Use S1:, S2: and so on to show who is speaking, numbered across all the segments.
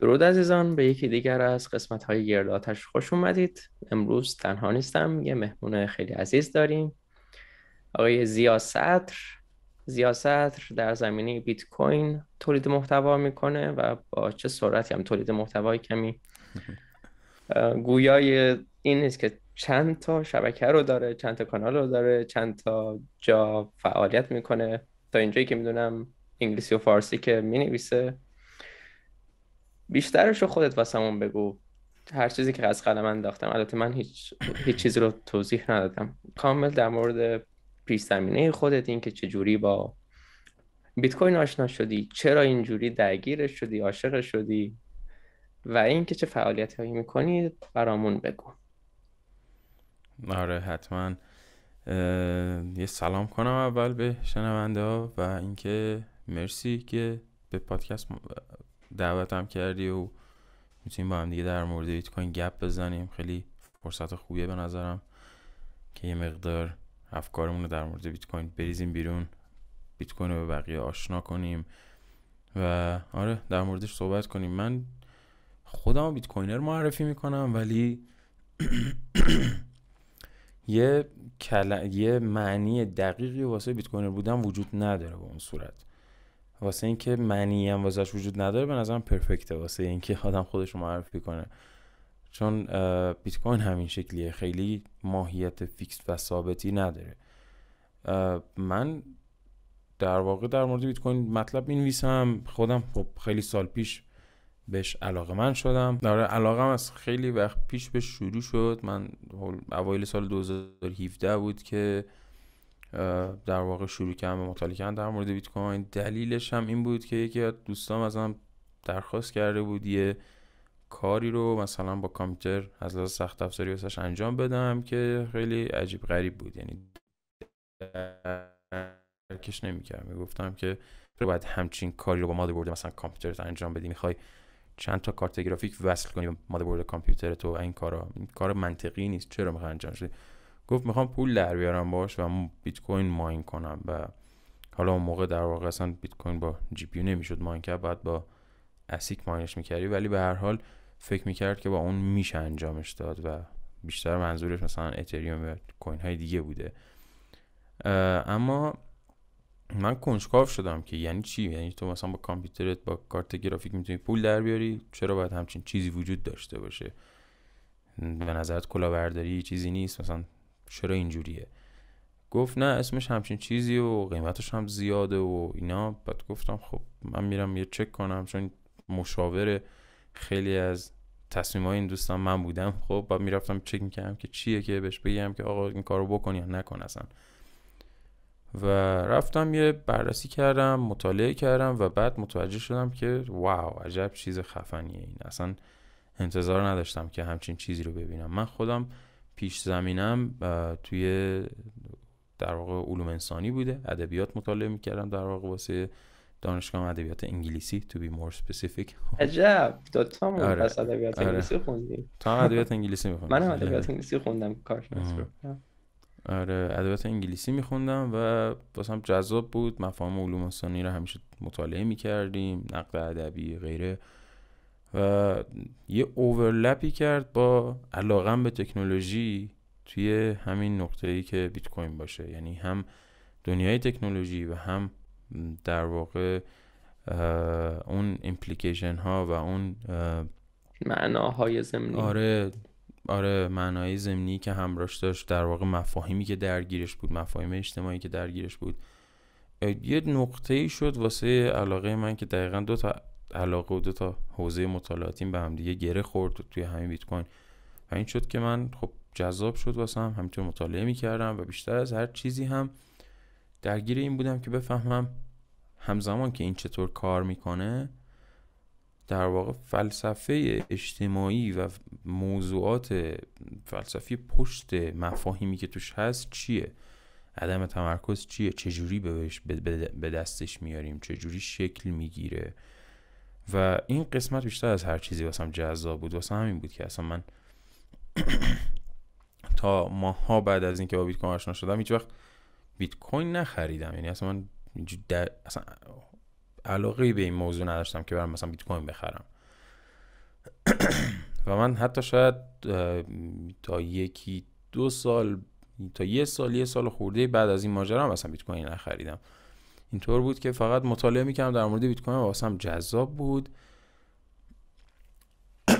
S1: درود عزیزان به یکی دیگر از قسمت های گرد خوش اومدید امروز تنها نیستم یه مهمون خیلی عزیز داریم آقای زیا سطر زیا در زمینه بیت کوین تولید محتوا میکنه و با چه سرعتی هم تولید محتوای کمی گویای این نیست که چند تا شبکه رو داره چند تا کانال رو داره چند تا جا فعالیت میکنه تا اینجایی که میدونم انگلیسی و فارسی که مینویسه بیشترش رو خودت واسمون بگو هر چیزی که از قلم انداختم البته من هیچ هیچ چیزی رو توضیح ندادم کامل در مورد پیش زمینه خودت این که چجوری با بیت کوین آشنا شدی چرا اینجوری درگیرش شدی عاشق شدی و اینکه چه فعالیت هایی میکنی برامون بگو
S2: آره حتما یه سلام کنم اول به شنونده ها و اینکه مرسی که به پادکست دعوتم کردی و میتونیم با هم دیگه در مورد بیت کوین گپ بزنیم خیلی فرصت خوبیه به نظرم که یه مقدار افکارمون رو در مورد بیت کوین بریزیم بیرون بیت کوین رو به بقیه آشنا کنیم و آره در موردش صحبت کنیم من خودم بیت کوینر معرفی میکنم ولی یه کل... یه معنی دقیقی واسه بیت کوینر بودن وجود نداره به اون صورت واسه اینکه معنی هم واسش وجود نداره به نظرم پرفکته واسه اینکه آدم خودش رو معرفی کنه چون بیت کوین همین شکلیه خیلی ماهیت فیکس و ثابتی نداره من در واقع در مورد بیت کوین مطلب مینویسم خودم خب خیلی سال پیش بهش علاقه من شدم داره علاقه از خیلی وقت پیش به شروع شد من اوایل سال 2017 بود که در واقع شروع کردم به مطالعه کردن در مورد بیت کوین دلیلش هم این بود که یکی از دوستان ازم درخواست کرده بود یه کاری رو مثلا با کامپیوتر از لحاظ سخت افزاری واسش انجام بدم که خیلی عجیب غریب بود یعنی درکش نمیکرد میگفتم که بعد همچین کاری رو با مادربرد مثلا کامپیوترت انجام بدی میخوای چند تا کارت گرافیک وصل کنی به مادربرد کامپیوتر تو این کارا این کار منطقی نیست چرا میخوای انجام شده گفت میخوام پول در بیارم باش و بیت کوین ماین کنم و حالا اون موقع در واقع اصلا بیت کوین با جی پی نمیشد ماین کرد بعد با اسیک ماینش میکردی ولی به هر حال فکر میکرد که با اون میشه انجامش داد و بیشتر منظورش مثلا اتریوم و کوین های دیگه بوده اما من کنجکاو شدم که یعنی چی یعنی تو مثلا با کامپیوترت با کارت گرافیک میتونی پول در بیاری چرا باید همچین چیزی وجود داشته باشه به نظرت کلاهبرداری چیزی نیست مثلا چرا اینجوریه گفت نه اسمش همچین چیزی و قیمتش هم زیاده و اینا بعد گفتم خب من میرم یه چک کنم چون مشاور خیلی از تصمیم های این دوستان من بودم خب بعد میرفتم چک میکردم که چیه که بهش بگم که آقا این کارو بکن یا نکن اصلا و رفتم یه بررسی کردم مطالعه کردم و بعد متوجه شدم که واو عجب چیز خفنیه این اصلا انتظار نداشتم که همچین چیزی رو ببینم من خودم پیش زمینم توی در واقع علوم انسانی بوده ادبیات مطالعه میکردم در واقع واسه دانشگاه ادبیات انگلیسی تو بی مور specific عجب دو تا آره. پس ادبیات آره. انگلیسی خوندیم تا ادبیات انگلیسی میخوندم من آره. ادبیات
S1: انگلیسی خوندم کارش رو
S2: آره ادبیات انگلیسی میخوندم و هم جذاب بود مفاهیم علوم انسانی رو همیشه مطالعه میکردیم نقد ادبی غیره و یه اوورلپی کرد با علاقم به تکنولوژی توی همین نقطه ای که بیت کوین باشه یعنی هم دنیای تکنولوژی و هم در واقع اون امپلیکیشن ها و اون معناهای زمینی آره آره معنای زمینی که همراش داشت در واقع مفاهیمی که درگیرش بود مفاهیم اجتماعی که درگیرش بود یه نقطه ای شد واسه علاقه من که دقیقا دو تا علاقه و دو تا حوزه مطالعاتیم به هم دیگه گره خورد توی همین بیت کوین و این شد که من خب جذاب شد واسم همینطور مطالعه میکردم و بیشتر از هر چیزی هم درگیر این بودم که بفهمم همزمان که این چطور کار میکنه در واقع فلسفه اجتماعی و موضوعات فلسفی پشت مفاهیمی که توش هست چیه عدم تمرکز چیه چجوری به دستش میاریم چجوری شکل میگیره و این قسمت بیشتر از هر چیزی واسم جذاب بود واسه همین بود که اصلا من تا ماها بعد از اینکه با بیت کوین آشنا شدم هیچ وقت بیت کوین نخریدم یعنی اصلا من اصلا علاقه به این موضوع نداشتم که برم مثلا بیت کوین بخرم و من حتی شاید تا یکی دو سال تا یه سال یه سال خورده بعد از این ماجرا هم اصلا بیت کوین نخریدم اینطور بود که فقط مطالعه میکردم در مورد بیت کوین واسم جذاب بود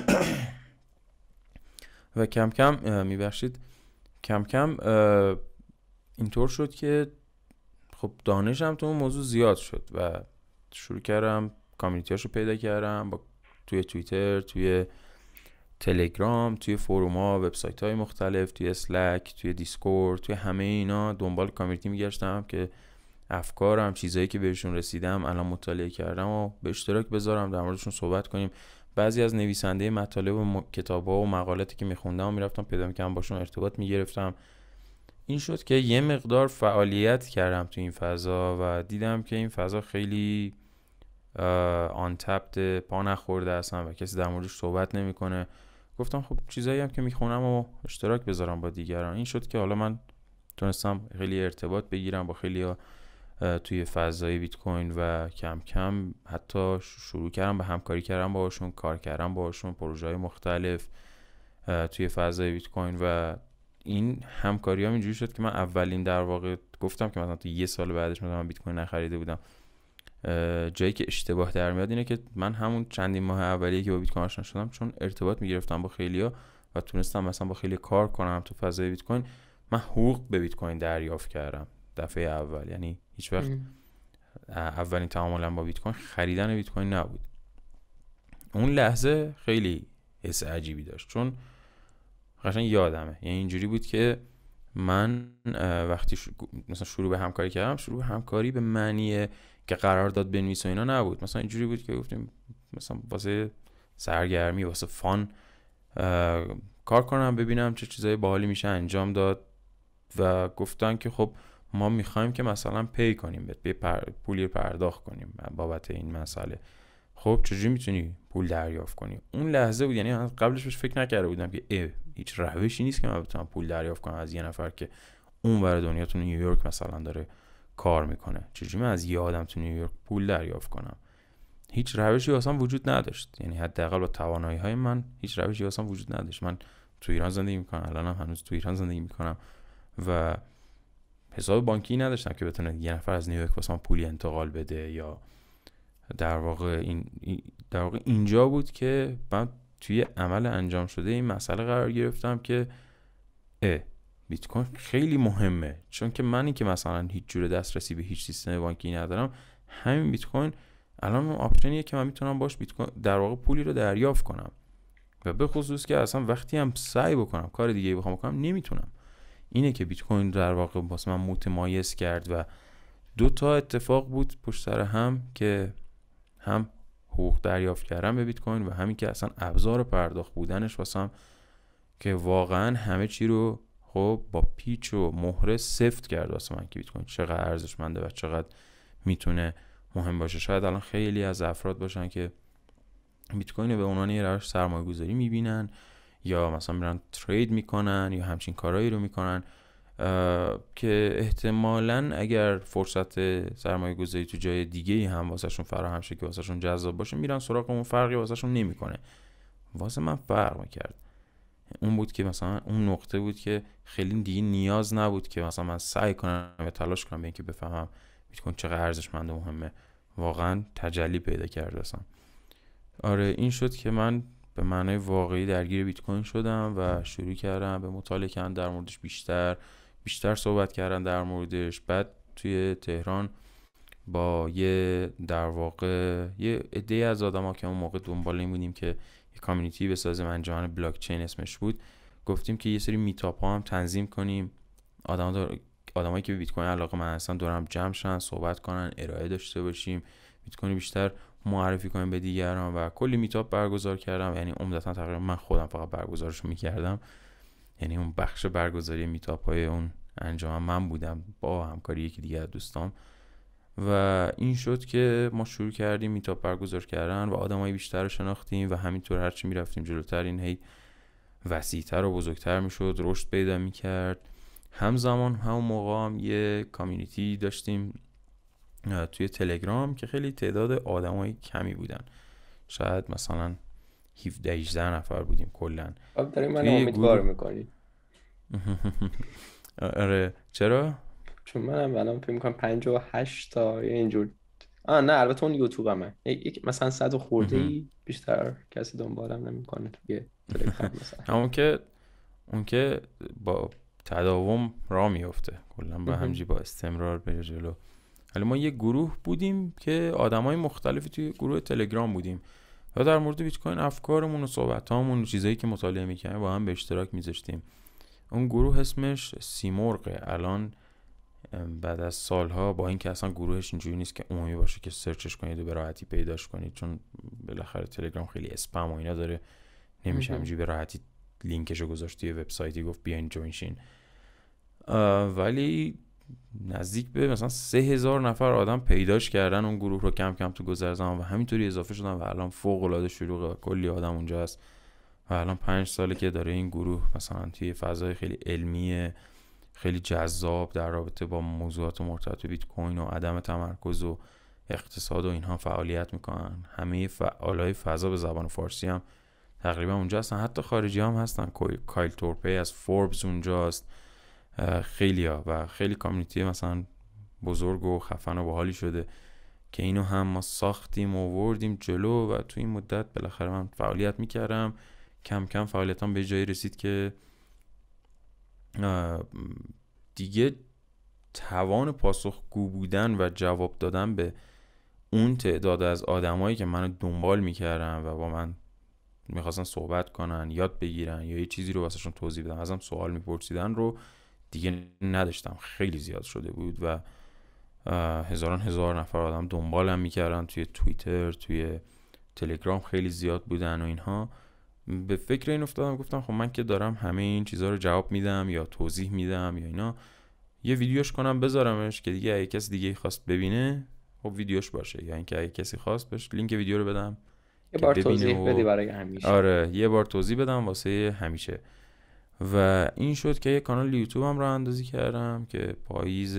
S2: و کم کم میبخشید کم کم اینطور شد که خب دانشم تو اون موضوع زیاد شد و شروع کردم رو پیدا کردم با توی توییتر توی تلگرام توی ها وبسایت های مختلف توی اسلک توی دیسکورد توی همه اینا دنبال کامیونیتی میگشتم که افکارم چیزایی که بهشون رسیدم الان مطالعه کردم و به اشتراک بذارم در موردشون صحبت کنیم بعضی از نویسنده مطالب و م... کتاب ها و مقالاتی که میخوندم و میرفتم پیدا میکردم باشون ارتباط میگرفتم این شد که یه مقدار فعالیت کردم تو این فضا و دیدم که این فضا خیلی آن پا نخورده و کسی در موردش صحبت نمیکنه گفتم خب چیزایی هم که میخونم و اشتراک بذارم با دیگران این شد که حالا من تونستم خیلی ارتباط بگیرم با خیلی توی فضای بیت کوین و کم کم حتی شروع کردم به همکاری کردم باشون کار کردم باشون پروژه های مختلف توی فضای بیت کوین و این همکاری هم اینجوری شد که من اولین در واقع گفتم که مثلا تو یه سال بعدش مثلا بیت کوین نخریده بودم جایی که اشتباه در میاد اینه که من همون چندین ماه اولی که با بیت کوین آشنا شدم چون ارتباط میگرفتم با خیلیا و تونستم مثلا با خیلی کار کنم تو فضای بیت کوین من حقوق به بیت کوین دریافت کردم دفعه اول یعنی هیچ وقت اولین تعاملم با بیت کوین خریدن بیت کوین نبود اون لحظه خیلی حس عجیبی داشت چون قشنگ یادمه یعنی اینجوری بود که من وقتی شروع مثلا شروع به همکاری کردم شروع به همکاری به معنی که قرار داد بنویس و اینا نبود مثلا اینجوری بود که گفتیم مثلا واسه سرگرمی واسه فان کار کنم ببینم چه چیزای باحالی میشه انجام داد و گفتن که خب ما میخوایم که مثلا پی کنیم به پر... پولی پرداخت کنیم بابت این مسئله خب چجوری میتونی پول دریافت کنی اون لحظه بود یعنی قبلش بهش فکر نکرده بودم که ای هیچ روشی نیست که من بتونم پول دریافت کنم از یه نفر که اون ور دنیا تو نیویورک مثلا داره کار میکنه چجوری من از یه آدم تو نیویورک پول دریافت کنم هیچ روشی اصلا وجود نداشت یعنی حداقل با توانایی های من هیچ روشی اصلا وجود نداشت من تو ایران زندگی میکنم الانم هنوز تو ایران زندگی میکنم و حساب بانکی نداشتم که بتونه یه نفر از نیویورک واسه من پولی انتقال بده یا در واقع این در واقع اینجا بود که من توی عمل انجام شده این مسئله قرار گرفتم که ا بیت کوین خیلی مهمه چون که منی که مثلا هیچ جوره دسترسی به هیچ سیستم بانکی ندارم همین بیت کوین الان آپشنیه که من میتونم باش بیت کوین در واقع پولی رو دریافت کنم و به خصوص که اصلا وقتی هم سعی بکنم کار دیگه بخوام بکنم نمیتونم اینه که بیت کوین در واقع واسه من متمایز کرد و دو تا اتفاق بود پشت سر هم که هم حقوق دریافت کردن به بیت کوین و همین که اصلا ابزار پرداخت بودنش واسم که واقعا همه چی رو خب با پیچ و مهره سفت کرد واسه من که بیت کوین چقدر ارزشمنده و چقدر میتونه مهم باشه شاید الان خیلی از افراد باشن که بیت کوین به عنوان یه روش سرمایه‌گذاری گذاری میبینن یا مثلا میرن ترید میکنن یا همچین کارهایی رو میکنن که احتمالا اگر فرصت سرمایه گذاری تو جای دیگه هم واسهشون فراهم شه که واسهشون جذاب باشه میرن سراغ اون فرقی واسهشون نمیکنه واسه من فرق میکرد اون بود که مثلا اون نقطه بود که خیلی دیگه نیاز نبود که مثلا من سعی کنم و تلاش کنم به اینکه بفهمم بیت کوین چقدر ارزشمند و مهمه واقعا تجلی پیدا کرد اصلا آره این شد که من به معنای واقعی درگیر بیت کوین شدم و شروع کردم به مطالعه کردن در موردش بیشتر بیشتر صحبت کردن در موردش بعد توی تهران با یه در واقع یه عده از آدم ها که اون موقع دنبال این بودیم که یه کامیونیتی بسازیم انجمن بلاک چین اسمش بود گفتیم که یه سری میتاپ ها هم تنظیم کنیم آدم آدمایی که به بیت کوین علاقه من هستن دورم جمع شن صحبت کنن ارائه داشته باشیم بیت کوین بیشتر معرفی کنیم به دیگران و کلی میتاب برگزار کردم یعنی عمدتا تقریبا من خودم فقط برگزارش میکردم یعنی اون بخش برگزاری میتاب های اون انجام من بودم با همکاری یکی دیگر از و این شد که ما شروع کردیم میتاب برگزار کردن و آدمای بیشتر رو شناختیم و همینطور هرچی میرفتیم جلوتر این هی وسیعتر و بزرگتر میشد رشد پیدا میکرد همزمان همون موقع هم یه کامیونیتی داشتیم توی تلگرام که خیلی تعداد آدمای کمی بودن شاید مثلا 17 18 نفر بودیم کلا خب، داری من امیدوار گروه... میکنی آره چرا
S1: چون منم الان فکر میکنم 58 تا یه اینجور آه نه البته اون یوتیوب همه مثلا صد خورده ای بیشتر کسی دنبالم نمیکنه توی
S2: تلگرام مثلا اون که اون که با تداوم را میفته کلا با همجی با استمرار به جلو حالا ما یه گروه بودیم که آدم های مختلفی توی گروه تلگرام بودیم و در مورد بیت کوین افکارمون و صحبت و چیزایی که مطالعه میکنه با هم به اشتراک میذاشتیم اون گروه اسمش سیمرغ الان بعد از سالها با اینکه اصلا گروهش اینجوری نیست که عمومی باشه که سرچش کنید و به راحتی پیداش کنید چون بالاخره تلگرام خیلی اسپم و اینا داره نمیشه همینجوری به راحتی لینکشو گذاشت توی وبسایتی گفت بیاین جوینشین ولی نزدیک به مثلا سه هزار نفر آدم پیداش کردن اون گروه رو کم کم تو گذر زمان و همینطوری اضافه شدن و الان فوق العاده شلوغه کلی آدم اونجا هست و الان پنج ساله که داره این گروه مثلا توی فضای خیلی علمی خیلی جذاب در رابطه با موضوعات مرتبط بیت کوین و عدم تمرکز و اقتصاد و اینها فعالیت میکنن همه فعالای فضا به زبان فارسی هم تقریبا اونجا هستن حتی خارجی هم هستن کایل تورپی از فوربس اونجاست ها و خیلی کامیونیتی مثلا بزرگ و خفن و باحالی شده که اینو هم ما ساختیم و وردیم جلو و تو این مدت بالاخره من فعالیت میکردم کم کم فعالیتام به جایی رسید که دیگه توان پاسخگو بودن و جواب دادن به اون تعداد از آدمایی که منو دنبال میکردم و با من میخواستن صحبت کنن یاد بگیرن یا یه چیزی رو واسهشون توضیح بدم ازم سوال میپرسیدن رو دیگه نداشتم خیلی زیاد شده بود و هزاران هزار نفر آدم دنبالم میکردن توی توییتر توی تلگرام خیلی زیاد بودن و اینها به فکر این افتادم گفتم خب من که دارم همه این چیزها رو جواب میدم یا توضیح میدم یا اینا یه ویدیوش کنم بذارمش که دیگه اگه کسی دیگه خواست ببینه خب ویدیوش باشه یا یعنی اینکه اگه کسی خواست بهش لینک ویدیو رو بدم یه بار توضیح و... بدی برای همیشه آره یه بار توضیح بدم واسه همیشه و این شد که یه کانال یوتیوب هم راه اندازی کردم که پاییز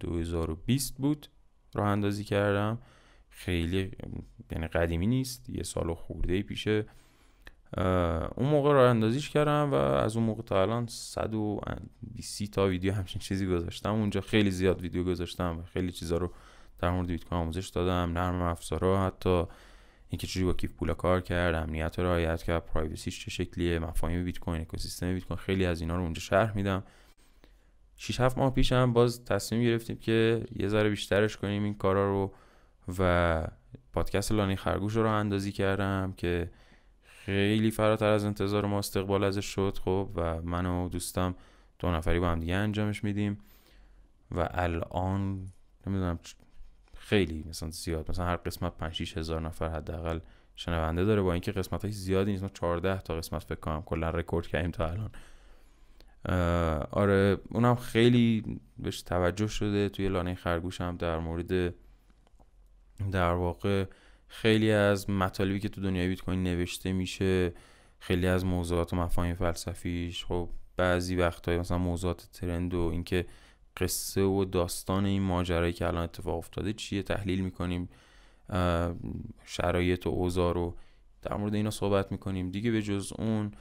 S2: 2020 بود راه اندازی کردم خیلی یعنی قدیمی نیست یه سال و خورده پیشه اون موقع راه اندازیش کردم و از اون موقع تا الان 120 تا ویدیو همچین چیزی گذاشتم اونجا خیلی زیاد ویدیو گذاشتم و خیلی چیزا رو در مورد بیت کوین آموزش دادم نرم افزارا حتی اینکه چجوری با کیف پولا کار کرد امنیت رو رعایت کرد پرایوسیش چه شکلیه مفاهیم بیت کوین اکوسیستم بیت کوین خیلی از اینا رو اونجا شرح میدم 6 7 ماه پیش باز تصمیم گرفتیم که یه ذره بیشترش کنیم این کارا رو و پادکست لانی خرگوش رو اندازی کردم که خیلی فراتر از انتظار ما استقبال ازش شد خب و من و دوستم دو نفری با هم دیگه انجامش میدیم و الان نمیدونم خیلی مثلا زیاد مثلا هر قسمت 5 هزار نفر حداقل شنونده داره با اینکه قسمت های زیادی نیست ما 14 تا قسمت فکر کنم کلا رکورد کردیم تا الان آره اونم خیلی بهش توجه شده توی لانه خرگوش هم در مورد در واقع خیلی از مطالبی که تو دنیای بیت کوین نوشته میشه خیلی از موضوعات و مفاهیم فلسفیش خب بعضی وقتهای مثلا موضوعات ترند و اینکه قصه و داستان این ماجرایی که الان اتفاق افتاده چیه تحلیل میکنیم شرایط و اوضاع رو در مورد اینا صحبت میکنیم دیگه به جز اون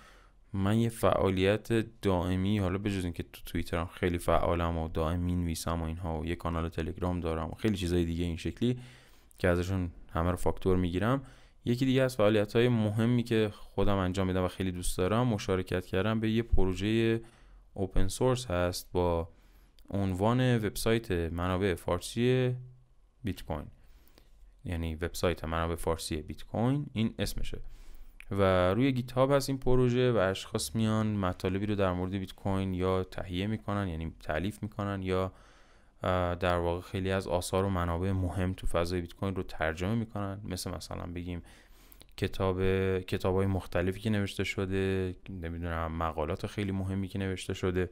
S2: من یه فعالیت دائمی حالا به جز اینکه تو توییترم خیلی فعالم و دائمی نویسم و اینها و یه کانال تلگرام دارم و خیلی چیزای دیگه این شکلی که ازشون همه رو فاکتور میگیرم یکی دیگه از فعالیت های مهمی که خودم انجام میدم و خیلی دوست دارم مشارکت کردم به یه پروژه اوپن سورس هست با عنوان وبسایت منابع فارسی بیت کوین یعنی وبسایت منابع فارسی بیت کوین این اسمشه و روی گیتاب هست این پروژه و اشخاص میان مطالبی رو در مورد بیت کوین یا تهیه میکنن یعنی تعلیف میکنن یا در واقع خیلی از آثار و منابع مهم تو فضای بیت کوین رو ترجمه میکنن مثل مثلا بگیم کتاب کتاب های مختلفی که نوشته شده نمیدونم مقالات خیلی مهمی که نوشته شده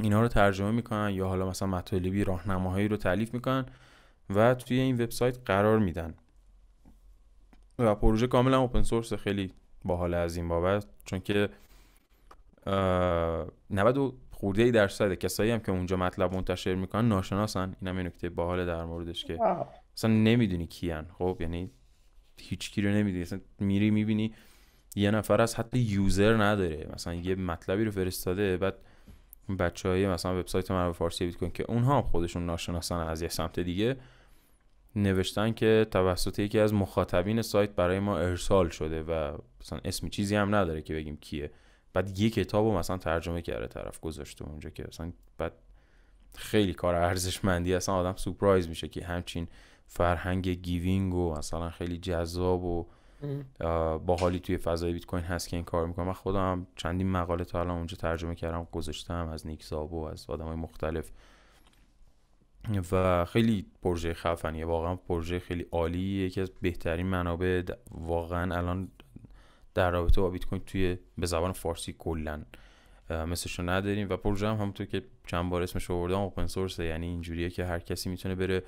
S2: اینا رو ترجمه میکنن یا حالا مثلا مطالبی راهنماهایی رو تعلیف میکنن و توی این وبسایت قرار میدن و پروژه کاملا اوپن سورس خیلی باحال از این بابت چون که 90 خورده ای درصد کسایی هم که اونجا مطلب منتشر میکنن ناشناسن اینم یه نکته باحال در موردش که مثلا نمیدونی کیان خب یعنی هیچ کی رو نمیدونی مثلا میری میبینی یه نفر از حتی یوزر نداره مثلا یه مطلبی رو فرستاده بعد بچه های مثلا وبسایت من فارسی بیت کوین که اونها هم خودشون ناشناسن از یه سمت دیگه نوشتن که توسط یکی از مخاطبین سایت برای ما ارسال شده و مثلا اسمی چیزی هم نداره که بگیم کیه بعد یه کتاب رو مثلا ترجمه کرده طرف گذاشته اونجا که مثلا بعد خیلی کار ارزشمندی اصلا آدم سپرایز میشه که همچین فرهنگ گیوینگ و مثلا خیلی جذاب و با حالی توی فضای بیت کوین هست که این کار میکنه من خودم چندین مقاله تا الان اونجا ترجمه کردم گذاشتم از نیک زابو از های مختلف و خیلی پروژه خفنیه واقعا پروژه خیلی عالی یکی از بهترین منابع واقعا الان در رابطه با بیت کوین توی به زبان فارسی کلا مثلش رو نداریم و پروژه هم همونطور که چند بار اسمش رو آوردم اوپن سورس یعنی اینجوریه که هر کسی میتونه بره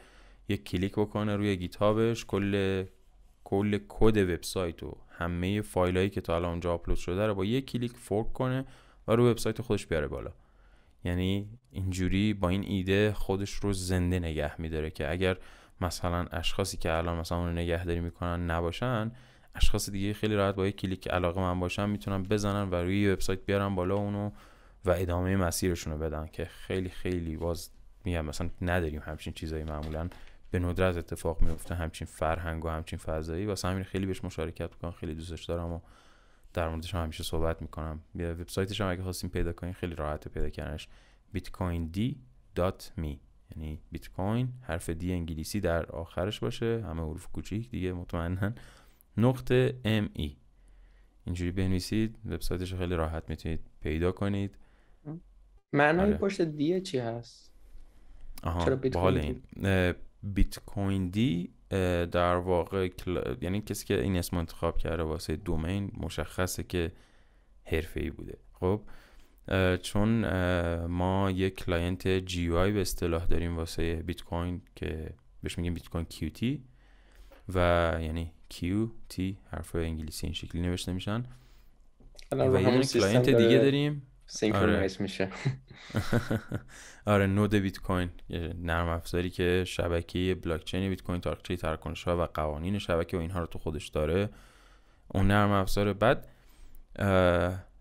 S2: یک کلیک بکنه روی گیتابش کل کل کد وبسایت و همه فایلایی که تا الان اونجا آپلود شده رو با یک کلیک فورک کنه و رو وبسایت خودش بیاره بالا یعنی اینجوری با این ایده خودش رو زنده نگه میداره که اگر مثلا اشخاصی که الان مثلا اون نگهداری میکنن نباشن اشخاص دیگه خیلی راحت با یک کلیک علاقه من باشن میتونن بزنن و روی وبسایت بیارن بالا اونو و ادامه مسیرشون رو بدن که خیلی خیلی باز میگم مثلا نداریم همچین چیزایی معمولا به ندرت اتفاق میفته همچین فرهنگ و همچین فضایی واسه همین خیلی بهش مشارکت میکنم خیلی دوستش دارم و در موردش هم همیشه صحبت میکنم بیا وبسایتش هم اگه خواستین پیدا کنین خیلی راحت پیدا کردنش bitcoind.me یعنی بیت کوین حرف دی انگلیسی در آخرش باشه همه حروف کوچیک دیگه مطمئنا نقطه ام ای اینجوری بنویسید وبسایتش خیلی راحت میتونید پیدا کنید
S1: معنای آره. پشت دی چی هست
S2: آها بیت کوین بیت کوین دی در واقع یعنی کسی که این اسم انتخاب کرده واسه دومین مشخصه که حرفه ای بوده خب چون ما یک کلاینت جی به اصطلاح داریم واسه بیت کوین که بهش میگیم بیت کوین کیو تی و یعنی کیو تی حرف انگلیسی این شکلی نوشته میشن و یه کلاینت دیگه داریم سینکرونایز آره. میشه آره نود بیت کوین نرم افزاری که شبکه بلاک چین بیت کوین تاریخچه تراکنش ها و قوانین شبکه و اینها رو تو خودش داره اون نرم افزار بعد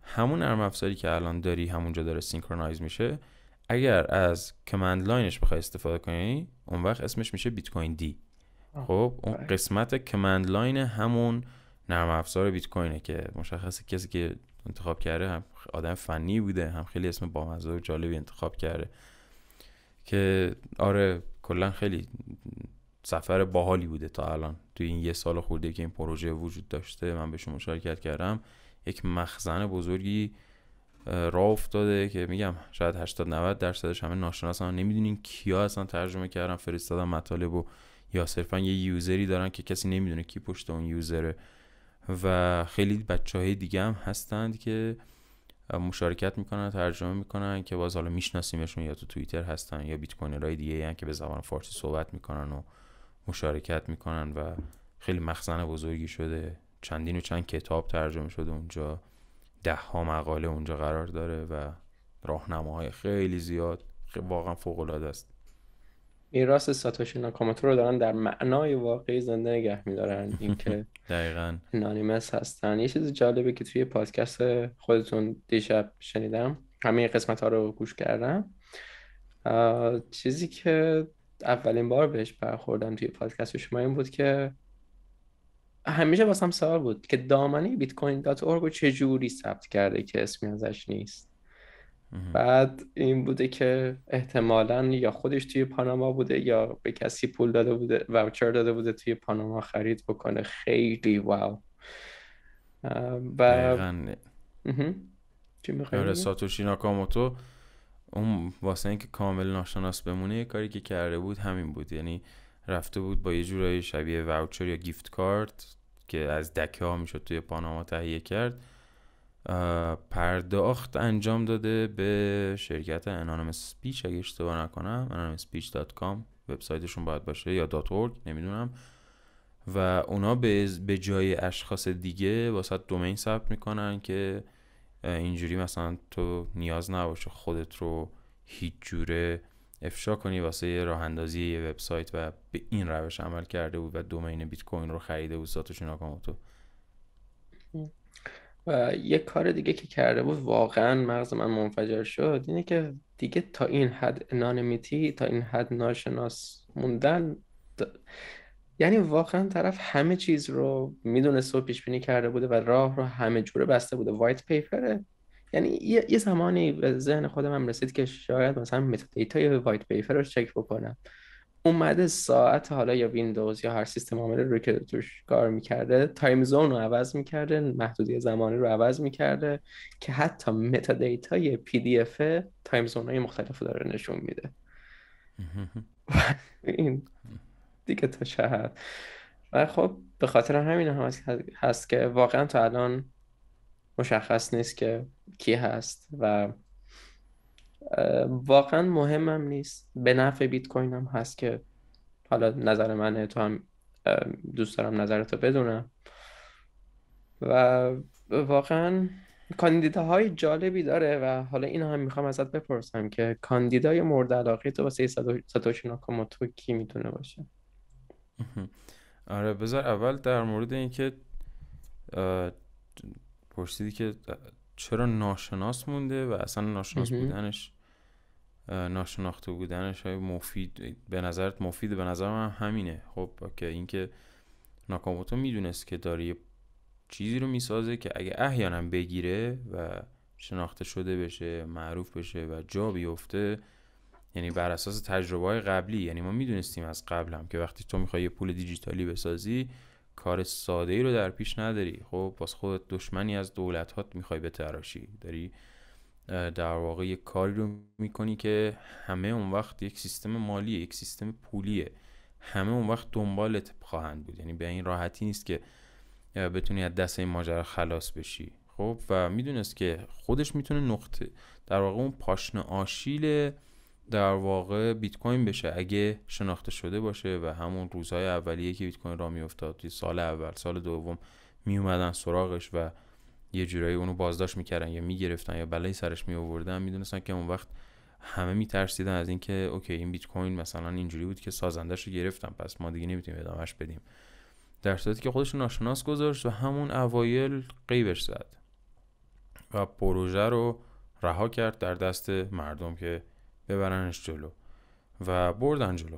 S2: همون نرم افزاری که الان داری همونجا داره سینکرونایز میشه اگر از کمند لاینش بخوای استفاده کنی اون وقت اسمش میشه بیت کوین دی خب اون آره. قسمت کمند لاین همون نرم افزار بیت کوینه که مشخصه کسی که انتخاب کرده هم آدم فنی بوده هم خیلی اسم با و جالبی انتخاب کرده که آره کلا خیلی سفر باحالی بوده تا الان توی این یه سال خورده که این پروژه وجود داشته من شما مشارکت کردم یک مخزن بزرگی راه افتاده که میگم شاید 80 90 درصدش همه ناشناسان نمیدونین کیا اصلا ترجمه کردن فرستادن مطالب و یا صرفا یه یوزری دارن که کسی نمیدونه کی پشت اون یوزره و خیلی بچه های دیگه هم هستند که مشارکت میکنن ترجمه میکنن که باز حالا میشناسیمشون یا تو توییتر هستن یا بیت کوینرای دیگه هم که به زبان فارسی صحبت میکنن و مشارکت میکنن و خیلی مخزن بزرگی شده چندین و چند کتاب ترجمه شده اونجا ده ها مقاله اونجا قرار داره و راهنماهای خیلی زیاد واقعا فوق العاده است میراث ساتوشی ناکاموتو رو دارن در معنای واقعی زنده نگه میدارن اینکه دقیقا
S1: نانیمس هستن یه چیز جالبه که توی پادکست خودتون دیشب شنیدم همه قسمت ها رو گوش کردم چیزی که اولین بار بهش برخوردم توی پادکست شما این بود که همیشه واسم سوال بود که دامنه بیت کوین دات رو چجوری ثبت کرده که اسمی ازش نیست بعد این بوده که احتمالا یا خودش توی پاناما بوده یا به کسی پول داده بوده وچر داده بوده توی پاناما خرید بکنه خیلی واو و آره
S2: ساتوشی ناکاموتو اون واسه اینکه کامل ناشناس بمونه یه کاری که کرده بود همین بود یعنی رفته بود با یه جورایی شبیه وچر یا گیفت کارت که از دکه ها میشد توی پاناما تهیه کرد پرداخت انجام داده به شرکت انانم سپیچ اگه اشتباه نکنم کام وبسایتشون باید باشه یا .org نمیدونم و اونا به, جای اشخاص دیگه واسه دومین ثبت میکنن که اینجوری مثلا تو نیاز نباشه خودت رو هیچ جوره افشا کنی واسه راه اندازی یه وبسایت و به این روش عمل کرده بود و دومین بیت کوین رو خریده بود ساتوشی ناکاموتو
S1: و یه کار دیگه که کرده بود واقعا مغز من منفجر شد اینه که دیگه تا این حد انانمیتی، تا این حد ناشناس موندن یعنی واقعا طرف همه چیز رو میدونسته و پیش بینی کرده بوده و راه رو همه جوره بسته بوده وایت پیپره یعنی یه, زمانی به ذهن خودم هم رسید که شاید مثلا متا دیتا یا وایت پیپر رو چک بکنم اومده ساعت حالا یا ویندوز یا هر سیستم عامل رو که توش کار میکرده تایم زون رو عوض میکرده محدودی زمانی رو عوض میکرده که حتی متا یه پی دی اف تایم زون های مختلف رو داره نشون میده این دیگه تا شهر و خب به خاطر همین هم هست که واقعا تا الان مشخص نیست که کی هست و واقعا مهمم نیست به نفع بیت کوین هم هست که حالا نظر منه تو هم دوست دارم نظرتو بدونم و واقعا های جالبی داره و حالا این هم میخوام ازت بپرسم که کاندیدای مورد علاقه تو واسه ساتوشی ناکاموتو کی میتونه باشه
S2: آره بذار اول در مورد اینکه پرسیدی که چرا ناشناس مونده و اصلا ناشناس بودنش ناشناخته بودنش های مفید به نظرت مفید به نظر من همینه خب اینکه ناکاموتو میدونست که داره یه چیزی رو میسازه که اگه احیانا بگیره و شناخته شده بشه معروف بشه و جا بیفته یعنی بر اساس تجربه های قبلی یعنی ما میدونستیم از قبلم که وقتی تو میخوای یه پول دیجیتالی بسازی کار ساده ای رو در پیش نداری خب باز خودت دشمنی از دولت هات میخوای به تراشی داری در واقع یک کاری رو میکنی که همه اون وقت یک سیستم مالیه یک سیستم پولیه همه اون وقت دنبالت خواهند بود یعنی به این راحتی نیست که بتونی از دست این ماجرا خلاص بشی خب و میدونست که خودش میتونه نقطه در واقع اون پاشنه آشیل در واقع بیت کوین بشه اگه شناخته شده باشه و همون روزهای اولیه که بیت کوین را میافتاد سال اول سال دوم می اومدن سراغش و یه جورایی اونو بازداشت میکردن یا میگرفتن یا بلایی سرش می آوردن میدونستن که اون وقت همه میترسیدن از اینکه اوکی این بیت کوین مثلا اینجوری بود که سازندش رو گرفتن پس ما دیگه نمیتونیم ادامهش بدیم در صورتی که خودش ناشناس گذاشت و همون اوایل قیبش زد و پروژه رو رها کرد در دست مردم که ببرنش جلو و بردن جلو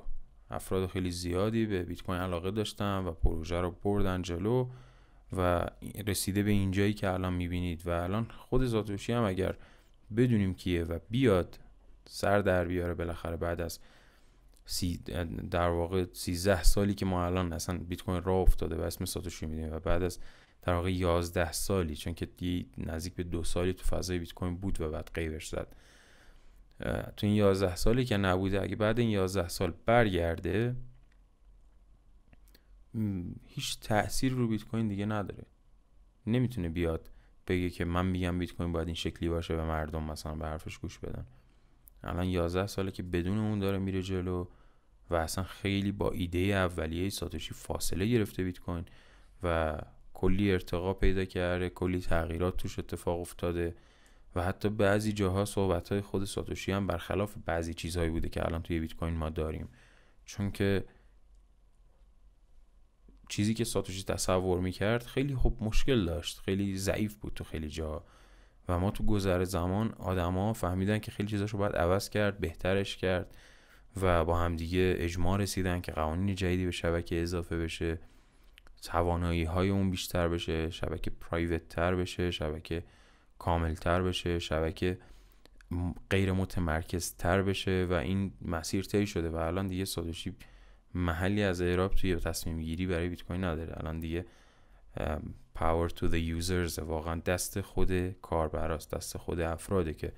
S2: افراد خیلی زیادی به بیت کوین علاقه داشتن و پروژه رو بردن جلو و رسیده به اینجایی که الان میبینید و الان خود زاتوشی هم اگر بدونیم کیه و بیاد سر در بیاره بالاخره بعد از سی در واقع 13 سالی که ما الان اصلا بیت کوین راه افتاده و اسم ساتوشی میدیم و بعد از در واقع 11 سالی چون که نزدیک به دو سالی تو فضای بیت کوین بود و بعد قیبش زد تو این 11 سالی که نبوده اگه بعد این 11 سال برگرده هیچ تاثیر رو بیت کوین دیگه نداره نمیتونه بیاد بگه که من میگم بیت کوین باید این شکلی باشه به مردم مثلا به حرفش گوش بدن الان 11 ساله که بدون اون داره میره جلو و اصلا خیلی با ایده اولیه ساتوشی فاصله گرفته بیت کوین و کلی ارتقا پیدا کرده کلی تغییرات توش اتفاق افتاده و حتی بعضی جاها صحبت های خود ساتوشی هم برخلاف بعضی چیزهایی بوده که الان توی بیت کوین ما داریم چون که چیزی که ساتوشی تصور میکرد خیلی خب مشکل داشت خیلی ضعیف بود تو خیلی جا و ما تو گذر زمان آدما فهمیدن که خیلی چیزاشو باید عوض کرد بهترش کرد و با همدیگه اجماع رسیدن که قوانین جدیدی به شبکه اضافه بشه توانایی های اون بیشتر بشه شبکه پرایوت تر بشه شبکه کاملتر بشه شبکه غیر متمرکز تر بشه و این مسیر طی شده و الان دیگه ساتوشی محلی از اعراب توی تصمیم گیری برای بیت کوین نداره الان دیگه پاور تو the users واقعا دست خود کاربراست دست خود افراده که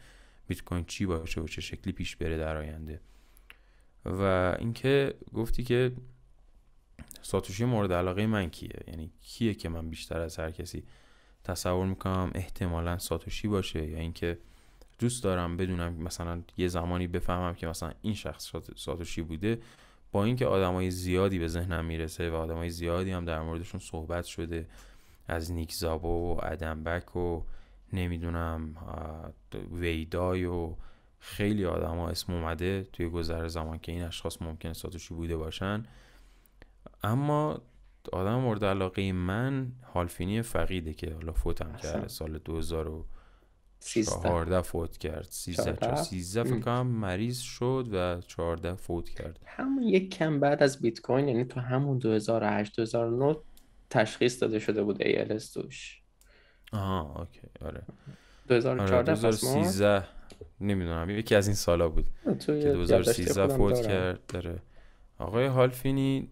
S2: بیت کوین چی باشه و چه شکلی پیش بره در آینده و اینکه گفتی که ساتوشی مورد علاقه من کیه یعنی کیه که من بیشتر از هر کسی تصور میکنم احتمالا ساتوشی باشه یا اینکه دوست دارم بدونم مثلا یه زمانی بفهمم که مثلا این شخص ساتوشی بوده با اینکه آدمای زیادی به ذهنم میرسه و آدمای زیادی هم در موردشون صحبت شده از نیک و ادم بک و نمیدونم ویدای و خیلی آدم اسم اومده توی گذر زمان که این اشخاص ممکن ساتوشی بوده باشن اما آدم مورد علاقه من هالفینی فقیده که حالا فوت هم کرده سال 2014 فوت کرد 13 13 فکر مریض شد و 14 فوت کرد همون یک
S1: کم بعد از بیت کوین یعنی تو همون 2008 2009 تشخیص داده شده بود ALS
S2: توش آها اوکی آره 2014 آره 2013 نمیدونم یکی از این سالا بود که 2013 فوت کرد داره آقای هالفینی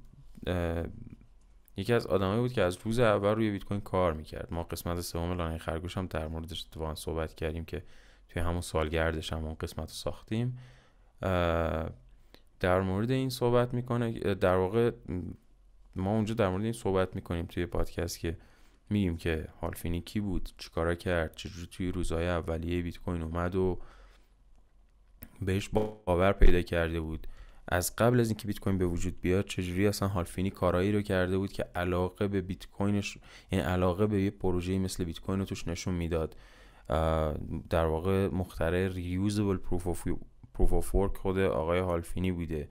S2: یکی از آدمایی بود که از روز اول روی بیت کوین کار میکرد ما قسمت سوم لانه خرگوش هم در موردش اتفاقا صحبت کردیم که توی همون سالگردش هم اون قسمت رو ساختیم در مورد این صحبت میکنه در واقع ما اونجا در مورد این صحبت میکنیم توی پادکست که میگیم که هالفینی کی بود چیکارا کرد چجوری توی روزهای اولیه بیت کوین اومد و بهش باور پیدا کرده بود از قبل از اینکه بیت کوین به وجود بیاد چجوری اصلا هالفینی کارایی رو کرده بود که علاقه به بیت کوینش این یعنی علاقه به یه پروژه مثل بیت کوین رو توش نشون میداد در واقع مخترع ریوزبل پروف آف ورک خود آقای هالفینی بوده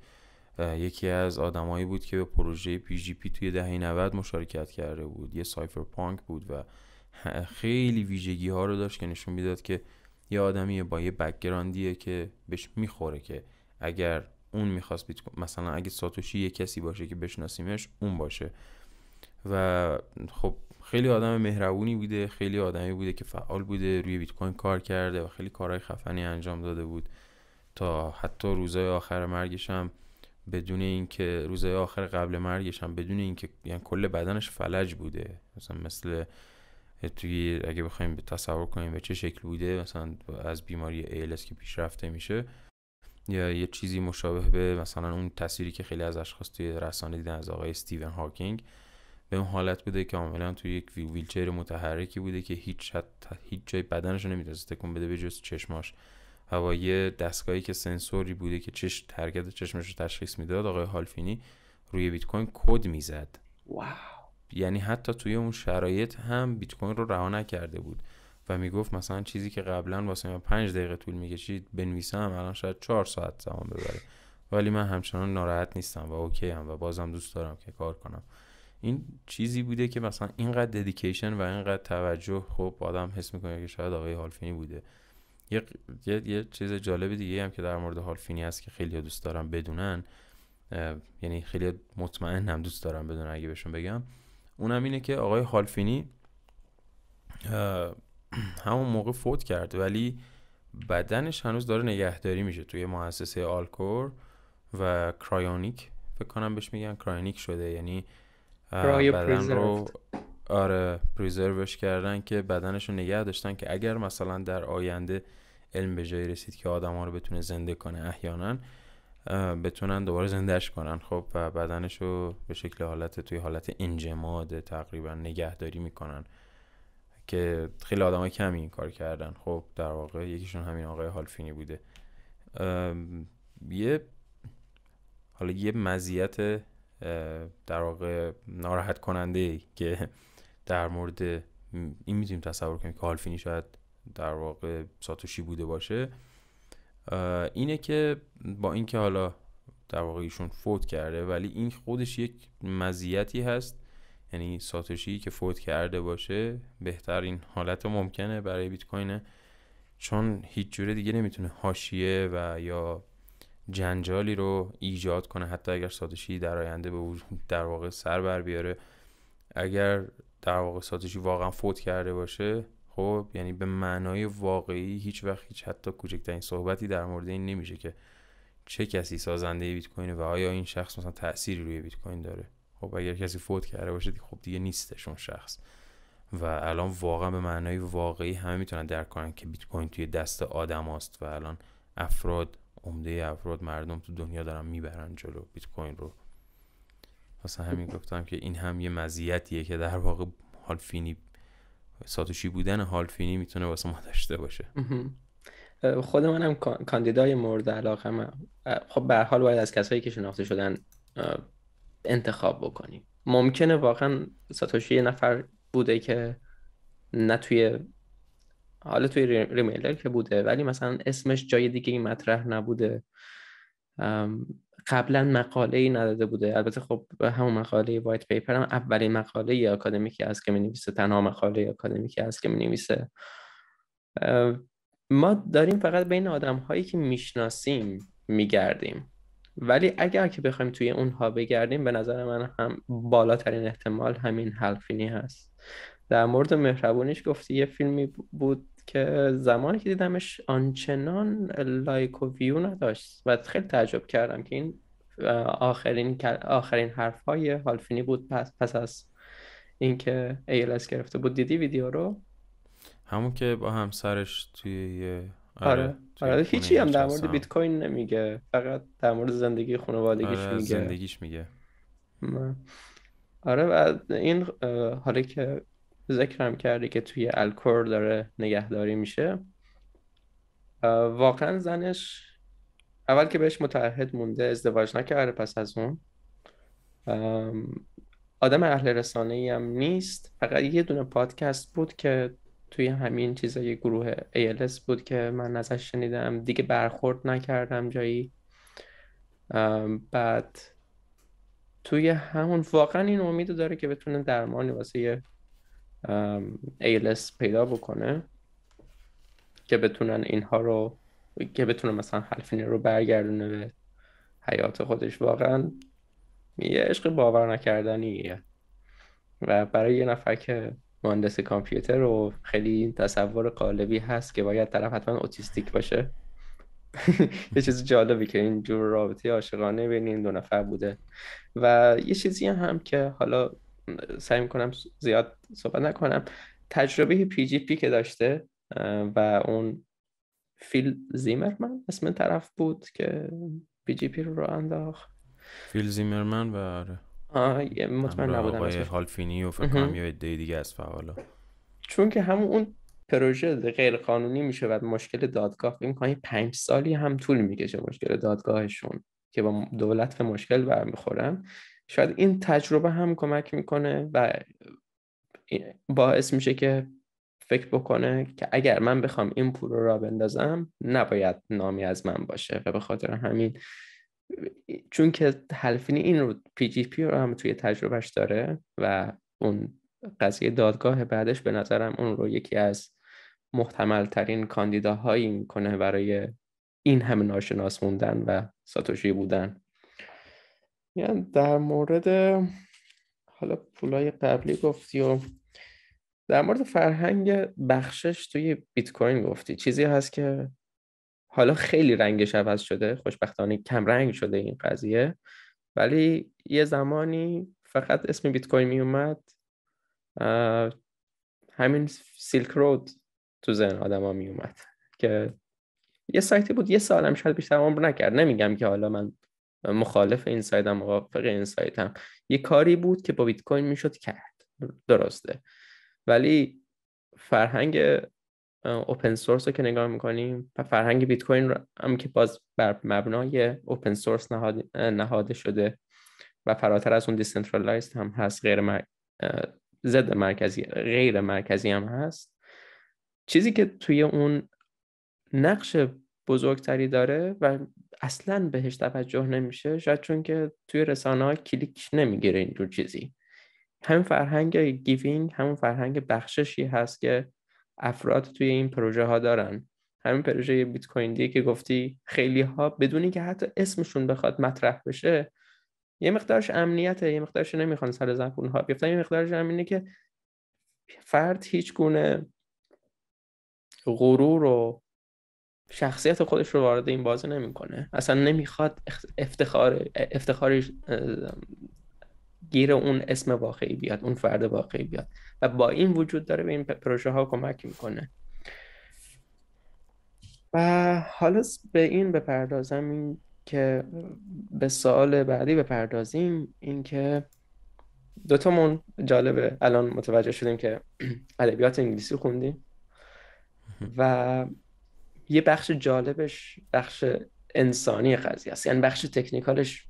S2: یکی از آدمایی بود که به پروژه پی جی پی توی دهه 90 مشارکت کرده بود یه سایفر پانک بود و خیلی ویژگی ها رو داشت که نشون میداد که یه آدمی با یه بکگراندیه که بهش میخوره که اگر اون میخواست مثلا اگه ساتوشی یه کسی باشه که بشناسیمش اون باشه و خب خیلی آدم مهربونی بوده خیلی آدمی بوده که فعال بوده روی بیت کوین کار کرده و خیلی کارهای خفنی انجام داده بود تا حتی روزهای آخر مرگش هم بدون اینکه روزهای آخر قبل مرگش هم بدون اینکه یعنی کل بدنش فلج بوده مثلا مثل توی اگه بخوایم تصور کنیم به چه شکل بوده مثلا از بیماری ALS که پیشرفته میشه یا یه چیزی مشابه به مثلا اون تصویری که خیلی از اشخاص توی رسانه دیدن از آقای استیون هاکینگ به اون حالت بوده که کاملا توی یک ویلچر متحرکی بوده که هیچ هیچ جای بدنش نمیتونست تکون بده به جز چشماش و یه دستگاهی که سنسوری بوده که چش حرکت چشمش رو تشخیص میداد آقای هالفینی روی بیت کوین کد میزد واو یعنی حتی توی اون شرایط هم بیت کوین رو رها نکرده بود و میگفت مثلا چیزی که قبلا واسه من پنج دقیقه طول میکشید بنویسم الان شاید چهار ساعت زمان ببره ولی من همچنان ناراحت نیستم و اوکی هم و بازم دوست دارم که کار کنم این چیزی بوده که مثلا اینقدر ددیکیشن و اینقدر توجه خب آدم حس میکنه که شاید آقای هالفینی بوده یه،, یه،, یه چیز جالب دیگه هم که در مورد هالفینی هست که خیلی دوست دارم بدونن یعنی خیلی مطمئن هم دوست دارم بدونن اگه بهشون بگم اونم اینه که آقای هالفینی همون موقع فوت کرد ولی بدنش هنوز داره نگهداری میشه توی مؤسسه آلکور و کرایونیک فکر کنم بهش میگن کرایونیک شده یعنی بدن رو آره پریزروش کردن که بدنش رو نگه داشتن که اگر مثلا در آینده علم به جایی رسید که آدم ها رو بتونه زنده کنه احیانا بتونن دوباره زندهش کنن خب و بدنش به شکل حالت توی حالت انجماد تقریبا نگهداری میکنن که خیلی آدمای کمی این کار کردن خب در واقع یکیشون همین آقای هالفینی بوده یه حالا یه مزیت در واقع ناراحت کننده که در مورد این میتونیم تصور کنیم که هالفینی شاید در واقع ساتوشی بوده باشه اینه که با اینکه حالا در واقع ایشون فوت کرده ولی این خودش یک مزیتی هست یعنی ساتوشی که فوت کرده باشه بهترین حالت ممکنه برای بیت کوینه چون هیچ جوره دیگه نمیتونه حاشیه و یا جنجالی رو ایجاد کنه حتی اگر ساتوشی در آینده به در واقع سر بر بیاره اگر در واقع ساتوشی واقعا فوت کرده باشه خب یعنی به معنای واقعی هیچ وقت هیچ حتی کوچکترین صحبتی در مورد این نمیشه که چه کسی سازنده بیت کوینه و آیا این شخص مثلا تأثیری روی بیت کوین داره خب اگر کسی فوت کرده باشه خب دیگه نیستش اون شخص و الان واقعا به معنای واقعی همه میتونن درک کنن که بیت کوین توی دست آدم است و الان افراد عمده افراد مردم تو دنیا دارن میبرن جلو بیت کوین رو واسه همین گفتم که این هم یه مزیتیه که در واقع هالفینی ساتوشی بودن هالفینی میتونه واسه ما داشته باشه
S1: خود منم کاندیدای مورد علاقه خب به حال باید از کسایی که شناخته شدن انتخاب بکنیم ممکنه واقعا ساتوشی یه نفر بوده که نه توی حالا توی ریمیلر که بوده ولی مثلا اسمش جای دیگه این مطرح نبوده قبلا مقاله ای نداده بوده البته خب همون مقاله وایت پیپر هم اولین مقاله اکادمیکی است که می نویسه تنها مقاله اکادمیکی هست که می نویسه ما داریم فقط بین آدم هایی که میشناسیم میگردیم ولی اگر که بخوایم توی اونها بگردیم به نظر من هم بالاترین احتمال همین هلفینی هست در مورد مهربونیش گفتی یه فیلمی بود که زمانی که دیدمش آنچنان لایک و ویو نداشت و خیلی تعجب کردم که این آخرین آخرین حرف های هالفینی بود پس پس از اینکه ALS گرفته بود دیدی ویدیو رو
S2: همون که با همسرش توی یه آره. آره. آره هیچی هم در مورد بیت
S1: کوین نمیگه فقط در مورد زندگی خانوادگیش آره، میگه زندگیش میگه آره و این حالا که ذکرم کردی که توی الکور داره نگهداری میشه واقعا زنش اول که بهش متعهد مونده ازدواج نکرده پس از اون آدم اهل رسانه ای هم نیست فقط یه دونه پادکست بود که توی همین چیزای گروه ALS بود که من ازش شنیدم دیگه برخورد نکردم جایی بعد توی همون واقعا این امید داره که بتونه درمانی واسه ALS پیدا بکنه که بتونن اینها رو که بتونه مثلا حلفینه رو برگردونه به حیات خودش واقعا یه عشق باور نکردنیه و برای یه نفر که مهندس کامپیوتر و خیلی تصور قالبی هست که باید طرف حتما اوتیستیک باشه یه چیز جالبی که این جور رابطه عاشقانه بین این دو نفر بوده و یه چیزی هم که حالا سعی میکنم زیاد صحبت نکنم تجربه پی جی پی که داشته و اون فیل زیمرمن اسم طرف بود که پی جی پی رو, رو انداخت
S2: فیل زیمرمن و آره بله. آه مطمئن نبودم آقای و فکر یه دیگه از فعالا
S1: چون که همون اون پروژه غیر قانونی میشه و مشکل دادگاه فکر کنم پنج سالی هم طول میکشه مشکل دادگاهشون که با دولت به مشکل برمیخورن شاید این تجربه هم کمک میکنه و باعث میشه که فکر بکنه که اگر من بخوام این پول رو را بندازم نباید نامی از من باشه و به خاطر همین چون که حلفین این رو پی جی پی رو هم توی تجربهش داره و اون قضیه دادگاه بعدش به نظرم اون رو یکی از محتمل ترین کاندیداهایی میکنه برای این همه ناشناس موندن و ساتوشی بودن یعنی در مورد حالا پولای قبلی گفتی و در مورد فرهنگ بخشش توی بیت کوین گفتی چیزی هست که حالا خیلی رنگش عوض شده خوشبختانه کم رنگ شده این قضیه ولی یه زمانی فقط اسم بیت کوین می اومد همین سیلک رود تو ذهن آدما می اومد که یه سایتی بود یه سالم شاید بیشتر عمر نکرد نمیگم که حالا من مخالف این سایتم موافق این سایتم یه کاری بود که با بیت کوین میشد کرد درسته ولی فرهنگ اوپن سورس رو که نگاه میکنیم و فرهنگ بیت کوین هم که باز بر مبنای اوپن سورس نهاد، نهاده شده و فراتر از اون دیسنترالایزد هم هست غیر مر... مرکزی غیر مرکزی هم هست چیزی که توی اون نقش بزرگتری داره و اصلا بهش توجه نمیشه شاید چون که توی رسانه ها کلیک نمیگیره اینجور چیزی هم فرهنگ گیوینگ همون فرهنگ بخششی هست که افراد توی این پروژه ها دارن همین پروژه بیت کوین که گفتی خیلی ها بدون اینکه حتی اسمشون بخواد مطرح بشه یه مقدارش امنیته یه مقدارش نمیخوان سر زبون ها بیفتن یه مقدارش امنیه که فرد هیچ گونه غرور و شخصیت خودش رو وارد این بازی نمیکنه اصلا نمیخواد افتخار افتخارش گیر اون اسم واقعی بیاد اون فرد واقعی بیاد و با این وجود داره به این پروژه ها کمک میکنه و حالا به این بپردازم این که به سال بعدی بپردازیم این که من جالبه الان متوجه شدیم که ادبیات انگلیسی خوندیم و یه بخش جالبش بخش انسانی قضیه است یعنی بخش تکنیکالش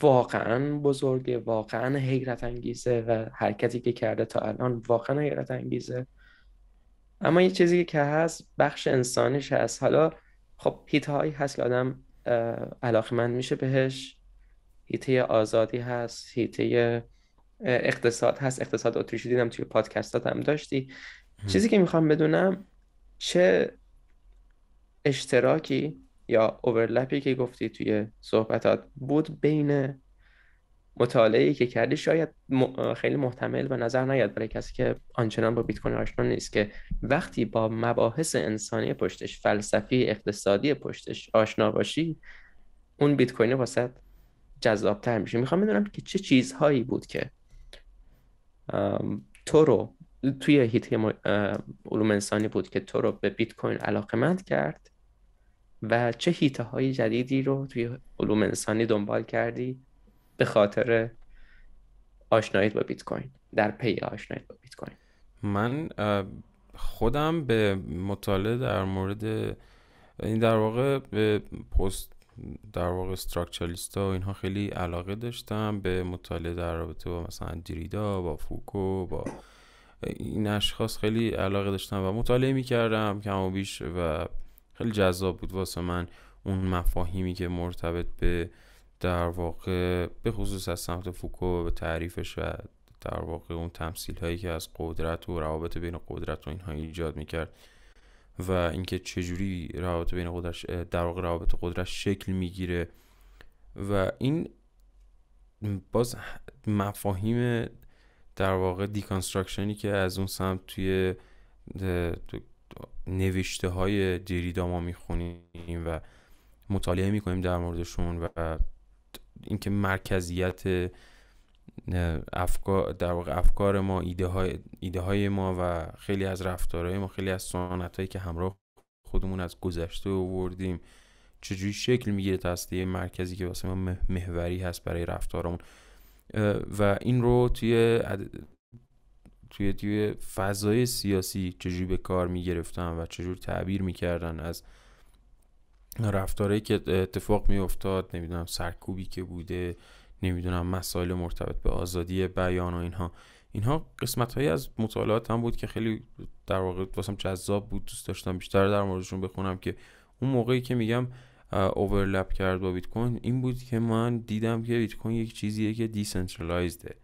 S1: واقعا بزرگه واقعا حیرت انگیزه و حرکتی که کرده تا الان واقعا حیرت انگیزه اما یه چیزی که هست بخش انسانیش هست حالا خب هیت هایی هست که آدم علاقمند میشه بهش هیته آزادی هست هیته اقتصاد هست اقتصاد اتریشی دیدم توی پادکستات هم داشتی چیزی که میخوام بدونم چه اشتراکی یا اوورلپی که گفتی توی صحبتات بود بین مطالعه که کردی شاید خیلی محتمل و نظر نیاد برای کسی که آنچنان با بیت کوین آشنا نیست که وقتی با مباحث انسانی پشتش فلسفی اقتصادی پشتش آشنا باشی اون بیت کوین واسط تر میشه میخوام بدونم که چه چیزهایی بود که تو رو توی هیت علوم انسانی بود که تو رو به بیت کوین علاقمند کرد و چه هیته های جدیدی رو توی علوم انسانی دنبال کردی به خاطر آشناییت با بیت کوین در پی آشناییت با بیت کوین
S2: من خودم به مطالعه در مورد این در واقع به پست در واقع استراکچالیستا و اینها خیلی علاقه داشتم به مطالعه در رابطه با مثلا دریدا با فوکو با این اشخاص خیلی علاقه داشتم و مطالعه میکردم کم و بیش و خیلی جذاب بود واسه من اون مفاهیمی که مرتبط به در واقع به خصوص از سمت فوکو به تعریفش و در واقع اون تمثیل هایی که از قدرت و روابط بین قدرت و اینها ایجاد میکرد و اینکه چجوری روابط بین قدرت در واقع روابط قدرت شکل میگیره و این باز مفاهیم در واقع دیکانسترکشنی که از اون سمت توی نوشته های دریدا ما میخونیم و مطالعه میکنیم در موردشون و اینکه مرکزیت افکار در واقع افکار ما ایده های, ایده های ما و خیلی از رفتارهای ما خیلی از سنت هایی که همراه خودمون از گذشته آوردیم چجوری شکل میگیره تا مرکزی که واسه ما محوری هست برای رفتارمون و این رو توی توی توی فضای سیاسی چجوری به کار میگرفتن و چجور تعبیر میکردن از رفتارهایی که اتفاق میافتاد نمیدونم سرکوبی که بوده نمیدونم مسائل مرتبط به آزادی بیان و اینها اینها قسمت هایی از مطالعات هم بود که خیلی در واقع واسم جذاب بود دوست داشتم بیشتر در موردشون بخونم که اون موقعی که میگم اوورلپ کرد با بیت کوین این بود که من دیدم که بیت کوین یک چیزیه که دیسنترالایزده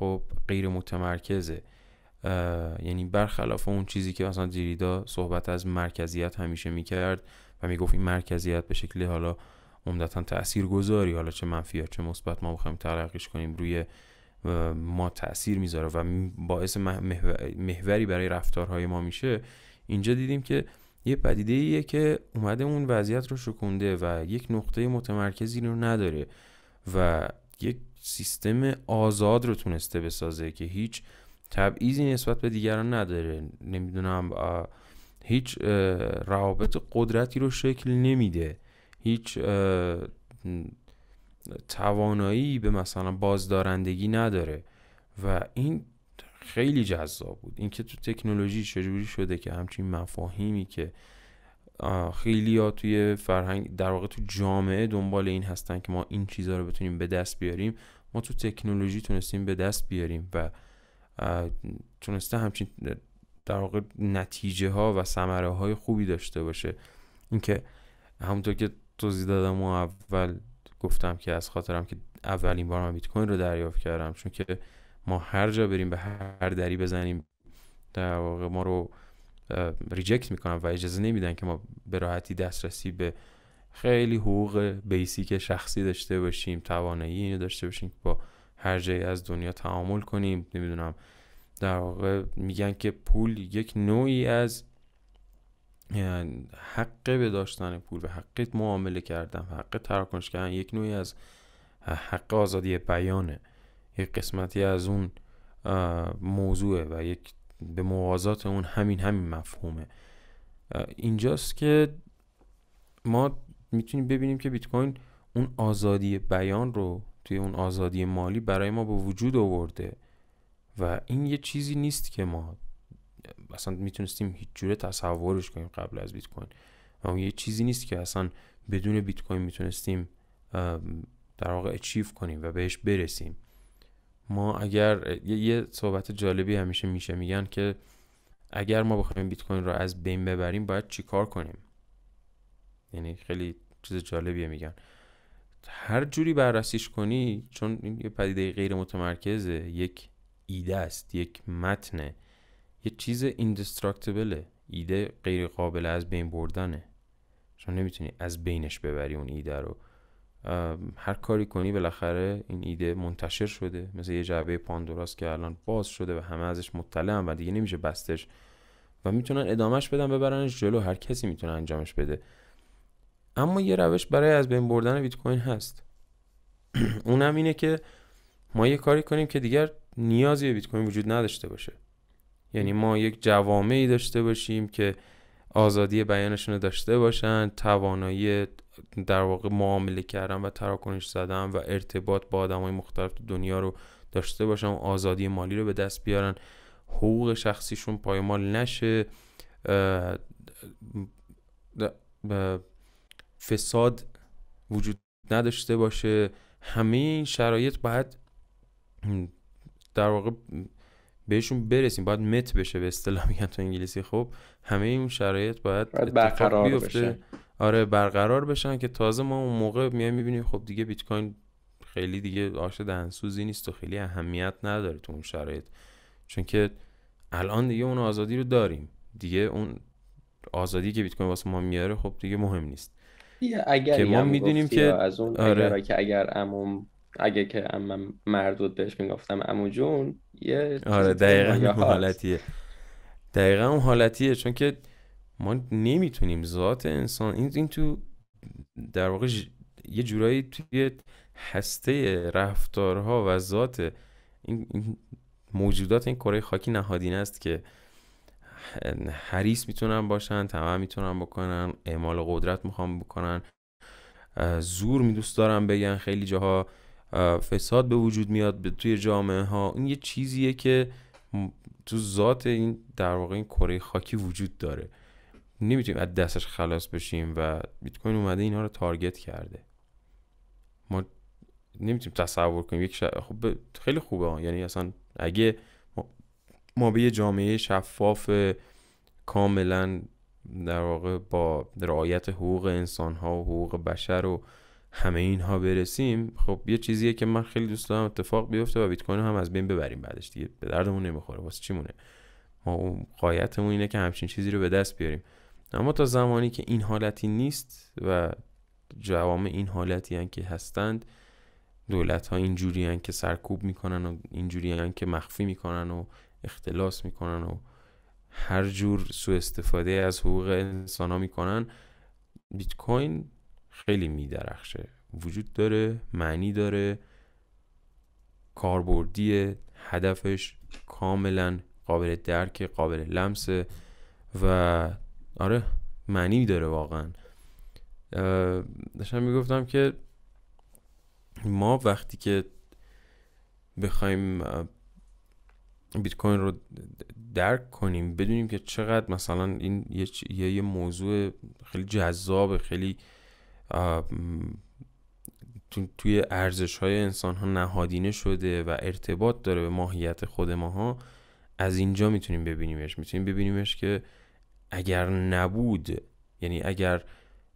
S2: خب غیر متمرکزه یعنی برخلاف اون چیزی که مثلا دیریدا صحبت از مرکزیت همیشه میکرد و میگفت این مرکزیت به شکل حالا عمدتا تأثیر گذاری حالا چه منفی چه مثبت ما بخوایم تلقیش کنیم روی ما تاثیر میذاره و باعث محوری برای رفتارهای ما میشه اینجا دیدیم که یه پدیده ایه که اومده اون وضعیت رو شکنده و یک نقطه متمرکزی رو نداره و یک سیستم آزاد رو تونسته بسازه که هیچ تبعیضی نسبت به دیگران نداره نمیدونم هیچ روابط قدرتی رو شکل نمیده هیچ توانایی به مثلا بازدارندگی نداره و این خیلی جذاب بود اینکه تو تکنولوژی چجوری شده که همچین مفاهیمی که خیلی ها توی فرهنگ در واقع تو جامعه دنبال این هستن که ما این چیزها رو بتونیم به دست بیاریم ما تو تکنولوژی تونستیم به دست بیاریم و تونسته همچین در واقع نتیجه ها و ثمره های خوبی داشته باشه اینکه همونطور که توضیح دادم و اول گفتم که از خاطرم که اولین بار من بیت کوین رو دریافت کردم چون که ما هر جا بریم به هر دری بزنیم در واقع ما رو ریجکت میکنن و اجازه نمیدن که ما به راحتی دسترسی به خیلی حقوق بیسیک شخصی داشته باشیم توانایی اینو داشته باشیم که با هر جایی از دنیا تعامل کنیم نمیدونم در واقع میگن که پول یک نوعی از حق به داشتن پول و حق معامله کردن حق تراکنش کردن یک نوعی از حق آزادی بیانه یک قسمتی از اون موضوعه و یک به موازات اون همین همین مفهومه اینجاست که ما میتونیم ببینیم که بیت کوین اون آزادی بیان رو توی اون آزادی مالی برای ما به وجود آورده و این یه چیزی نیست که ما اصلا میتونستیم هیچ جوره تصورش کنیم قبل از بیت کوین اون یه چیزی نیست که اصلا بدون بیت کوین میتونستیم در واقع اچیف کنیم و بهش برسیم ما اگر یه, صحبت جالبی همیشه میشه میگن که اگر ما بخوایم بیت کوین رو از بین ببریم باید چیکار کنیم یعنی خیلی چیز جالبیه میگن هر جوری بررسیش کنی چون این یه پدیده غیر متمرکزه یک ایده است یک متنه یه چیز ایندستراکتبله ایده غیر قابل از بین بردنه چون نمیتونی از بینش ببری اون ایده رو هر کاری کنی بالاخره این ایده منتشر شده مثل یه جعبه پاندوراست که الان باز شده و همه ازش مطلع و دیگه نمیشه بستش و میتونن ادامهش بدن ببرنش جلو هر کسی میتونه انجامش بده اما یه روش برای از بین بردن بیت کوین هست اونم اینه که ما یه کاری کنیم که دیگر نیازی به بیت کوین وجود نداشته باشه یعنی ما یک جوامعی داشته باشیم که آزادی بیانشون رو داشته باشن توانایی در واقع معامله کردن و تراکنش زدن و ارتباط با آدم های مختلف دنیا رو داشته باشن و آزادی مالی رو به دست بیارن حقوق شخصیشون پایمال نشه فساد وجود نداشته باشه همه این شرایط باید در واقع بهشون برسیم باید مت بشه به اصطلاح میگن تو انگلیسی خب همه این شرایط باید, باید برقرار بیفته. آره برقرار بشن که تازه ما اون موقع میایم میبینیم خب دیگه بیت کوین خیلی دیگه آش دهنسوزی نیست و خیلی اهمیت نداره تو اون شرایط چون که الان دیگه اون آزادی رو داریم دیگه اون آزادی که بیت کوین واسه ما میاره خب دیگه مهم نیست اگر که ما میدونیم که از اون آره. که اگر عموم اگه که من مرد بود بهش میگفتم امو جون
S1: یه آره دقیقا اون
S2: حالتیه دقیقا اون حالتیه چون که ما نمیتونیم ذات انسان این, این تو در واقع یه جورایی توی هسته رفتارها و ذات این, موجودات این کره خاکی نهادین است که حریص میتونن باشن تمام میتونن بکنن اعمال قدرت میخوان بکنن زور می دوست دارن بگن خیلی جاها فساد به وجود میاد توی جامعه ها این یه چیزیه که تو ذات این در واقع این کره خاکی وجود داره نمیتونیم از دستش خلاص بشیم و بیت کوین اومده اینها رو تارگت کرده ما نمیتونیم تصور کنیم یک خب خیلی خوبه ها. یعنی اصلا اگه ما... به یه جامعه شفاف کاملا در واقع با رعایت حقوق انسان ها و حقوق بشر و همه اینها برسیم خب یه چیزیه که من خیلی دوست دارم اتفاق بیفته و بیت کوین هم از بین ببریم بعدش دیگه به دردمون نمیخوره واسه چی مونه ما قایتمون اینه که همچین چیزی رو به دست بیاریم اما تا زمانی که این حالتی نیست و جوام این حالتی هن که هستند دولت ها اینجوری هن که سرکوب میکنن و اینجوری هن که مخفی میکنن و اختلاس میکنن و هر جور سوء استفاده از حقوق انسان ها میکنن بیت کوین خیلی میدرخشه وجود داره معنی داره کاربردی هدفش کاملا قابل درک قابل لمسه و آره معنی داره واقعا داشتم میگفتم که ما وقتی که بخوایم بیت کوین رو درک کنیم بدونیم که چقدر مثلا این یه, یه موضوع خیلی جذاب خیلی توی ارزش های انسان ها نهادینه شده و ارتباط داره به ماهیت خود ماها از اینجا میتونیم ببینیمش میتونیم ببینیمش که اگر نبود یعنی اگر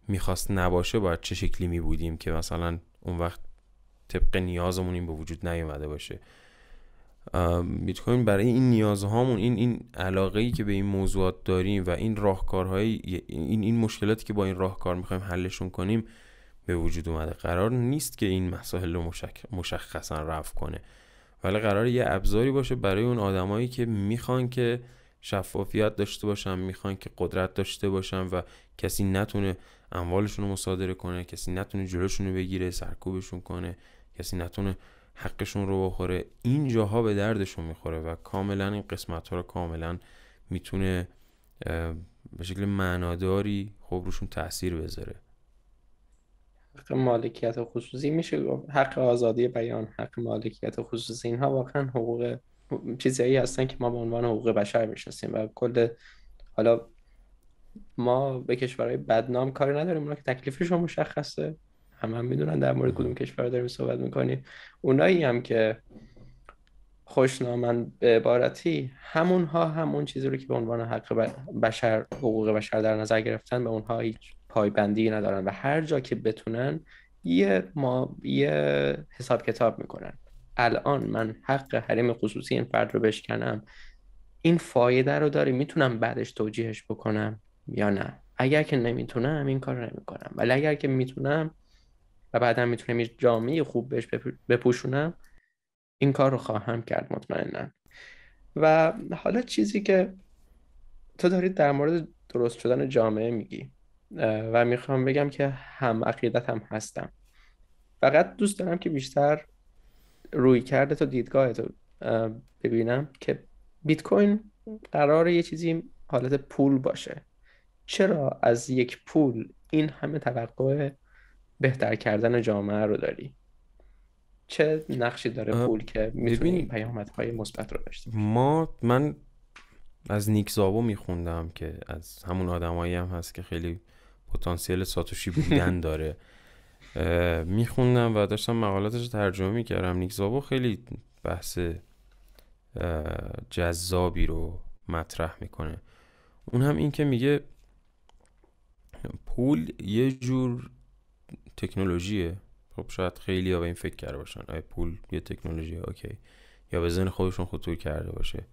S2: میخواست نباشه باید چه شکلی میبودیم که مثلا اون وقت طبق نیازمون این به وجود نیومده باشه بیت کوین برای این نیازهامون این این علاقه ای که به این موضوعات داریم و این راهکارهای این این مشکلاتی که با این راهکار میخوایم حلشون کنیم به وجود اومده قرار نیست که این مسائل رو مشخصا رفع کنه ولی قرار یه ابزاری باشه برای اون آدمایی که میخوان که شفافیت داشته باشن میخوان که قدرت داشته باشن و کسی نتونه اموالشون رو مصادره کنه کسی نتونه جلوشون رو بگیره سرکوبشون کنه کسی نتونه حقشون رو بخوره این جاها به دردشون میخوره و کاملا این قسمت ها رو کاملا میتونه به شکل معناداری خب روشون تاثیر بذاره
S1: حق مالکیت خصوصی میشه حق آزادی بیان حق مالکیت خصوصی اینها واقعا حقوق چیزایی هستن که ما به عنوان حقوق بشر میشناسیم و کل حالا ما به کشورهای بدنام کاری نداریم اونا که تکلیفشون مشخصه همه هم میدونن در مورد کدوم کشور داریم صحبت میکنیم اونایی هم که خوشنامن به عبارتی همونها همون چیزی رو که به عنوان حق بشر حقوق بشر در نظر گرفتن به اونها هیچ پایبندی ندارن و هر جا که بتونن یه, ما... یه حساب کتاب میکنن الان من حق حریم خصوصی این فرد رو بشکنم این فایده رو داره میتونم بعدش توجیهش بکنم یا نه اگر که نمیتونم این کار رو نمیکنم ولی اگر که میتونم و بعدا میتونم یه جامعه خوب بهش بپوشونم این کار رو خواهم کرد مطمئنا و حالا چیزی که تو دارید در مورد درست شدن جامعه میگی و میخوام بگم که هم عقیدت هم هستم فقط دوست دارم که بیشتر روی کرده تو دیدگاه تو ببینم که بیت کوین قرار یه چیزی حالت پول باشه چرا از یک پول این همه توقع بهتر کردن جامعه رو داری چه نقشی داره پول که میتونی این های مثبت رو داشته
S2: ما من از نیکزابو زابو میخوندم که از همون آدمایی هم هست که خیلی پتانسیل ساتوشی بودن داره میخوندم و داشتم مقالاتش رو ترجمه میکردم نیکزابو زابو خیلی بحث جذابی رو مطرح میکنه اون هم این که میگه پول یه جور تکنولوژیه خب شاید خیلی ها به این فکر کرده باشن آیا پول یه تکنولوژی اوکی یا به ذهن خودشون خطور کرده باشه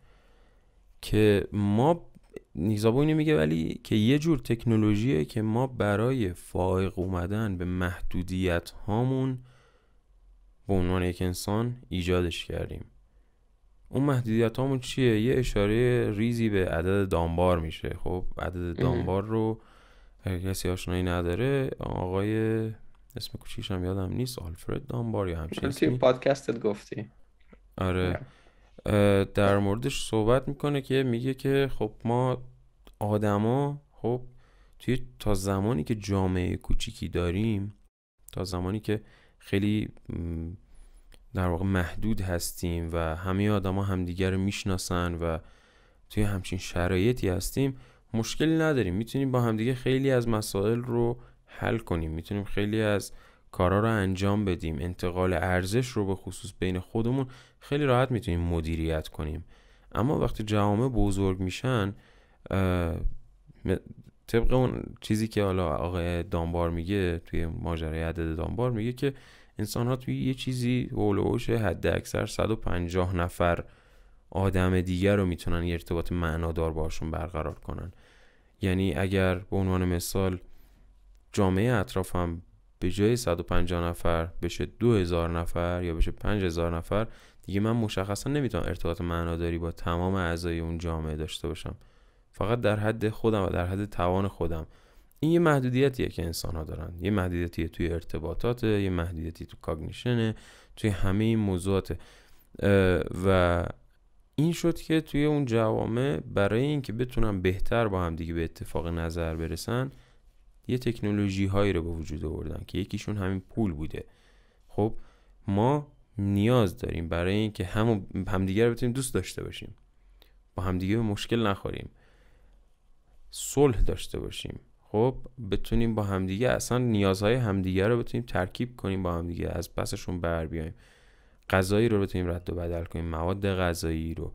S2: که ما نیزابو اینو میگه ولی که یه جور تکنولوژیه که ما برای فائق اومدن به محدودیت هامون به عنوان یک انسان ایجادش کردیم اون محدودیت هامون چیه؟ یه اشاره ریزی به عدد دانبار میشه خب عدد دانبار رو اگر کسی آشنایی نداره آقای اسم هم یادم نیست آلفرد دانبار یا همچین توی
S1: پادکستت گفتی
S2: آره, آره. در موردش صحبت میکنه که میگه که خب ما آدما خب توی تا زمانی که جامعه کوچیکی داریم تا زمانی که خیلی در واقع محدود هستیم و همه آدما همدیگه رو میشناسن و توی همچین شرایطی هستیم مشکلی نداریم میتونیم با همدیگه خیلی از مسائل رو حل کنیم میتونیم خیلی از کارا رو انجام بدیم انتقال ارزش رو به خصوص بین خودمون خیلی راحت میتونیم مدیریت کنیم اما وقتی جوامع بزرگ میشن طبق اون چیزی که حالا آقای دانبار میگه توی ماجرای عدد دانبار میگه که انسان ها توی یه چیزی هولوش حد اکثر 150 نفر آدم دیگر رو میتونن یه ارتباط معنادار باشون برقرار کنن یعنی اگر به عنوان مثال جامعه اطرافم به جای 150 نفر بشه 2000 نفر یا بشه 5000 نفر دیگه من مشخصا نمیتونم ارتباط معناداری با تمام اعضای اون جامعه داشته باشم فقط در حد خودم و در حد توان خودم این یه محدودیتیه که انسان ها دارن یه محدودیتی توی ارتباطات یه محدودیتی تو کاگنیشن توی همه این موضوعات و این شد که توی اون جوامع برای اینکه بتونم بهتر با هم دیگه به اتفاق نظر برسن یه تکنولوژی هایی رو به وجود آوردن که یکیشون همین پول بوده خب ما نیاز داریم برای اینکه هم همدیگه رو بتونیم دوست داشته باشیم با همدیگه به مشکل نخوریم صلح داشته باشیم خب بتونیم با همدیگه اصلا نیازهای همدیگه رو بتونیم ترکیب کنیم با همدیگه از پسشون بر بیایم غذایی رو بتونیم رد و بدل کنیم مواد غذایی رو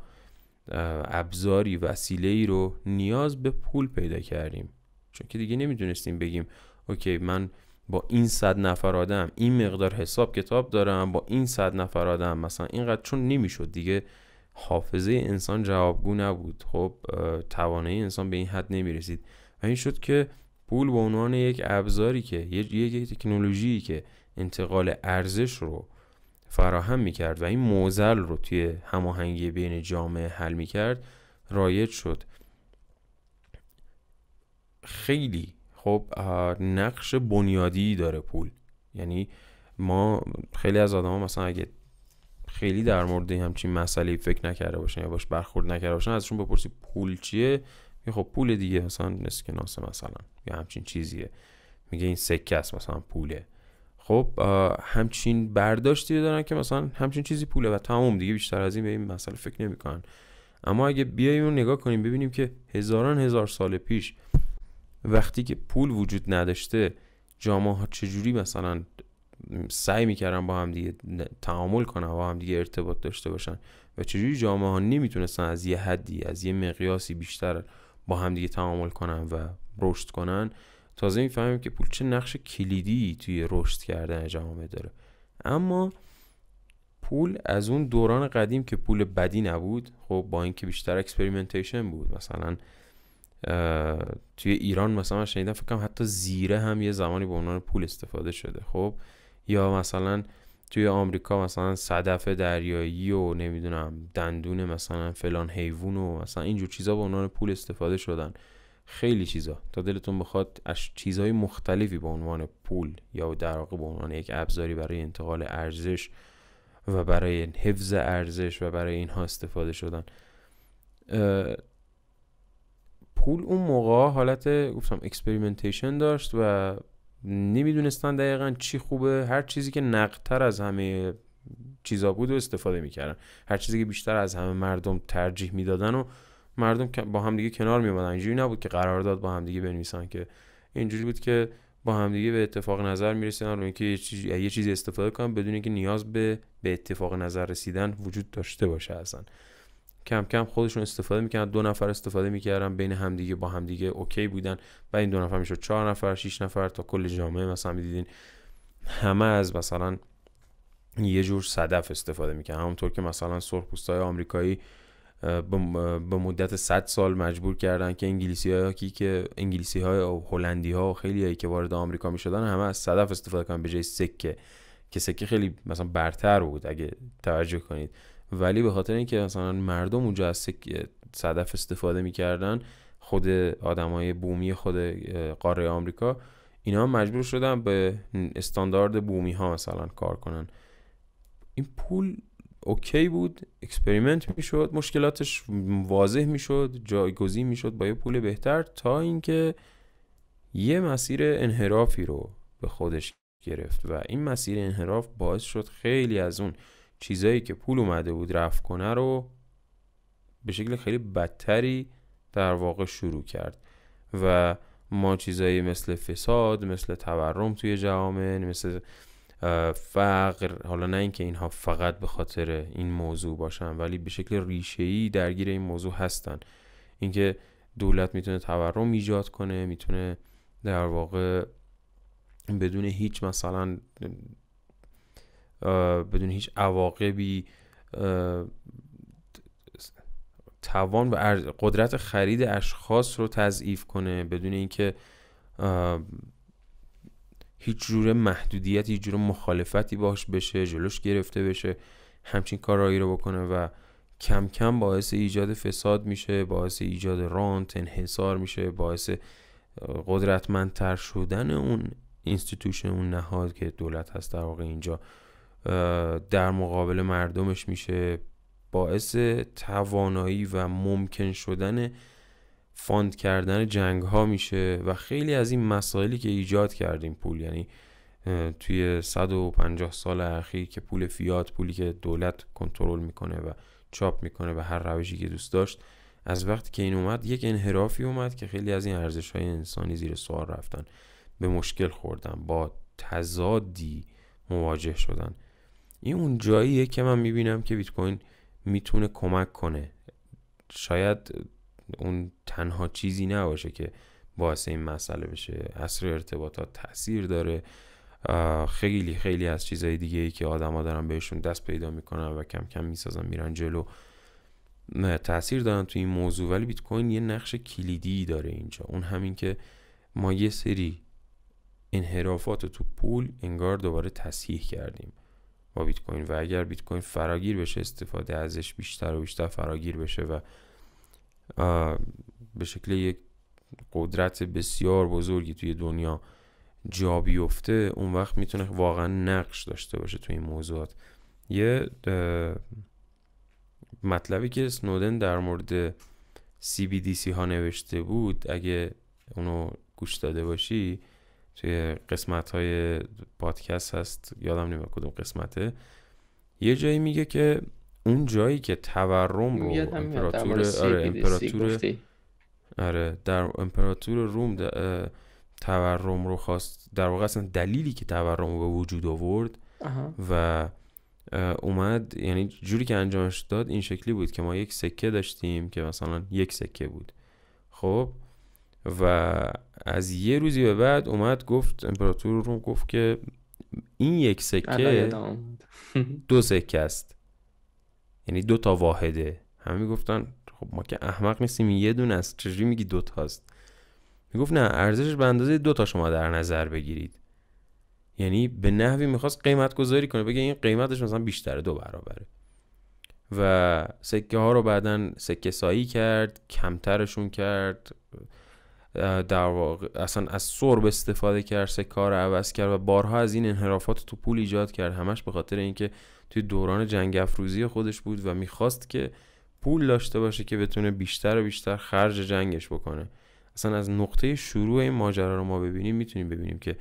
S2: ابزاری وسیله ای رو نیاز به پول پیدا کردیم چون که دیگه نمیدونستیم بگیم اوکی من با این صد نفر آدم این مقدار حساب کتاب دارم با این صد نفر آدم مثلا اینقدر چون نمیشد دیگه حافظه انسان جوابگو نبود خب توانایی انسان به این حد نمیرسید و این شد که پول به عنوان یک ابزاری که یک, یک تکنولوژی که انتقال ارزش رو فراهم میکرد و این موزل رو توی هماهنگی بین جامعه حل میکرد رایج شد خیلی خب نقش بنیادی داره پول یعنی ما خیلی از آدما مثلا اگه خیلی در مورد همچین مسئله فکر نکرده باشن یا باش برخورد نکرده باشن ازشون بپرسی پول چیه یه خب پول دیگه مثلا اسکناس مثلا یا همچین چیزیه میگه این سکه است مثلا پوله خب همچین برداشتی دارن که مثلا همچین چیزی پوله و تمام دیگه بیشتر از این به این مسئله فکر نمیکنن اما اگه بیایم اون نگاه کنیم ببینیم که هزاران هزار سال پیش وقتی که پول وجود نداشته جامعه ها چجوری مثلا سعی میکردن با هم دیگه تعامل کنن با هم دیگه ارتباط داشته باشن و چجوری جامعه ها نمیتونستن از یه حدی از یه مقیاسی بیشتر با هم دیگه تعامل کنن و رشد کنن تازه میفهمیم که پول چه نقش کلیدی توی رشد کردن جامعه داره اما پول از اون دوران قدیم که پول بدی نبود خب با اینکه بیشتر اکسپریمنتیشن بود مثلا توی ایران مثلا شنیدم فکر حتی زیره هم یه زمانی به عنوان پول استفاده شده خب یا مثلا توی آمریکا مثلا صدف دریایی و نمیدونم دندون مثلا فلان حیوان و مثلا اینجور چیزا به عنوان پول استفاده شدن خیلی چیزا تا دلتون بخواد از چیزهای مختلفی به عنوان پول یا در واقع به عنوان یک ابزاری برای انتقال ارزش و برای حفظ ارزش و برای اینها استفاده شدن پول اون موقع حالت گفتم اکسپریمنتیشن داشت و نمیدونستن دقیقا چی خوبه هر چیزی که نقدتر از همه چیزا بود و استفاده میکردن هر چیزی که بیشتر از همه مردم ترجیح میدادن و مردم با همدیگه کنار میومدن اینجوری نبود که قرار داد با همدیگه بنویسن که اینجوری بود که با همدیگه به اتفاق نظر میرسیدن روی اینکه یه, چیز، چیزی استفاده کنن بدون اینکه نیاز به به اتفاق نظر رسیدن وجود داشته باشه اصلا کم کم خودشون استفاده میکنن دو نفر استفاده میکردن بین همدیگه با همدیگه اوکی بودن و این دو نفر میشد چهار نفر شیش نفر تا کل جامعه مثلا میدیدین همه از مثلا یه جور صدف استفاده میکنن همونطور که مثلا های آمریکایی به مدت 100 سال مجبور کردن که انگلیسی های که انگلیسی های و هلندی ها و خیلی هایی که وارد آمریکا میشدن همه از صدف استفاده کنن به جای سکه که سکه خیلی مثلا برتر بود اگه توجه کنید ولی به خاطر اینکه مثلا مردم اونجا از صدف استفاده میکردن خود آدمای بومی خود قاره آمریکا اینا مجبور شدن به استاندارد بومی ها مثلا کار کنن این پول اوکی بود اکسپریمنت میشد مشکلاتش واضح میشد جایگزین میشد با یه پول بهتر تا اینکه یه مسیر انحرافی رو به خودش گرفت و این مسیر انحراف باعث شد خیلی از اون چیزایی که پول اومده بود رفت کنه رو به شکل خیلی بدتری در واقع شروع کرد و ما چیزایی مثل فساد مثل تورم توی جامعه مثل فقر حالا نه اینکه اینها فقط به خاطر این موضوع باشن ولی به شکل ریشه‌ای درگیر این موضوع هستن اینکه دولت میتونه تورم ایجاد کنه میتونه در واقع بدون هیچ مثلا بدون هیچ عواقبی توان و قدرت خرید اشخاص رو تضعیف کنه بدون اینکه هیچ جور محدودیت هیچ جور مخالفتی باش بشه جلوش گرفته بشه همچین کارهایی رو بکنه و کم کم باعث ایجاد فساد میشه باعث ایجاد رانت انحصار میشه باعث قدرتمندتر شدن اون اینستیتوشن اون نهاد که دولت هست در واقع اینجا در مقابل مردمش میشه باعث توانایی و ممکن شدن فاند کردن جنگ ها میشه و خیلی از این مسائلی که ایجاد کردیم پول یعنی توی 150 سال اخیر که پول فیات پولی که دولت کنترل میکنه و چاپ میکنه و هر روشی که دوست داشت از وقتی که این اومد یک انحرافی اومد که خیلی از این ارزش های انسانی زیر سوال رفتن به مشکل خوردن با تضادی مواجه شدن این اون جاییه که من میبینم که بیت کوین میتونه کمک کنه شاید اون تنها چیزی نباشه که باعث این مسئله بشه اصر ارتباطات تاثیر داره خیلی خیلی از چیزهای دیگه ای که آدما دارن بهشون دست پیدا میکنن و کم کم میسازن میرن جلو تاثیر دارن تو این موضوع ولی بیت کوین یه نقش کلیدی داره اینجا اون همین که ما یه سری انحرافات تو پول انگار دوباره تصحیح کردیم با بیت کوین و اگر بیت کوین فراگیر بشه استفاده ازش بیشتر و بیشتر فراگیر بشه و به شکل یک قدرت بسیار بزرگی توی دنیا جا بیفته اون وقت میتونه واقعا نقش داشته باشه توی این موضوعات یه مطلبی که سنودن در مورد CBDC ها نوشته بود اگه اونو گوش داده باشی توی قسمت های پادکست هست یادم نمیاد کدوم قسمته یه جایی میگه که اون جایی که تورم رو امپراتور آره امپراتور آره در امپراتور روم تورم رو خواست در واقع اصلا دلیلی که تورم رو به وجود آورد و اومد یعنی جوری که انجامش داد این شکلی بود که ما یک سکه داشتیم که مثلا یک سکه بود خب و از یه روزی به بعد اومد گفت امپراتور رو گفت که این یک سکه دو سکه است یعنی دو تا واحده همه میگفتن خب ما که احمق نیستیم یه دونه است چجوری میگی دو تاست میگفت نه ارزشش به اندازه دو تا شما در نظر بگیرید یعنی به نحوی میخواست قیمت گذاری کنه بگه این قیمتش مثلا بیشتره دو برابره و سکه ها رو بعدا سکه سایی کرد کمترشون کرد در واقع اصلا از سرب استفاده کرد سه کار عوض کرد و بارها از این انحرافات تو پول ایجاد کرد همش به خاطر اینکه توی دوران جنگ افروزی خودش بود و میخواست که پول داشته باشه که بتونه بیشتر و بیشتر خرج جنگش بکنه اصلا از نقطه شروع این ماجرا رو ما ببینیم میتونیم ببینیم که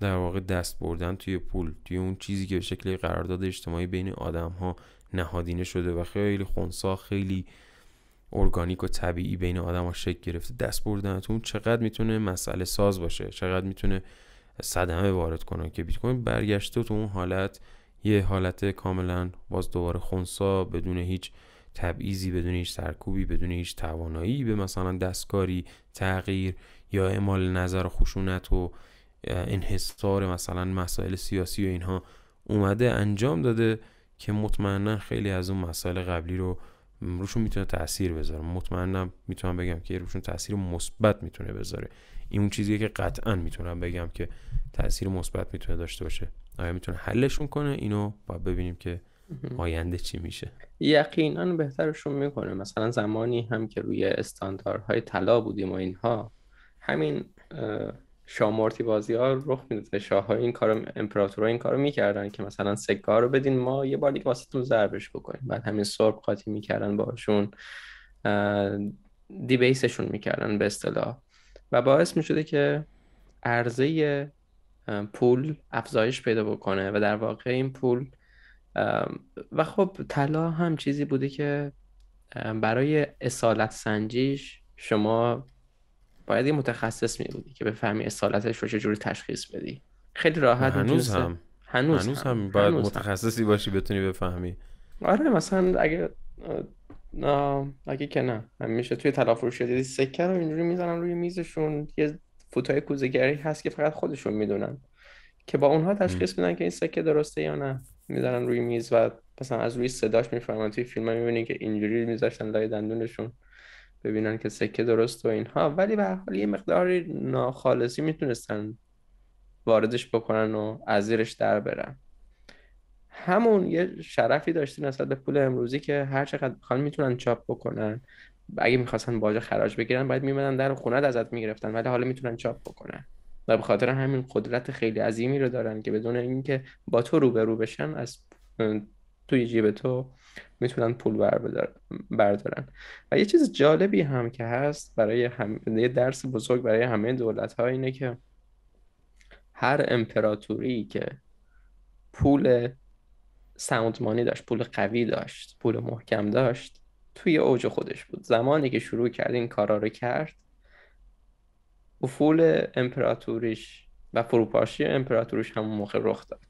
S2: در واقع دست بردن توی پول توی اون چیزی که به شکل قرارداد اجتماعی بین آدم ها نهادینه شده و خیلی خونسا خیلی ارگانیک و طبیعی بین آدم ها شکل گرفته دست بردن تو چقدر میتونه مسئله ساز باشه چقدر میتونه صدمه وارد کنه که بیت کوین برگشته تو اون حالت یه حالت کاملا باز دوباره خونسا بدون هیچ تبعیضی بدون هیچ سرکوبی بدون هیچ توانایی به مثلا دستکاری تغییر یا اعمال نظر خشونت و انحصار مثلا مسائل سیاسی و اینها اومده انجام داده که مطمئنا خیلی از اون مسائل قبلی رو روشون میتونه تاثیر بذاره مطمئنم میتونم بگم که روشون تاثیر مثبت میتونه بذاره این اون چیزیه که قطعا میتونم بگم که تاثیر مثبت میتونه داشته باشه آیا میتونه حلشون کنه اینو باید ببینیم که آینده چی میشه
S1: یقینا بهترشون میکنه مثلا زمانی هم که روی استانداردهای طلا بودیم و اینها همین شامورتی بازی ها رخ میداده شاه این کارو امپراتورها این کارو میکردن که مثلا سکه رو بدین ما یه بار دیگه تون ضربش بکنیم بعد همین سرب قاطی میکردن باشون دیبیسشون میکردن به اصطلاح و باعث میشده که عرضه پول افزایش پیدا بکنه و در واقع این پول و خب طلا هم چیزی بوده که برای اصالت سنجیش شما باید یه متخصص می بودی که بفهمی اصالتش رو چجوری تشخیص بدی خیلی راحت هنوز هم هنوز, هنوز هم, هم. باید
S2: متخصصی هم. باشی بتونی بفهمی
S1: آره مثلا اگه نه اگه که نه همیشه توی تلافروش دیدی سکه رو اینجوری میزنن روی میزشون یه فوتای کوزگری هست که فقط خودشون میدونن که با اونها تشخیص میدن که این سکه درسته یا نه میذارن روی میز و مثلا از روی صداش میفهمن توی فیلم میبینی که اینجوری میذاشتن لای دندونشون ببینن که سکه درست و اینها ولی به حال یه مقداری ناخالصی میتونستن واردش بکنن و از زیرش در برن همون یه شرفی داشتین نسبت به پول امروزی که هر چقدر بخوان میتونن چاپ بکنن اگه میخواستن باجا خراج بگیرن باید میمدن در خونه ازت میگرفتن ولی حالا میتونن چاپ بکنن و به خاطر همین قدرت خیلی عظیمی رو دارن که بدون اینکه با تو روبرو بشن از توی جیب تو میتونن پول بردارن و یه چیز جالبی هم که هست برای هم... یه درس بزرگ برای همه دولت ها اینه که هر امپراتوری که پول ساوندمانی داشت پول قوی داشت پول محکم داشت توی اوج خودش بود زمانی که شروع کرد این کارا رو کرد افول امپراتوریش و فروپاشی امپراتوریش همون موقع رخ داد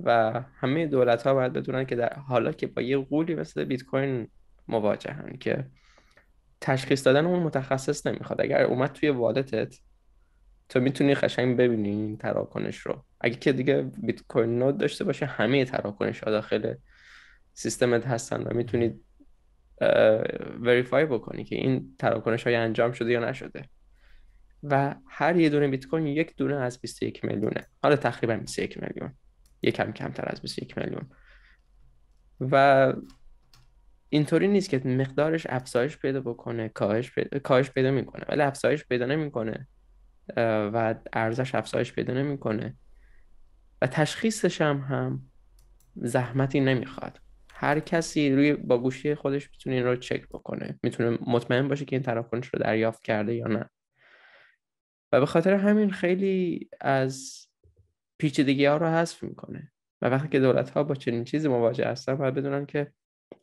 S1: و همه دولت ها باید بدونن که در حالا که با یه قولی مثل بیت کوین مواجهن که تشخیص دادن اون متخصص نمیخواد اگر اومد توی والتت تو میتونی قشنگ ببینی این تراکنش رو اگه که دیگه بیت کوین نود داشته باشه همه تراکنش ها داخل سیستمت هستن و میتونی وریفای بکنی که این تراکنش های انجام شده یا نشده و هر یه دونه بیت کوین یک دونه از 21 میلیونه حالا تقریبا 21 میلیون یکم کمتر از 21 میلیون و اینطوری نیست که مقدارش افزایش پیدا بکنه کاهش پیدا, کاهش پیدا میکنه ولی افزایش پیدا نمیکنه و ارزش افزایش پیدا نمیکنه و تشخیصش هم هم زحمتی نمیخواد هر کسی روی با گوشی خودش میتونه این رو چک بکنه میتونه مطمئن باشه که این تراکنش رو دریافت کرده یا نه و به خاطر همین خیلی از پیچیدگی ها رو حذف میکنه و وقتی که دولت ها با چنین چیزی مواجه هستن باید بدونن که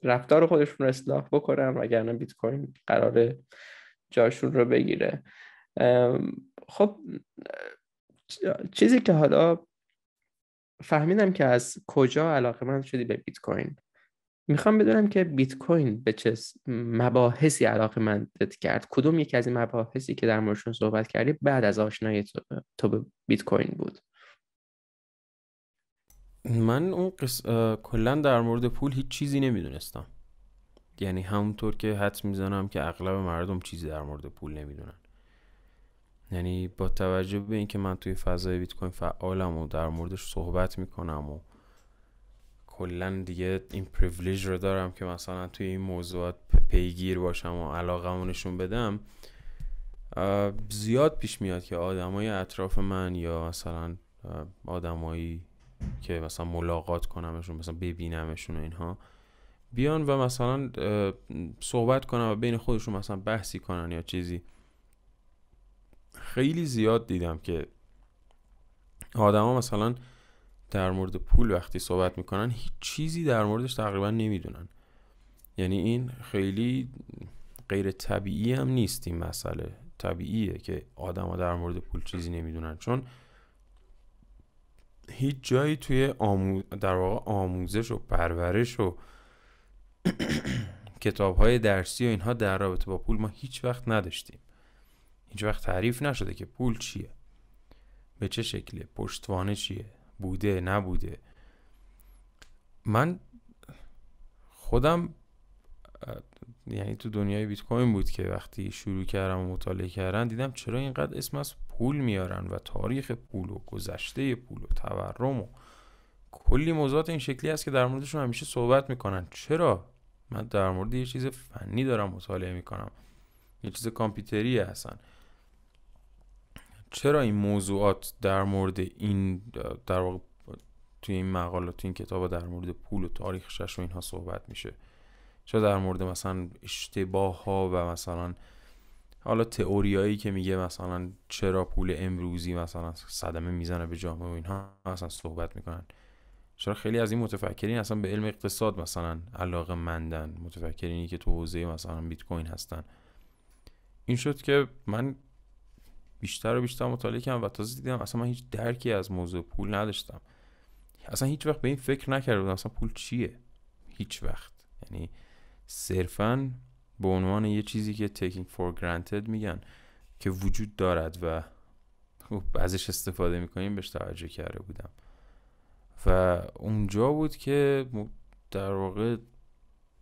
S1: رفتار خودشون رو اصلاح بکنن وگرنه بیت کوین قرار جاشون رو بگیره خب چیزی که حالا فهمیدم که از کجا علاقه من شدی به بیت کوین میخوام بدونم که بیت کوین به چه مباحثی علاقه من کرد کدوم یکی از این مباحثی که در موردشون صحبت کردی بعد از آشنایی تو به بیت کوین بود
S2: من اون قص... کلا در مورد پول هیچ چیزی نمیدونستم یعنی همونطور که حدس میزنم که اغلب مردم چیزی در مورد پول نمیدونن یعنی با توجه به اینکه من توی فضای بیت کوین فعالم و در موردش صحبت میکنم و کلا دیگه این پرویلیج رو دارم که مثلا توی این موضوعات پیگیر باشم و علاقه نشون بدم زیاد پیش میاد که آدمای اطراف من یا مثلا آدمایی که مثلا ملاقات کنمشون مثلا ببینمشون و اینها بیان و مثلا صحبت کنن و بین خودشون مثلا بحثی کنن یا چیزی خیلی زیاد دیدم که آدما مثلا در مورد پول وقتی صحبت میکنن هیچ چیزی در موردش تقریبا نمیدونن یعنی این خیلی غیر طبیعی هم نیست این مسئله طبیعیه که آدما در مورد پول چیزی نمیدونن چون هیچ جایی توی آمو... در واقع آموزش و پرورش و کتاب های درسی و اینها در رابطه با پول ما هیچ وقت نداشتیم هیچ وقت تعریف نشده که پول چیه به چه شکله پشتوانه چیه بوده نبوده من خودم یعنی تو دنیای بیت کوین بود که وقتی شروع کردم و مطالعه کردن دیدم چرا اینقدر اسم از پول میارن و تاریخ پول و گذشته پول و تورم و کلی موضوعات این شکلی است که در موردشون همیشه صحبت میکنن چرا من در مورد یه چیز فنی دارم مطالعه میکنم یه چیز کامپیوتری هستن چرا این موضوعات در مورد این در واقع توی این مقاله این کتاب در مورد پول و تاریخش و اینها صحبت میشه چه در مورد مثلا اشتباه ها و مثلا حالا تئوریایی که میگه مثلا چرا پول امروزی مثلا صدمه میزنه به جامعه و اینها اصلا صحبت میکنن چرا خیلی از این متفکرین اصلا به علم اقتصاد مثلا علاقه مندن متفکرینی که تو حوزه مثلا بیت کوین هستن این شد که من بیشتر و بیشتر مطالعه کردم و تازه دیدم اصلا من هیچ درکی از موضوع پول نداشتم اصلا هیچ وقت به این فکر نکرده بودم اصلا پول چیه هیچ وقت یعنی صرفا به عنوان یه چیزی که taking for granted میگن که وجود دارد و خب، ازش استفاده میکنیم بهش توجه کرده بودم و اونجا بود که در واقع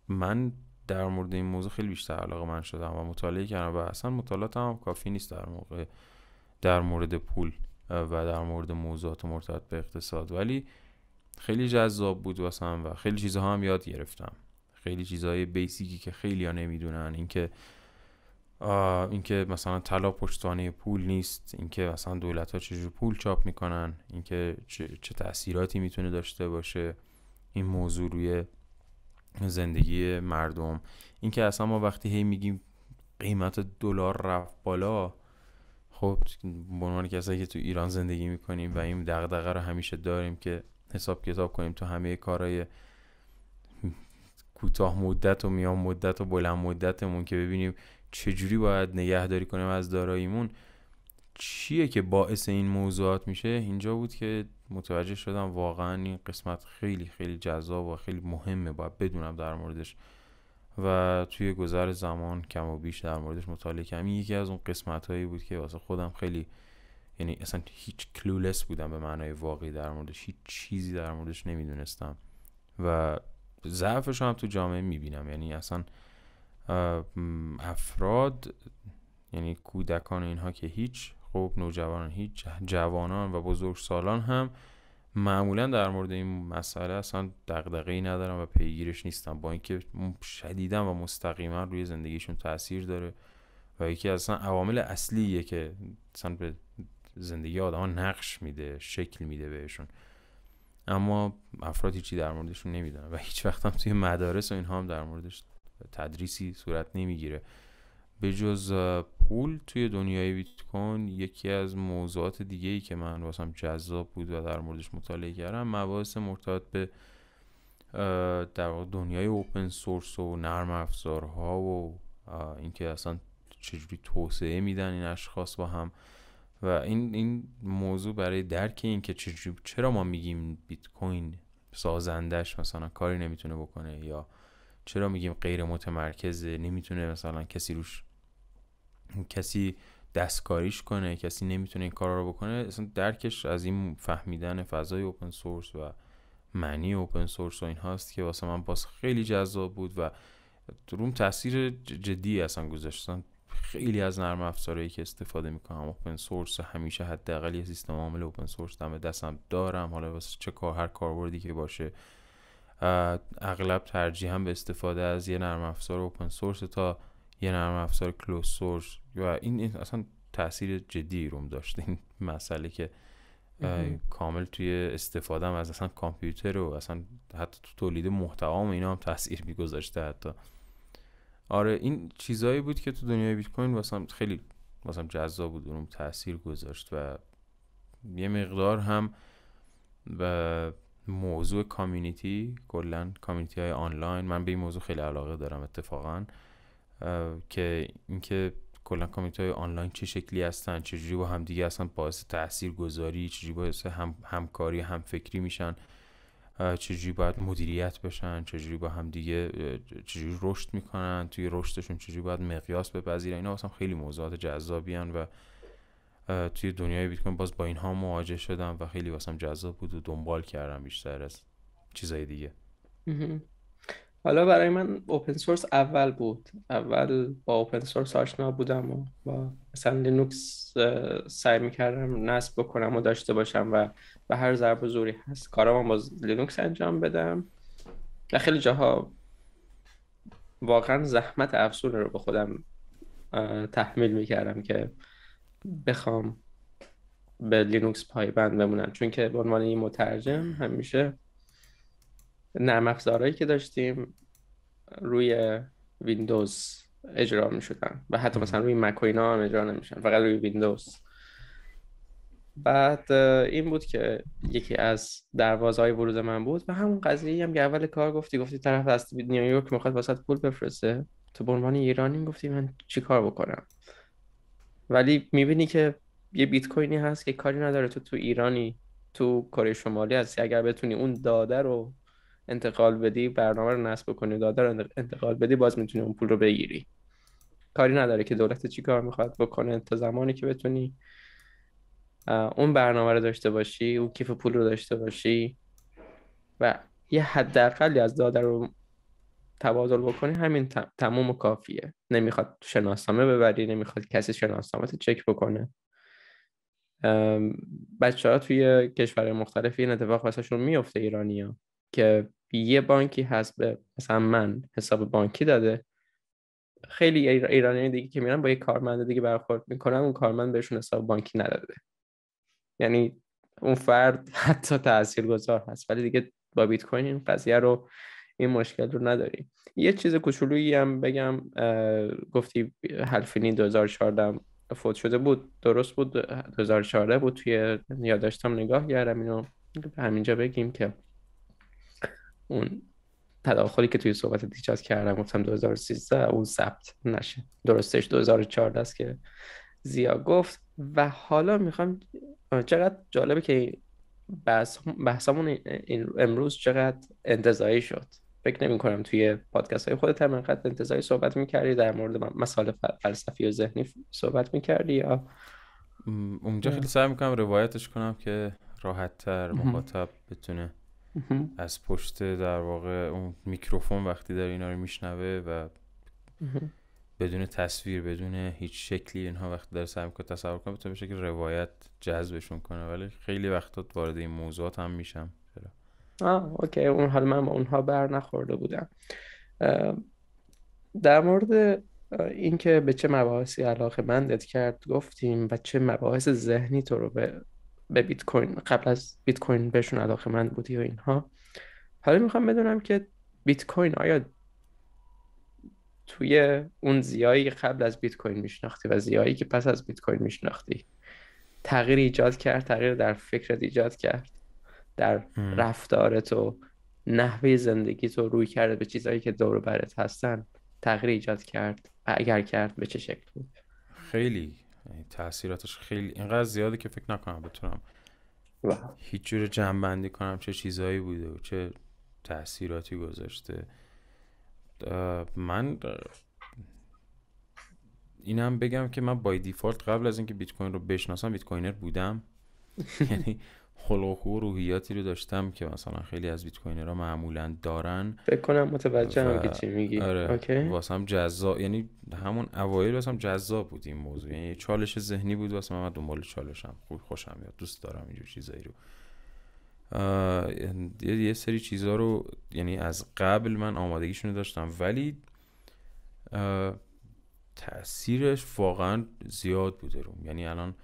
S2: من در مورد این موضوع خیلی بیشتر علاقه من شدم و مطالعه کردم و اصلا مطالعاتم هم کافی نیست در در مورد پول و در مورد موضوعات مرتبط به اقتصاد ولی خیلی جذاب بود واسم و خیلی چیزها هم یاد گرفتم خیلی چیزهای بیسیکی که خیلی ها نمیدونن اینکه اینکه مثلا طلا پشتوانه پول نیست اینکه مثلا دولت ها چجور پول چاپ میکنن اینکه چه, چه تاثیراتی میتونه داشته باشه این موضوع روی زندگی مردم اینکه اصلا ما وقتی هی میگیم قیمت دلار رفت بالا خب به عنوان کسایی که تو ایران زندگی میکنیم و این دغدغه رو همیشه داریم که حساب کتاب کنیم تو همه کارهای کوتاه مدت و میان مدت و بلند مدتمون که ببینیم چجوری باید نگهداری کنیم از داراییمون چیه که باعث این موضوعات میشه اینجا بود که متوجه شدم واقعا این قسمت خیلی خیلی جذاب و خیلی مهمه باید بدونم در موردش و توی گذر زمان کم و بیش در موردش مطالعه کردم یکی از اون قسمت هایی بود که واسه خودم خیلی یعنی اصلا هیچ کلولس بودم به معنای واقعی در موردش هیچ چیزی در موردش نمیدونستم و ضعفش هم تو جامعه میبینم یعنی اصلا افراد یعنی کودکان اینها که هیچ خب نوجوانان هیچ جوانان و بزرگسالان هم معمولا در مورد این مسئله اصلا ای ندارن و پیگیرش نیستن با اینکه شدیدا و مستقیما روی زندگیشون تاثیر داره و یکی اصلا عوامل اصلیه که اصلا به زندگی آدم نقش میده شکل میده بهشون اما افراد هیچی در موردشون نمیدونن و هیچ وقت هم توی مدارس و اینها هم در موردش تدریسی صورت نمیگیره به جز پول توی دنیای بیت کوین یکی از موضوعات دیگه ای که من واسم جذاب بود و در موردش مطالعه کردم مباحث مرتبط به در واقع دنیای اوپن سورس و نرم افزارها و اینکه اصلا چجوری توسعه میدن این اشخاص با هم و این این موضوع برای درک این که چرا ما میگیم بیت کوین سازندش مثلا کاری نمیتونه بکنه یا چرا میگیم غیر متمرکز نمیتونه مثلا کسی روش کسی دستکاریش کنه کسی نمیتونه این کار رو بکنه اصلا درکش از این فهمیدن فضای اوپن سورس و معنی اوپن سورس و این هاست که واسه من باز خیلی جذاب بود و روم تاثیر جدی اصلا گذاشتن خیلی از نرم افزارهایی که استفاده میکنم اوپن سورس همیشه حداقل یه سیستم عامل اوپن سورس دم دستم دارم حالا واسه چه کار هر کاربردی که باشه اغلب ترجیح هم به استفاده از یه نرم افزار اوپن سورس تا یه نرم افزار کلوز سورس و این اصلا تاثیر جدی روم داشته این مسئله که کامل توی استفادهم از اصلا کامپیوتر و اصلا حتی تو تولید محتوام اینا هم تاثیر میگذاشته حتی آره این چیزایی بود که تو دنیای بیت کوین واسم خیلی واسم جذاب بود اونم تاثیر گذاشت و یه مقدار هم و موضوع کامیونیتی کلا کامیونیتی های آنلاین من به این موضوع خیلی علاقه دارم اتفاقا که اینکه کلا کامیونیتی های آنلاین چه شکلی هستن چجوری با دیگه اصلا باعث تاثیرگذاری چجوری باعث هم، همکاری فکری میشن چجوری باید مدیریت بشن چجوری با هم دیگه چجوری رشد میکنن توی رشدشون چجوری باید مقیاس بپذیرن اینا واسم خیلی موضوعات جذابی و توی دنیای بیت کوین باز با اینها مواجه شدم و خیلی واسم جذاب بود و دنبال کردم بیشتر از چیزای دیگه
S1: حالا برای من اوپن سورس اول بود اول با اوپن سورس آشنا بودم و با مثلا لینوکس سعی میکردم نصب بکنم و داشته باشم و به هر ضرب و زوری هست کارم با لینوکس انجام بدم و خیلی جاها واقعا زحمت افسونه رو به خودم تحمیل میکردم که بخوام به لینوکس پایبند بمونم چون که به عنوان یه مترجم همیشه نرم افزارهایی که داشتیم روی ویندوز اجرا می و حتی مثلا روی مک و اینا هم اجرا نمیشن فقط روی ویندوز بعد این بود که یکی از دروازه های ورود من بود و همون قضیه هم که اول کار گفتی گفتی طرف از نیویورک میخواد واسه پول بفرسته تو به عنوان ایرانی گفتی من چیکار بکنم ولی میبینی که یه بیت کوینی هست که کاری نداره تو تو ایرانی تو کره شمالی هستی اگر بتونی اون داده رو انتقال بدی برنامه رو نصب کنی داده انتقال بدی باز میتونی اون پول رو بگیری کاری نداره که دولت چی کار میخواد بکنه تا زمانی که بتونی اون برنامه رو داشته باشی اون کیف پول رو داشته باشی و یه حداقلی از داده رو تبادل بکنی همین تموم و کافیه نمیخواد شناسنامه ببری نمیخواد کسی شناسنامه چک بکنه بچه ها توی کشور مختلفی این اتفاق واسهشون میفته ایرانی که یه بانکی هست به مثلا من حساب بانکی داده خیلی ایرانی دیگه که میرن با یه کارمند دیگه برخورد میکنن اون کارمند بهشون حساب بانکی نداده یعنی اون فرد حتی گذار هست ولی دیگه با بیت کوین این قضیه رو این مشکل رو نداری یه چیز کوچولویی هم بگم گفتی هلفینی 2014 فوت شده بود درست بود 2014 بود توی یادداشتم نگاه کردم اینو همینجا بگیم که اون تداخلی که توی صحبت دیجاز کردم گفتم 2013 اون ثبت نشه درستش 2014 است که زیا گفت و حالا میخوام چقدر جالبه که بحث... بحثمون امروز چقدر انتظایی شد فکر نمی کنم توی پادکست های خودت هم انقدر انتظاری صحبت میکردی در مورد مسائل فلسفی و ذهنی صحبت میکردی یا اونجا خیلی
S2: سعی میکنم روایتش کنم که راحتتر مخاطب بتونه از پشت در واقع اون میکروفون وقتی در اینا رو میشنوه و بدون تصویر بدون هیچ شکلی اینها وقتی در سعی میکنه تصور کنه بتونه بشه که روایت جذبشون کنه ولی خیلی وقتا وارد این موضوعات هم میشم
S1: آه اوکی اون حال من با اونها بر نخورده بودم در مورد اینکه به چه مباحثی علاقه مندت کرد گفتیم و چه مباحث ذهنی تو رو به به بیت کوین قبل از بیت کوین بهشون علاقه بودی و اینها حالا میخوام بدونم که بیت کوین آیا توی اون زیایی که قبل از بیت کوین میشناختی و زیایی که پس از بیت کوین میشناختی تغییر ایجاد کرد تغییر در فکرت ایجاد کرد در رفتارت و نحوه زندگی تو روی کرد به چیزهایی که دور برت هستن تغییر ایجاد کرد اگر کرد به چه شکل
S2: خیلی یعنی تاثیراتش خیلی اینقدر زیاده که فکر نکنم بتونم هیچ جور جنبندی کنم چه چیزهایی بوده و چه تاثیراتی گذاشته من اینم بگم که من بای دیفالت قبل از اینکه بیت کوین رو بشناسم بیت کوینر بودم یعنی خلق و روحیاتی رو داشتم که مثلا خیلی از بیت رو معمولا دارن
S1: فکر کنم هم که چی
S2: میگی آره اوکی واسم جذاب یعنی همون اوایل واسم جذاب بود این موضوع یعنی چالش ذهنی بود واسه من دنبال چالشم خوب خوشم میاد دوست دارم اینجور چیزایی رو یه،, سری چیزا رو یعنی از قبل من آمادگیشون رو داشتم ولی تاثیرش واقعا زیاد بوده روم یعنی الان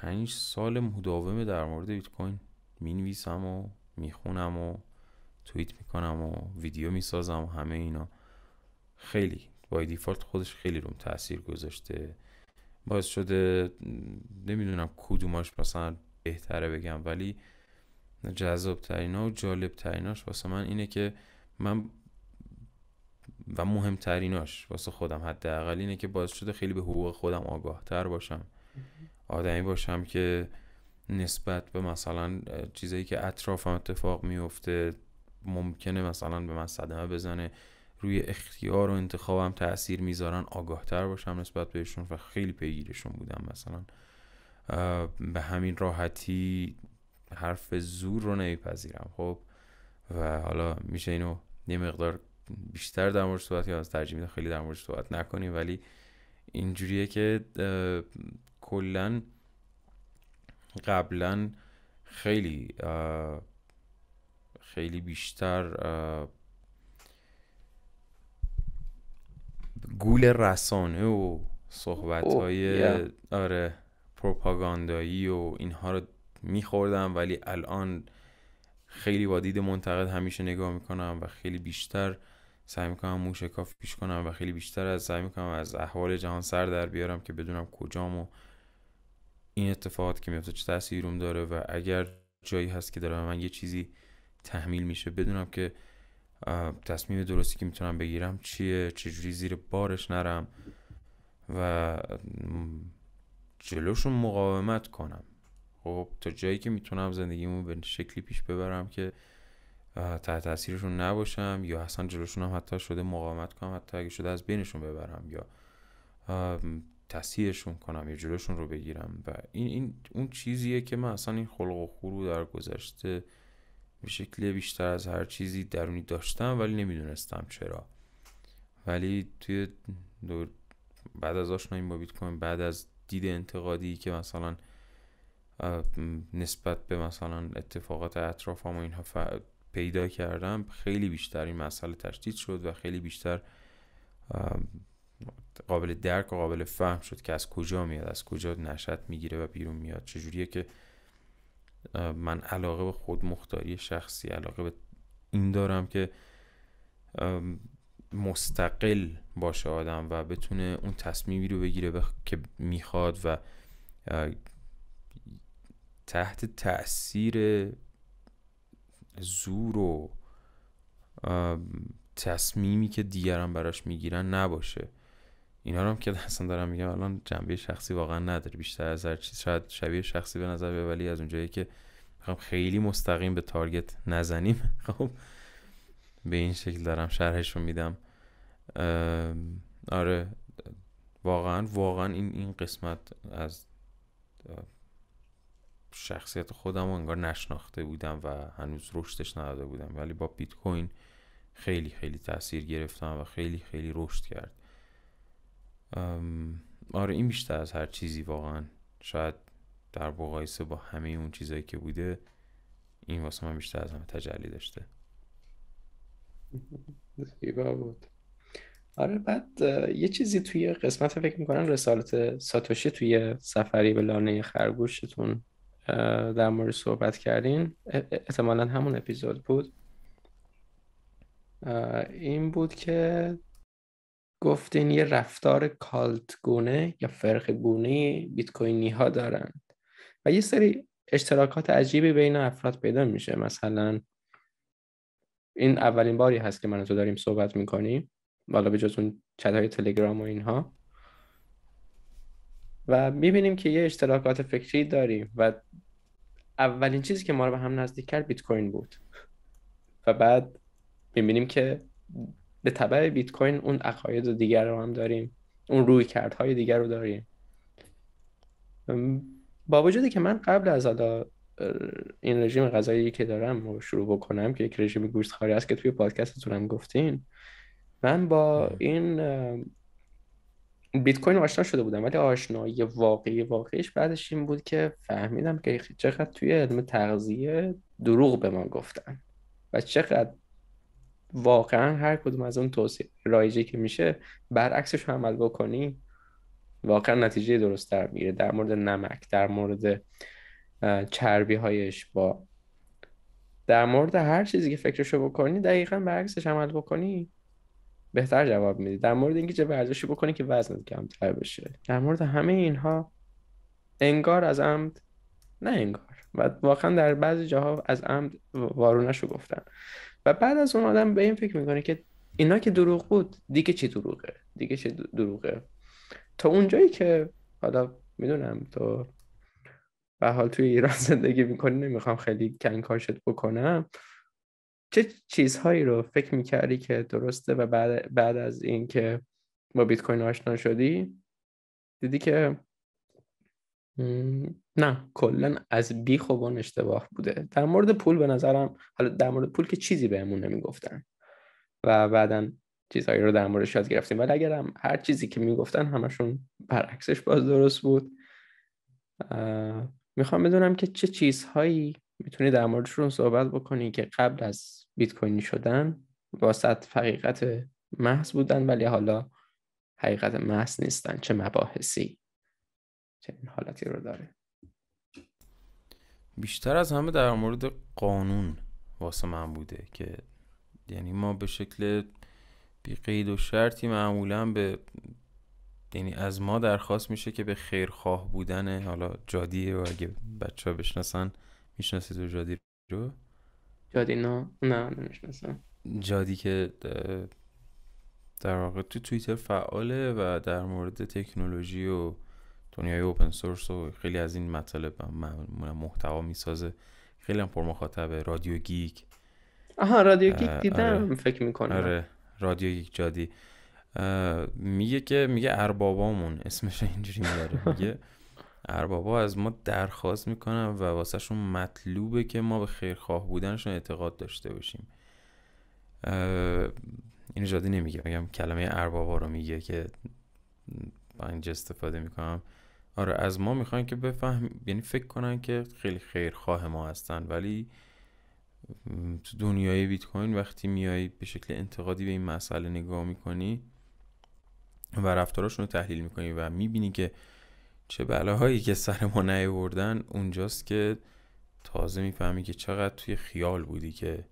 S2: پنج سال مداوم در مورد بیت کوین مینویسم و میخونم و توییت میکنم و ویدیو میسازم و همه اینا خیلی با دیفالت خودش خیلی روم تاثیر گذاشته باعث شده نمیدونم کدوماش مثلا بهتره بگم ولی جذاب ترینا و جالب تریناش واسه من اینه که من و مهمتریناش واسه خودم حداقل اینه که باعث شده خیلی به حقوق خودم آگاه تر باشم آدمی باشم که نسبت به مثلا چیزایی که اطرافم اتفاق میفته ممکنه مثلا به من صدمه بزنه روی اختیار و انتخابم تاثیر میذارن آگاهتر باشم نسبت بهشون و خیلی پیگیرشون بودم مثلا به همین راحتی حرف زور رو نمیپذیرم خب و حالا میشه اینو یه مقدار بیشتر در مورد صحبت یا از ترجمه خیلی در مورد صحبت نکنیم ولی اینجوریه که کلا قبلا خیلی خیلی بیشتر گول رسانه و صحبت های آره پروپاگاندایی و اینها رو میخوردم ولی الان خیلی با دید منتقد همیشه نگاه میکنم و خیلی بیشتر سعی میکنم موشکاف پیش کنم و خیلی بیشتر از سعی میکنم از احوال جهان سر در بیارم که بدونم کجام و این اتفاقات که میفته چه تاثیرم داره و اگر جایی هست که داره من یه چیزی تحمیل میشه بدونم که تصمیم درستی که میتونم بگیرم چیه چجوری زیر بارش نرم و جلوشون مقاومت کنم خب تا جایی که میتونم زندگیمو به شکلی پیش ببرم که تحت تاثیرشون نباشم یا اصلا جلوشون هم حتی شده مقاومت کنم حتی اگه شده از بینشون ببرم یا تصحیحشون کنم یا جلوشون رو بگیرم و این, این اون چیزیه که من اصلا این خلق و خورو در گذشته به شکل بیشتر از هر چیزی درونی داشتم ولی نمیدونستم چرا ولی توی دور بعد از آشنایی با بیت کوین بعد از دید انتقادی که مثلا نسبت به مثلا اتفاقات اطرافم و اینها ف... پیدا کردم خیلی بیشتر این مسئله تشدید شد و خیلی بیشتر قابل درک و قابل فهم شد که از کجا میاد از کجا نشد میگیره و بیرون میاد چجوریه که من علاقه به خود مختاری شخصی علاقه به این دارم که مستقل باشه آدم و بتونه اون تصمیمی رو بگیره بخ... که میخواد و تحت تاثیر زور و تصمیمی که دیگران براش میگیرن نباشه اینا رو هم که اصلا دارم میگم الان جنبه شخصی واقعا نداره بیشتر از هر چیز شاید شبیه شخصی به نظر ولی از اونجایی که میخوام خب خیلی مستقیم به تارگت نزنیم خب به این شکل دارم شرحش رو میدم آره واقعا واقعا این این قسمت از شخصیت خودم انگار نشناخته بودم و هنوز رشدش نداده بودم ولی با بیت کوین خیلی خیلی تاثیر گرفتم و خیلی خیلی رشد کرد آره این بیشتر از هر چیزی واقعا شاید در مقایسه با همه اون چیزهایی که بوده این واسه من بیشتر از همه تجلی داشته
S1: زیبا بود آره بعد یه چیزی توی قسمت فکر میکنن رسالت ساتوشی توی سفری به لانه خرگوشتون در مورد صحبت کردین احتمالا همون اپیزود بود این بود که گفتین یه رفتار کالت گونه یا فرق گونه بیت کوینی ها دارند و یه سری اشتراکات عجیبی بین افراد پیدا میشه مثلا این اولین باری هست که من تو داریم صحبت میکنیم والا به جز اون چت های تلگرام و اینها و میبینیم که یه اشتراکات فکری داریم و اولین چیزی که ما رو به هم نزدیک کرد بیت کوین بود و بعد میبینیم که به تبع بیت کوین اون عقاید دیگر رو هم داریم اون روی کردهای دیگر رو داریم با وجودی که من قبل از حالا این رژیم غذایی که دارم رو شروع بکنم که یک رژیم گوشت خاری است که توی پادکستتون هم گفتین من با این بیت کوین آشنا شده بودم ولی آشنایی واقعی واقعیش بعدش این بود که فهمیدم که چقدر توی علم تغذیه دروغ به ما گفتن و چقدر واقعا هر کدوم از اون توصیه رایجی که میشه برعکسش عمل بکنی واقعا نتیجه درست در در مورد نمک در مورد چربی هایش با در مورد هر چیزی که فکرشو بکنی دقیقا برعکسش عمل بکنی بهتر جواب میدی در مورد اینکه چه ورزشی بکنی که وزنت کمتر بشه در مورد همه اینها انگار از عمد نه انگار و واقعا در بعضی جاها از عمد وارونش رو گفتن بعد از اون آدم به این فکر میکنه که اینا که دروغ بود دیگه چی دروغه دیگه چی دروغه تا اونجایی که حالا میدونم تو به حال توی ایران زندگی میکنی نمیخوام خیلی کنکاشت بکنم چه چیزهایی رو فکر میکردی که درسته و بعد, بعد از این که با بیت کوین آشنا شدی دیدی که نه کلا از بی خوبان اشتباه بوده در مورد پول به نظرم حالا در مورد پول که چیزی بهمون نمیگفتن و بعدا چیزهایی رو در موردش یاد گرفتیم ولی اگرم هر چیزی که میگفتن همشون برعکسش باز درست بود میخوام بدونم که چه چیزهایی میتونی در موردشون صحبت بکنی که قبل از بیت کوین شدن واسط حقیقت محض بودن ولی حالا حقیقت محض نیستن چه مباحثی چنین حالتی رو داره
S2: بیشتر از همه در مورد قانون واسه من بوده که یعنی ما به شکل بی قید و شرطی معمولا به یعنی از ما درخواست میشه که به خیرخواه بودن حالا جادیه و اگه بچه ها بشناسن میشناسید و جادی رو
S1: جادی نه نه نمیشناسن؟
S2: جادی که در واقع تو توییتر فعاله و در مورد تکنولوژی و دنیای اوپن سورس و خیلی از این مطالب محتوا میسازه خیلی هم پر مخاطبه رادیو گیک آها رادیو گیک دیدم آره. فکر میکنم آره رادیو گیک جادی میگه که میگه اربابامون اسمش اینجوری میاره میگه اربابا از ما درخواست میکنن و واسهشون مطلوبه که ما به خیرخواه بودنشون اعتقاد داشته باشیم این جادی نمیگه میگم کلمه اربابا رو میگه که با اینجا استفاده میکنم آره از ما میخوان که بفهم یعنی فکر کنن که خیلی خیرخواه ما هستن ولی تو دنیای بیت کوین وقتی میای به شکل انتقادی به این مسئله نگاه میکنی و رفتاراشون رو تحلیل میکنی و میبینی که چه بلاهایی که سر ما نیاوردن اونجاست که تازه میفهمی که چقدر توی خیال بودی که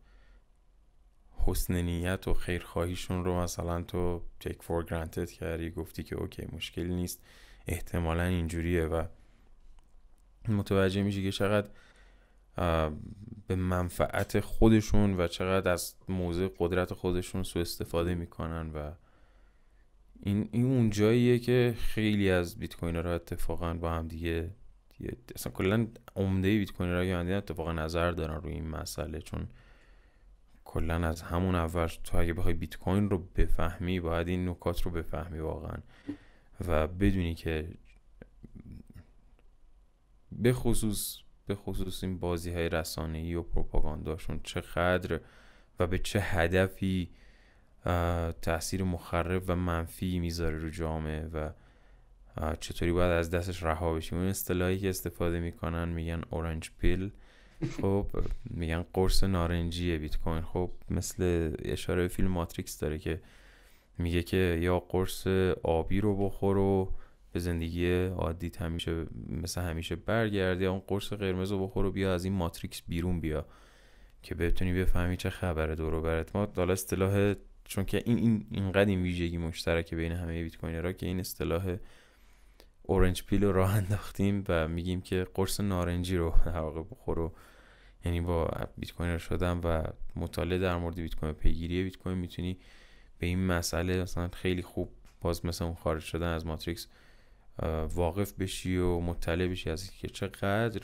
S2: حسن نیت و خیرخواهیشون رو مثلا تو take فور گرانتد کردی گفتی که اوکی مشکل نیست احتمالا اینجوریه و متوجه میشه که چقدر به منفعت خودشون و چقدر از موضع قدرت خودشون سو استفاده میکنن و این این اون جاییه که خیلی از بیت کوینرها اتفاقا با هم دیگه اصلا کلا عمده بیت کوینرها اتفاق اتفاقا نظر دارن روی این مسئله چون کلا از همون اول تو اگه بخوای بیت کوین رو بفهمی باید این نکات رو بفهمی واقعا و بدونی که به خصوص به خصوص این بازی های رسانه ای و پروپاگانداشون چقدر و به چه هدفی تاثیر مخرب و منفی میذاره رو جامعه و چطوری باید از دستش رها بشیم اون اصطلاحی که استفاده میکنن میگن اورنج پیل خب میگن قرص نارنجی بیت کوین خب مثل اشاره به فیلم ماتریکس داره که میگه که یا قرص آبی رو بخور و به زندگی عادی همیشه مثل همیشه برگرد یا اون قرص قرمز رو بخور و بیا از این ماتریکس بیرون بیا که بتونی بفهمی چه خبره دور برات ما حالا اصطلاح چون که این این اینقدر ویژگی مشترک بین همه بیت کوینرها که این اصطلاح اورنج پیل رو راه انداختیم و میگیم که قرص نارنجی رو در واقع بخور و یعنی با بیت کوینر شدم و مطالعه در مورد بیت کوین پیگیری بیت کوین میتونی به این مسئله مثلا خیلی خوب باز مثل اون خارج شدن از ماتریکس واقف بشی و مطلع بشی از اینکه چقدر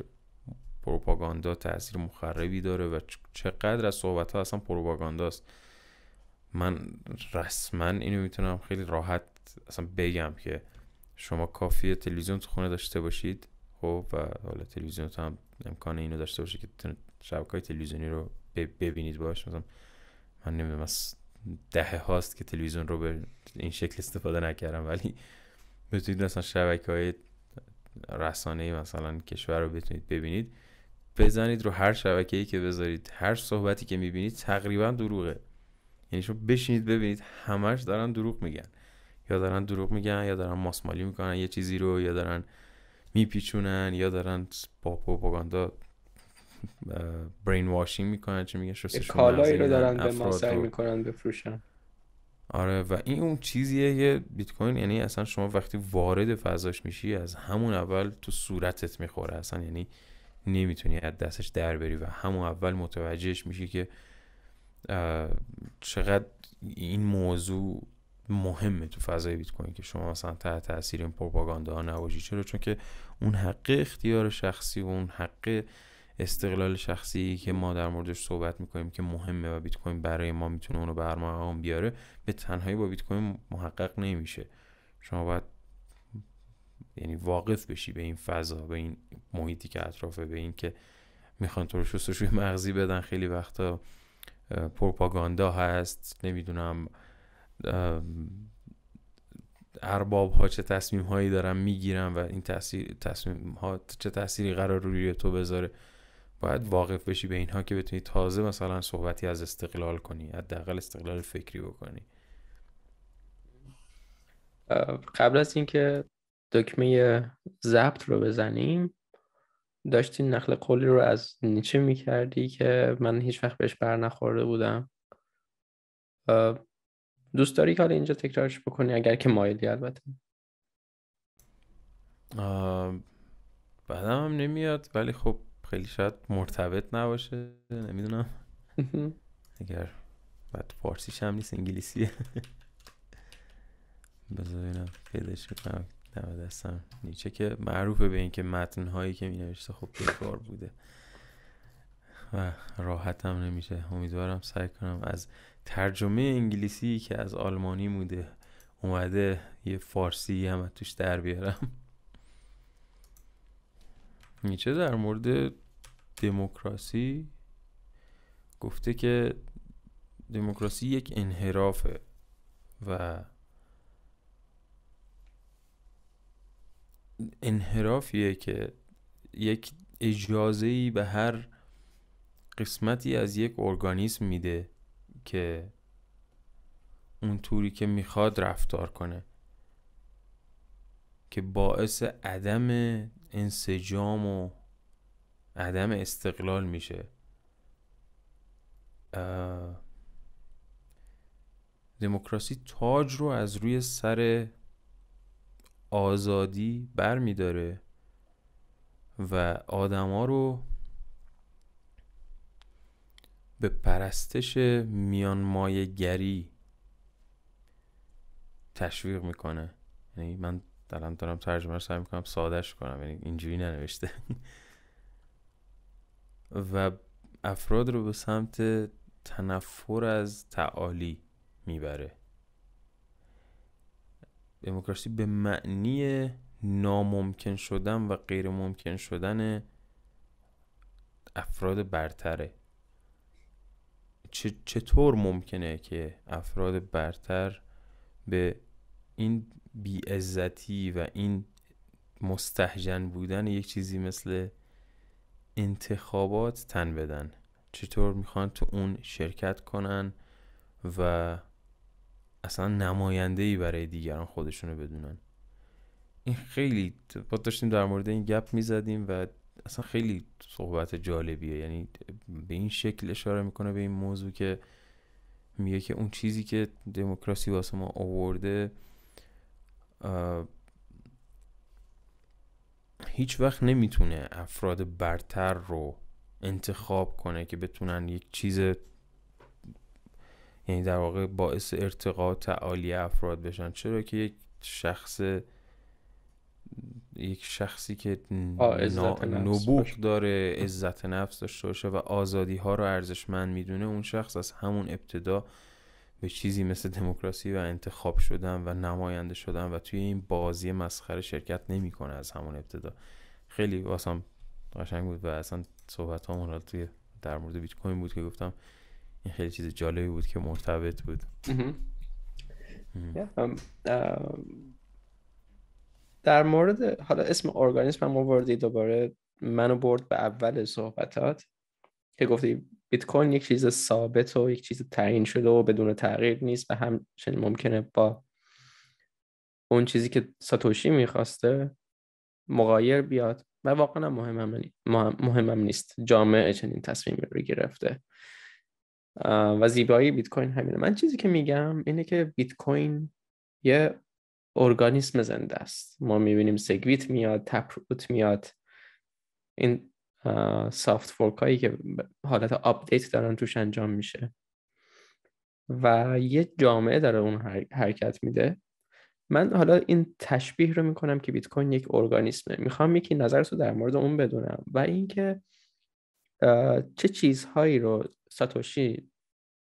S2: پروپاگاندا تاثیر مخربی داره و چقدر از صحبت ها اصلا پروپاگانداست من رسما اینو میتونم خیلی راحت اصلا بگم که شما کافی تلویزیون تو خونه داشته باشید خب و حالا تلویزیون تو هم امکان اینو داشته باشه که شبکه های تلویزیونی رو ببینید باش مثلا من نمیدونم دهه هاست که تلویزیون رو به این شکل استفاده نکردم ولی بتونید مثلا شبکه های رسانه مثلا کشور رو بتونید ببینید بزنید رو هر شبکه ای که بذارید هر صحبتی که میبینید تقریبا دروغه یعنی شما بشینید ببینید همش دارن دروغ میگن یا دارن دروغ میگن یا دارن ماسمالی میکنن یه چیزی رو یا دارن میپیچونن یا دارن با پروپاگاندا برین واشینگ میکنن چه میگن کالایی رو دارن به ما سعی
S1: میکنن بفروشن
S2: آره و این اون چیزیه که بیت کوین یعنی اصلا شما وقتی وارد فضاش میشی از همون اول تو صورتت میخوره اصلا یعنی نمیتونی از دستش در بری و همون اول متوجهش میشی که چقدر این موضوع مهمه تو فضای بیت کوین که شما مثلا تحت تاثیر این پروپاگاندا ها نباشی چرا چون که اون حق اختیار شخصی و اون حق استقلال شخصی که ما در موردش صحبت میکنیم که مهمه و بیت کوین برای ما میتونه اونو برمغان بیاره به تنهایی با بیت کوین محقق نمیشه شما باید یعنی واقف بشی به این فضا به این محیطی که اطرافه به این که میخوان تو رو شستشوی مغزی بدن خیلی وقتا پروپاگاندا هست نمیدونم ارباب ها چه تصمیم هایی دارن میگیرن و این تصمیم ها چه تأثیری قرار روی تو بذاره باید واقف بشی به اینها که بتونی تازه مثلا صحبتی از استقلال کنی حداقل استقلال فکری بکنی قبل از اینکه
S1: دکمه ضبط رو بزنیم داشتی نقل قولی رو از نیچه میکردی که من هیچ وقت بهش بر نخورده بودم دوست داری که حالا اینجا تکرارش بکنی اگر که مایلی البته
S2: بعدم هم نمیاد ولی خب خیلی شاید مرتبط نباشه نمیدونم اگر بعد فارسیش هم نیست انگلیسیه بذار ببینم پیداش کنم دم دستم نیچه که معروفه به اینکه متن هایی که می نوشته خب بوده و راحتم نمیشه امیدوارم سعی کنم از ترجمه انگلیسی که از آلمانی موده اومده یه فارسی هم توش در بیارم نیچه در مورد دموکراسی گفته که دموکراسی یک انحرافه و انحرافیه که یک اجازه ای به هر قسمتی از یک ارگانیسم میده که اون طوری که میخواد رفتار کنه که باعث عدم انسجام و عدم استقلال میشه دموکراسی تاج رو از روی سر آزادی بر می داره و آدما رو به پرستش میان مایه گری تشویق میکنه یعنی من الان دارم ترجمه رو سعی میکنم سادهش کنم یعنی اینجوری ننوشته و افراد رو به سمت تنفر از تعالی میبره دموکراسی به معنی ناممکن شدن و غیر ممکن شدن افراد برتره چطور ممکنه که افراد برتر به این بیعزتی و این مستحجن بودن یک چیزی مثل انتخابات تن بدن چطور میخوان تو اون شرکت کنن و اصلا نماینده ای برای دیگران خودشونو بدونن این خیلی با داشتیم در مورد این گپ میزدیم و اصلا خیلی صحبت جالبیه یعنی به این شکل اشاره میکنه به این موضوع که میگه که اون چیزی که دموکراسی واسه ما آورده هیچ وقت نمیتونه افراد برتر رو انتخاب کنه که بتونن یک چیز یعنی در واقع باعث ارتقا تعالی افراد بشن چرا که یک شخص یک شخصی که نبوغ داره عزت نفس داشته باشه و آزادی ها رو ارزشمند میدونه اون شخص از همون ابتدا به چیزی مثل دموکراسی و انتخاب شدن و نماینده شدن و توی این بازی مسخره شرکت نمیکنه از همون ابتدا خیلی واسم قشنگ بود و اصلا صحبت هامون توی در مورد بیت کوین بود که گفتم این خیلی چیز جالبی بود که مرتبط بود um، uh،
S1: در مورد حالا اسم ارگانیسم هم دوباره منو برد به اول صحبتات که گفتی بیت کوین یک چیز ثابت و یک چیز تعیین شده و بدون تغییر نیست و همچنین ممکنه با اون چیزی که ساتوشی میخواسته مغایر بیاد و واقعا مهمم هم نیست جامعه چنین تصمیم رو گرفته و زیبایی بیت کوین همینه من چیزی که میگم اینه که بیت کوین یه ارگانیسم زنده است ما میبینیم سگویت میاد تپروت میاد این سافت فورک هایی که حالت آپدیت دارن توش انجام میشه و یه جامعه داره اون حرکت میده من حالا این تشبیه رو میکنم که بیت کوین یک ارگانیسمه میخوام یکی نظرت رو در مورد اون بدونم و اینکه چه چیزهایی رو ساتوشی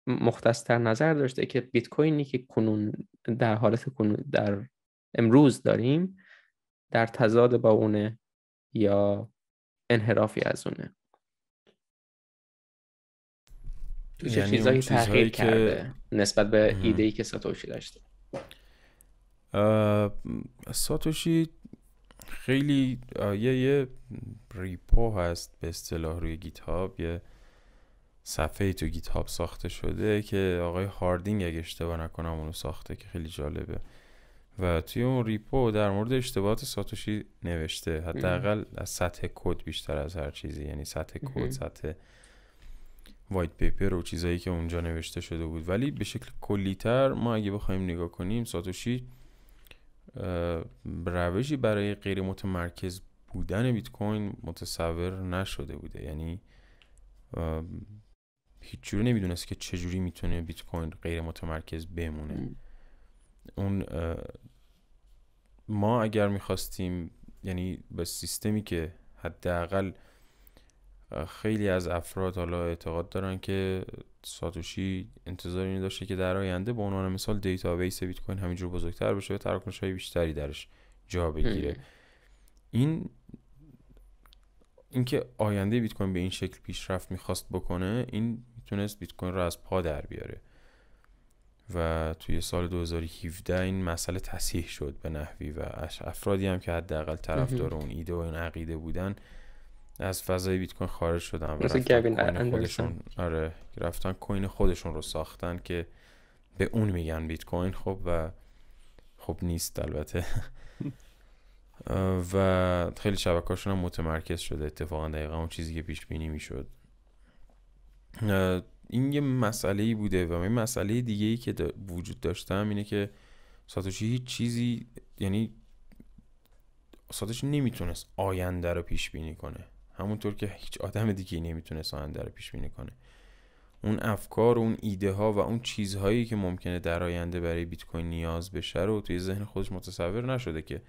S1: مختص تر نظر داشته که بیت کوینی که کنون در حالت کنون در امروز داریم در تضاد با اونه یا انحرافی از اونه تو چه یعنی چیزهایی تغییر کرده نسبت به ایده
S2: ای که ساتوشی داشته ساتوشی خیلی یه یه ریپو هست به اصطلاح روی گیت یه صفحه تو گیت ساخته شده که آقای هاردینگ اگه اشتباه نکنم اونو ساخته که خیلی جالبه و توی اون ریپو در مورد اشتباهات ساتوشی نوشته حداقل از سطح کد بیشتر از هر چیزی یعنی سطح کد سطح وایت پیپر و چیزایی که اونجا نوشته شده بود ولی به شکل کلیتر ما اگه بخوایم نگاه کنیم ساتوشی روشی برای غیر متمرکز بودن بیت کوین متصور نشده بوده یعنی هیچ جوری نمیدونست که چجوری میتونه بیت کوین غیر متمرکز بمونه اون ما اگر میخواستیم یعنی به سیستمی که حداقل خیلی از افراد حالا اعتقاد دارن که ساتوشی انتظار نداشته که در آینده به عنوان مثال دیتابیس بیت کوین همینجور بزرگتر بشه و تراکنش های بیشتری درش جا بگیره این اینکه آینده بیت کوین به این شکل پیشرفت میخواست بکنه این میتونست بیت کوین رو از پا در بیاره و توی سال 2017 این مسئله تصحیح شد به نحوی و افرادی هم که حداقل طرفدار اون ایده و اون عقیده بودن از فضای بیت کوین خارج شدن و رفتن آره کوین خودشون رو ساختن که به اون میگن بیت کوین خب و خب نیست البته و خیلی شبکه‌هاشون هم متمرکز شده اتفاقا دقیقا اون چیزی که پیش بینی میشد این یه مسئله بوده و این مسئله دیگه ای که وجود داشتم اینه که ساتوشی هیچ چیزی یعنی ساتوشی نمیتونست آینده رو پیش بینی کنه همونطور که هیچ آدم دیگه نمیتونست آینده رو پیش بینی کنه اون افکار و اون ایده ها و اون چیزهایی که ممکنه در آینده برای بیت کوین نیاز بشه رو توی ذهن خودش متصور نشده که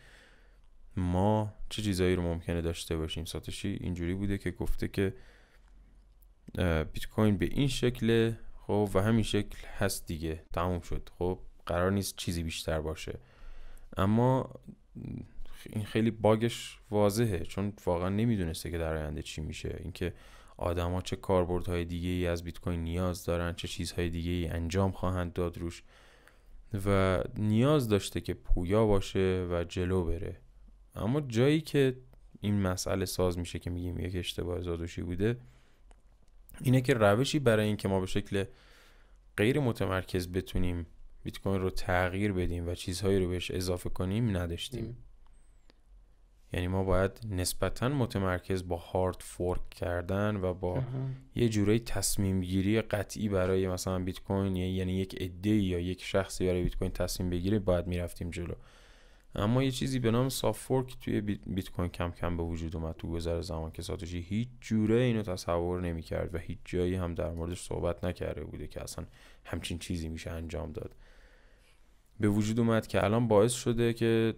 S2: ما چه چیزهایی رو ممکنه داشته باشیم ساتوشی اینجوری بوده که گفته که بیت کوین به این شکله خب و همین شکل هست دیگه تموم شد خب قرار نیست چیزی بیشتر باشه اما این خیلی باگش واضحه چون واقعا نمیدونسته که در آینده چی میشه اینکه آدما چه کاربردهای دیگه ای از بیت کوین نیاز دارن چه چیزهای دیگه ای انجام خواهند داد روش و نیاز داشته که پویا باشه و جلو بره اما جایی که این مسئله ساز میشه که میگیم یک اشتباه زادوشی بوده اینه که روشی برای اینکه ما به شکل غیر متمرکز بتونیم بیت کوین رو تغییر بدیم و چیزهایی رو بهش اضافه کنیم نداشتیم یعنی ما باید نسبتا متمرکز با هارد فورک کردن و با یه جورایی تصمیم گیری قطعی برای مثلا بیت کوین یعنی یک عده یا یک شخصی برای بیت کوین تصمیم بگیره باید میرفتیم جلو اما یه چیزی به نام سافورک توی بیت کوین کم کم به وجود اومد تو گذر زمان که ساتوشی هیچ جوره اینو تصور نمیکرد و هیچ جایی هم در موردش صحبت نکرده بوده که اصلا همچین چیزی میشه انجام داد به وجود اومد که الان باعث شده که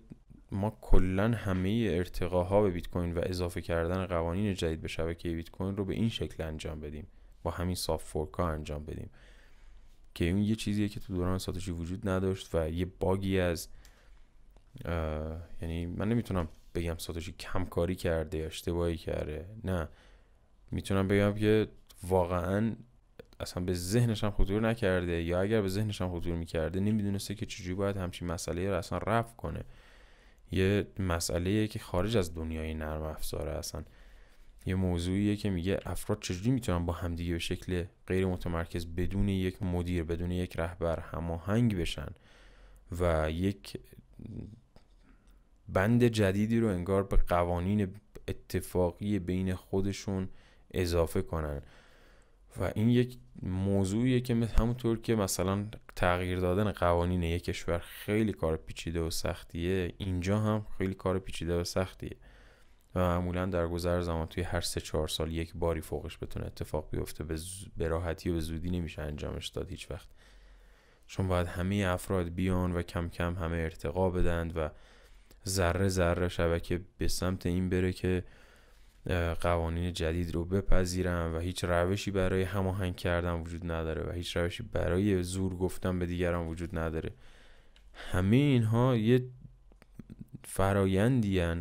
S2: ما کلا همه ارتقاها به بیت کوین و اضافه کردن قوانین جدید به شبکه بیت کوین رو به این شکل انجام بدیم با همین سافت ها انجام بدیم که اون یه چیزیه که تو دوران ساتوشی وجود نداشت و یه باگی از یعنی من نمیتونم بگم ساتوشی کمکاری کرده یا اشتباهی کرده نه میتونم بگم که واقعا اصلا به ذهنش هم خطور نکرده یا اگر به ذهنش هم خطور میکرده نمیدونسته که چجوری باید همچین مسئله رو اصلا رفع کنه یه مسئله که خارج از دنیای نرم افزاره اصلا یه موضوعیه که میگه افراد چجوری میتونن با همدیگه به شکل غیر متمرکز بدون یک مدیر بدون یک رهبر هماهنگ بشن و یک بند جدیدی رو انگار به قوانین اتفاقی بین خودشون اضافه کنن و این یک موضوعیه که همونطور که مثلا تغییر دادن قوانین یک کشور خیلی کار پیچیده و سختیه اینجا هم خیلی کار پیچیده و سختیه و معمولا در گذر زمان توی هر سه چهار سال یک باری فوقش بتونه اتفاق بیفته به, راحتی و به زودی نمیشه انجامش داد هیچ وقت چون باید همه افراد بیان و کم کم همه ارتقا بدند و ذره ذره شبکه به سمت این بره که قوانین جدید رو بپذیرن و هیچ روشی برای هماهنگ کردن وجود نداره و هیچ روشی برای زور گفتن به دیگران وجود نداره همه اینها یه فرایندی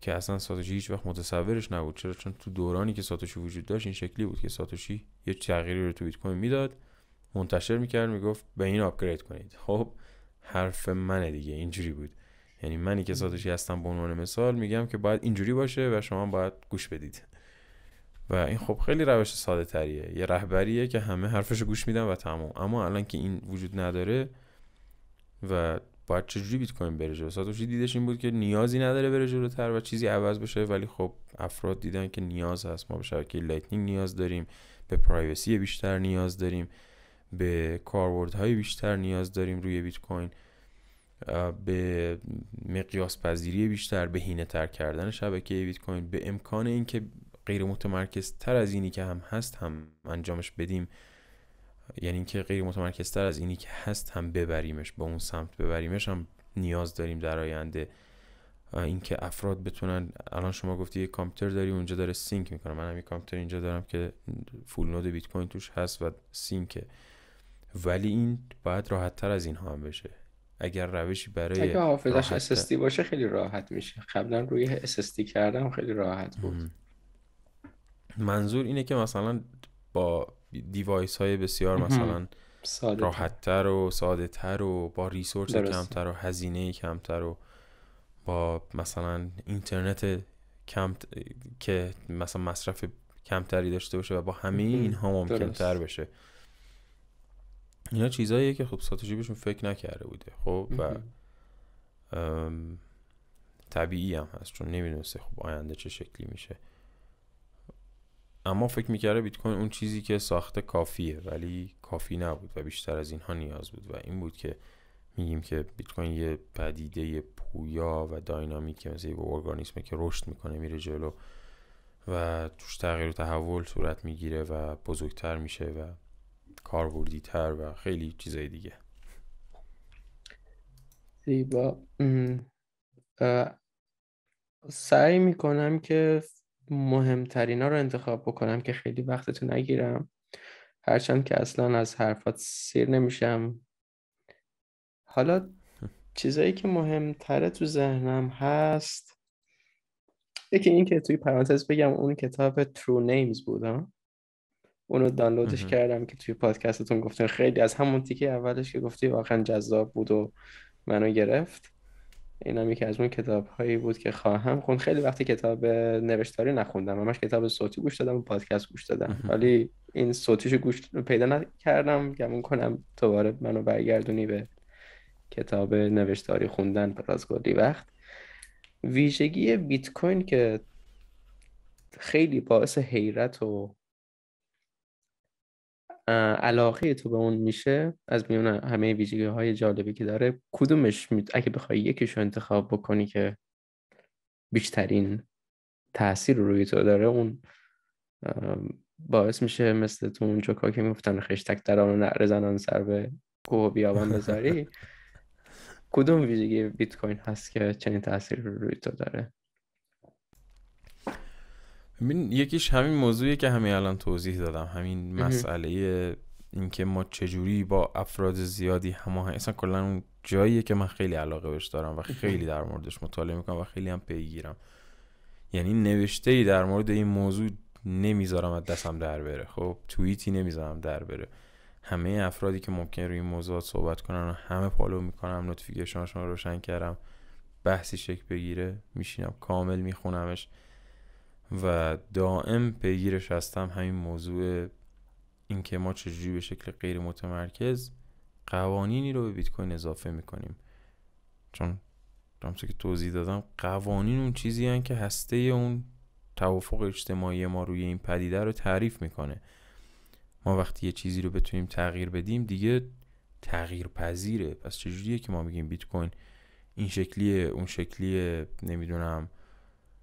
S2: که اصلا ساتوشی هیچ وقت متصورش نبود چرا چون تو دورانی که ساتوشی وجود داشت این شکلی بود که ساتوشی یه تغییری رو تو بیت کوین میداد منتشر میکرد میگفت به این آپگرید کنید خب حرف منه دیگه اینجوری بود یعنی منی که ساتوشی هستم به عنوان مثال میگم که باید اینجوری باشه و شما باید گوش بدید و این خب خیلی روش ساده تریه یه رهبریه که همه حرفش گوش میدن و تمام اما الان که این وجود نداره و باید چجوری بیت کوین بره جلو ساتوشی دیدش این بود که نیازی نداره بره جلوتر و چیزی عوض بشه ولی خب افراد دیدن که نیاز هست ما به شبکه لایتنینگ نیاز داریم به پرایوسی بیشتر نیاز داریم به کاربردهای بیشتر نیاز داریم روی بیت کوین به مقیاس پذیری بیشتر به هینه تر کردن شبکه بیت کوین به امکان اینکه غیر متمرکز تر از اینی که هم هست هم انجامش بدیم یعنی اینکه غیر متمرکز تر از اینی که هست هم ببریمش به اون سمت ببریمش هم نیاز داریم در آینده اینکه افراد بتونن الان شما گفتی یه کامپیوتر داری اونجا داره سینک میکنه هم یه کامپیوتر اینجا دارم که فول نود بیت کوین توش هست و سینکه ولی این باید راحت تر از اینها هم بشه اگر روشی برای اگه حافظش SSD باشه
S1: خیلی راحت میشه قبلا روی SSD کردم خیلی راحت بود
S2: منظور اینه که مثلا با دیوایس های بسیار مثلا راحت تر و ساده تر و با ریسورس کمتر و هزینه کمتر و با مثلا اینترنت کم که مثلا مصرف کمتری داشته باشه و با همه اینها ممکن تر بشه اینا چیزاییه که خب ساتوشی بهشون فکر نکرده بوده خب و طبیعی هم هست چون نمیدونسته خب آینده چه شکلی میشه اما فکر میکرده بیت کوین اون چیزی که ساخته کافیه ولی کافی نبود و بیشتر از اینها نیاز بود و این بود که میگیم که بیت کوین یه پدیده پویا و داینامیک مثل یه ارگانیسمه که رشد میکنه میره جلو و توش تغییر و تحول صورت میگیره و بزرگتر میشه و کاربردی تر و خیلی چیزای دیگه
S1: زیبا سعی میکنم که مهمترین ها رو انتخاب بکنم که خیلی وقتتون نگیرم هرچند که اصلا از حرفات سیر نمیشم حالا چیزایی که مهمتره تو ذهنم هست یکی این که توی پرانتز بگم اون کتاب True Names بود اونو دانلودش کردم که توی پادکستتون گفتین خیلی از همون تیکه اولش که گفتی واقعا جذاب بود و منو گرفت اینم یکی از اون کتاب هایی بود که خواهم خون خیلی وقتی کتاب نوشتاری نخوندم همش کتاب صوتی گوش دادم و پادکست گوش دادم ولی این صوتیشو گوش پیدا نکردم گمون کنم دوباره منو برگردونی به کتاب نوشتاری خوندن پر از وقت ویژگی بیت کوین که خیلی باعث حیرت و علاقه تو به اون میشه از میون همه ویژگی های جالبی که داره کدومش اگه بخوای یکیشو انتخاب بکنی که بیشترین تاثیر رو روی تو داره اون باعث میشه مثل تو اون جوکا که میفتن خشتک در آن نعر زنان سر به کوه بیابان بذاری کدوم ویژگی بیت کوین هست که چنین تاثیر روی تو داره
S2: ببین یکیش همین موضوعیه که همین الان توضیح دادم همین مسئله اینکه ما چجوری با افراد زیادی هماهنگ اصلا کلا اون جاییه که من خیلی علاقه بهش دارم و خیلی در موردش مطالعه میکنم و خیلی هم پیگیرم یعنی نوشته ای در مورد این موضوع نمیذارم از دستم در بره خب توییتی نمیذارم در بره همه افرادی که ممکن روی این موضوعات صحبت کنن و همه فالو میکنم نوتیفیکیشنشون رو روشن کردم بحثی شکل بگیره میشینم کامل میخونمش و دائم پیگیرش هستم همین موضوع اینکه ما چجوری به شکل غیر متمرکز قوانینی رو به بیت کوین اضافه میکنیم چون همونطور که توضیح دادم قوانین اون چیزی هن که هسته اون توافق اجتماعی ما روی این پدیده رو تعریف میکنه ما وقتی یه چیزی رو بتونیم تغییر بدیم دیگه تغییر پذیره پس چجوریه که ما میگیم بیت کوین این شکلیه اون شکلیه نمیدونم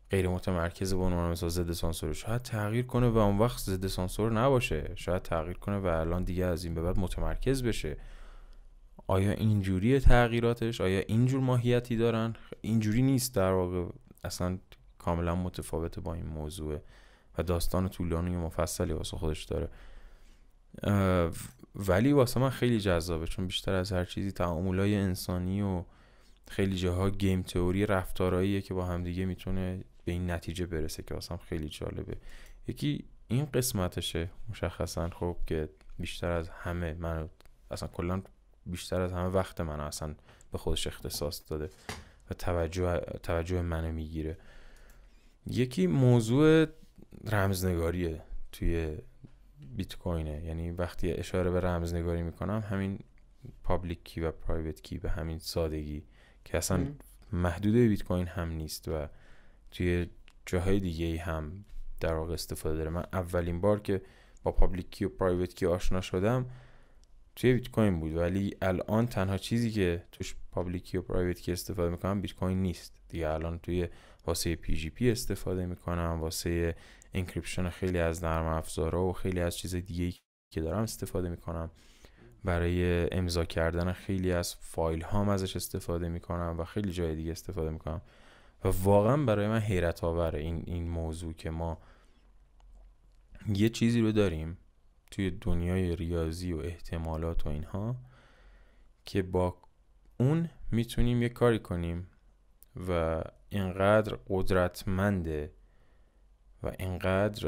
S2: غیر متمرکز به عنوان مثلا ضد سانسور شاید تغییر کنه و اون وقت ضد سانسور نباشه شاید تغییر کنه و الان دیگه از این به بعد متمرکز بشه آیا اینجوری تغییراتش آیا اینجور ماهیتی دارن اینجوری نیست در واقع اصلا کاملا متفاوت با این موضوع و داستان طولانی و مفصلی واسه خودش داره ولی واسه من خیلی جذابه چون بیشتر از هر چیزی تعاملای انسانی و خیلی جاها گیم تئوری رفتارهاییه که با همدیگه میتونه به این نتیجه برسه که واسم خیلی جالبه یکی این قسمتشه مشخصا خب که بیشتر از همه من اصلا کلا بیشتر از همه وقت من اصلا به خودش اختصاص داده و توجه, توجه منو میگیره یکی موضوع رمزنگاریه توی بیت کوینه یعنی وقتی اشاره به رمزنگاری میکنم همین پابلیک کی و پرایوت کی به همین سادگی که اصلا محدوده بیت کوین هم نیست و توی جاهای دیگه هم در واقع استفاده داره من اولین بار که با پابلیک کی و پرایوت کی آشنا شدم توی بیت کوین بود ولی الان تنها چیزی که توش پابلیک کی و پرایوت کی استفاده میکنم بیت کوین نیست دیگه الان توی واسه پی جی پی استفاده میکنم واسه انکریپشن خیلی از نرم افزارا و خیلی از چیز دیگه که دارم استفاده میکنم برای امضا کردن خیلی از فایل هام ازش استفاده میکنم و خیلی جای دیگه استفاده میکنم و واقعا برای من حیرت آوره این, این موضوع که ما یه چیزی رو داریم توی دنیای ریاضی و احتمالات و اینها که با اون میتونیم یه کاری کنیم و اینقدر قدرتمنده و اینقدر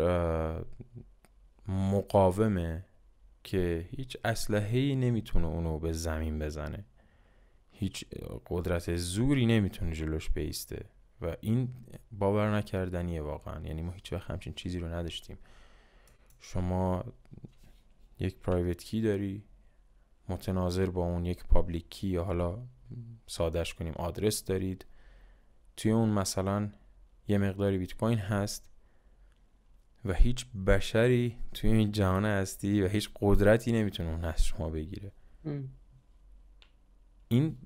S2: مقاومه که هیچ ای نمیتونه اونو به زمین بزنه هیچ قدرت زوری نمیتونه جلوش بیسته و این باور نکردنیه واقعا یعنی ما هیچ وقت همچین چیزی رو نداشتیم شما یک پرایوت کی داری متناظر با اون یک پابلیک کی یا حالا سادش کنیم آدرس دارید توی اون مثلا یه مقداری بیت کوین هست و هیچ بشری توی این جهان هستی و هیچ قدرتی نمیتونه اون از شما بگیره این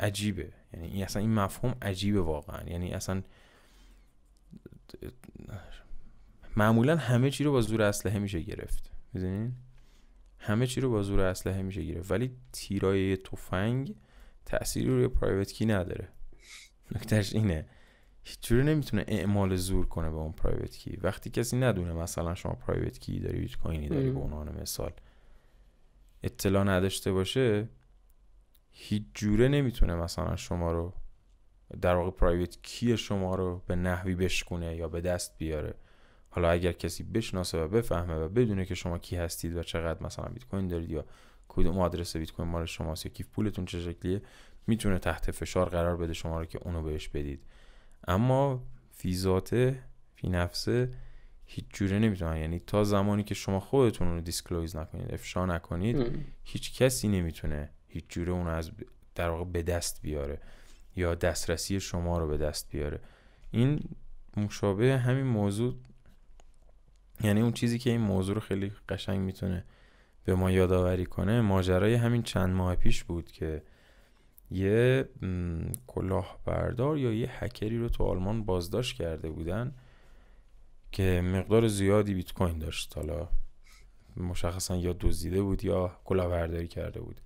S2: عجیبه یعنی اصلا این مفهوم عجیبه واقعا یعنی اصلا معمولا همه چی رو با زور اسلحه میشه گرفت میدونین همه چی رو با زور اسلحه میشه گرفت ولی تیرای تفنگ تأثیری روی پرایوت کی نداره نکتهش اینه هیچ نمیتونه اعمال زور کنه به اون پرایوت کی وقتی کسی ندونه مثلا شما پرایوت کی داری بیت کوینی داری به عنوان مثال اطلاع نداشته باشه هیچ جوره نمیتونه مثلا شما رو در واقع پرایوت کی شما رو به نحوی بشکونه یا به دست بیاره حالا اگر کسی بشناسه و بفهمه و بدونه که شما کی هستید و چقدر مثلا بیت کوین دارید یا کدوم آدرس بیت کوین مال شماست یا کیف پولتون چه شکلیه میتونه تحت فشار قرار بده شما رو که اونو بهش بدید اما فیزاته فی نفسه هیچ جوره نمیتونه یعنی تا زمانی که شما خودتون رو دیسکلوز نکنید افشا نکنید هیچ کسی نمیتونه هیچ جوره اون از در واقع به دست بیاره یا دسترسی شما رو به دست بیاره این مشابه همین موضوع یعنی اون چیزی که این موضوع رو خیلی قشنگ میتونه به ما یادآوری کنه ماجرای همین چند ماه پیش بود که یه کلاهبردار یا یه حکری رو تو آلمان بازداشت کرده بودن که مقدار زیادی بیت کوین داشت حالا مشخصا یا دزدیده بود یا کلاهبرداری کرده بود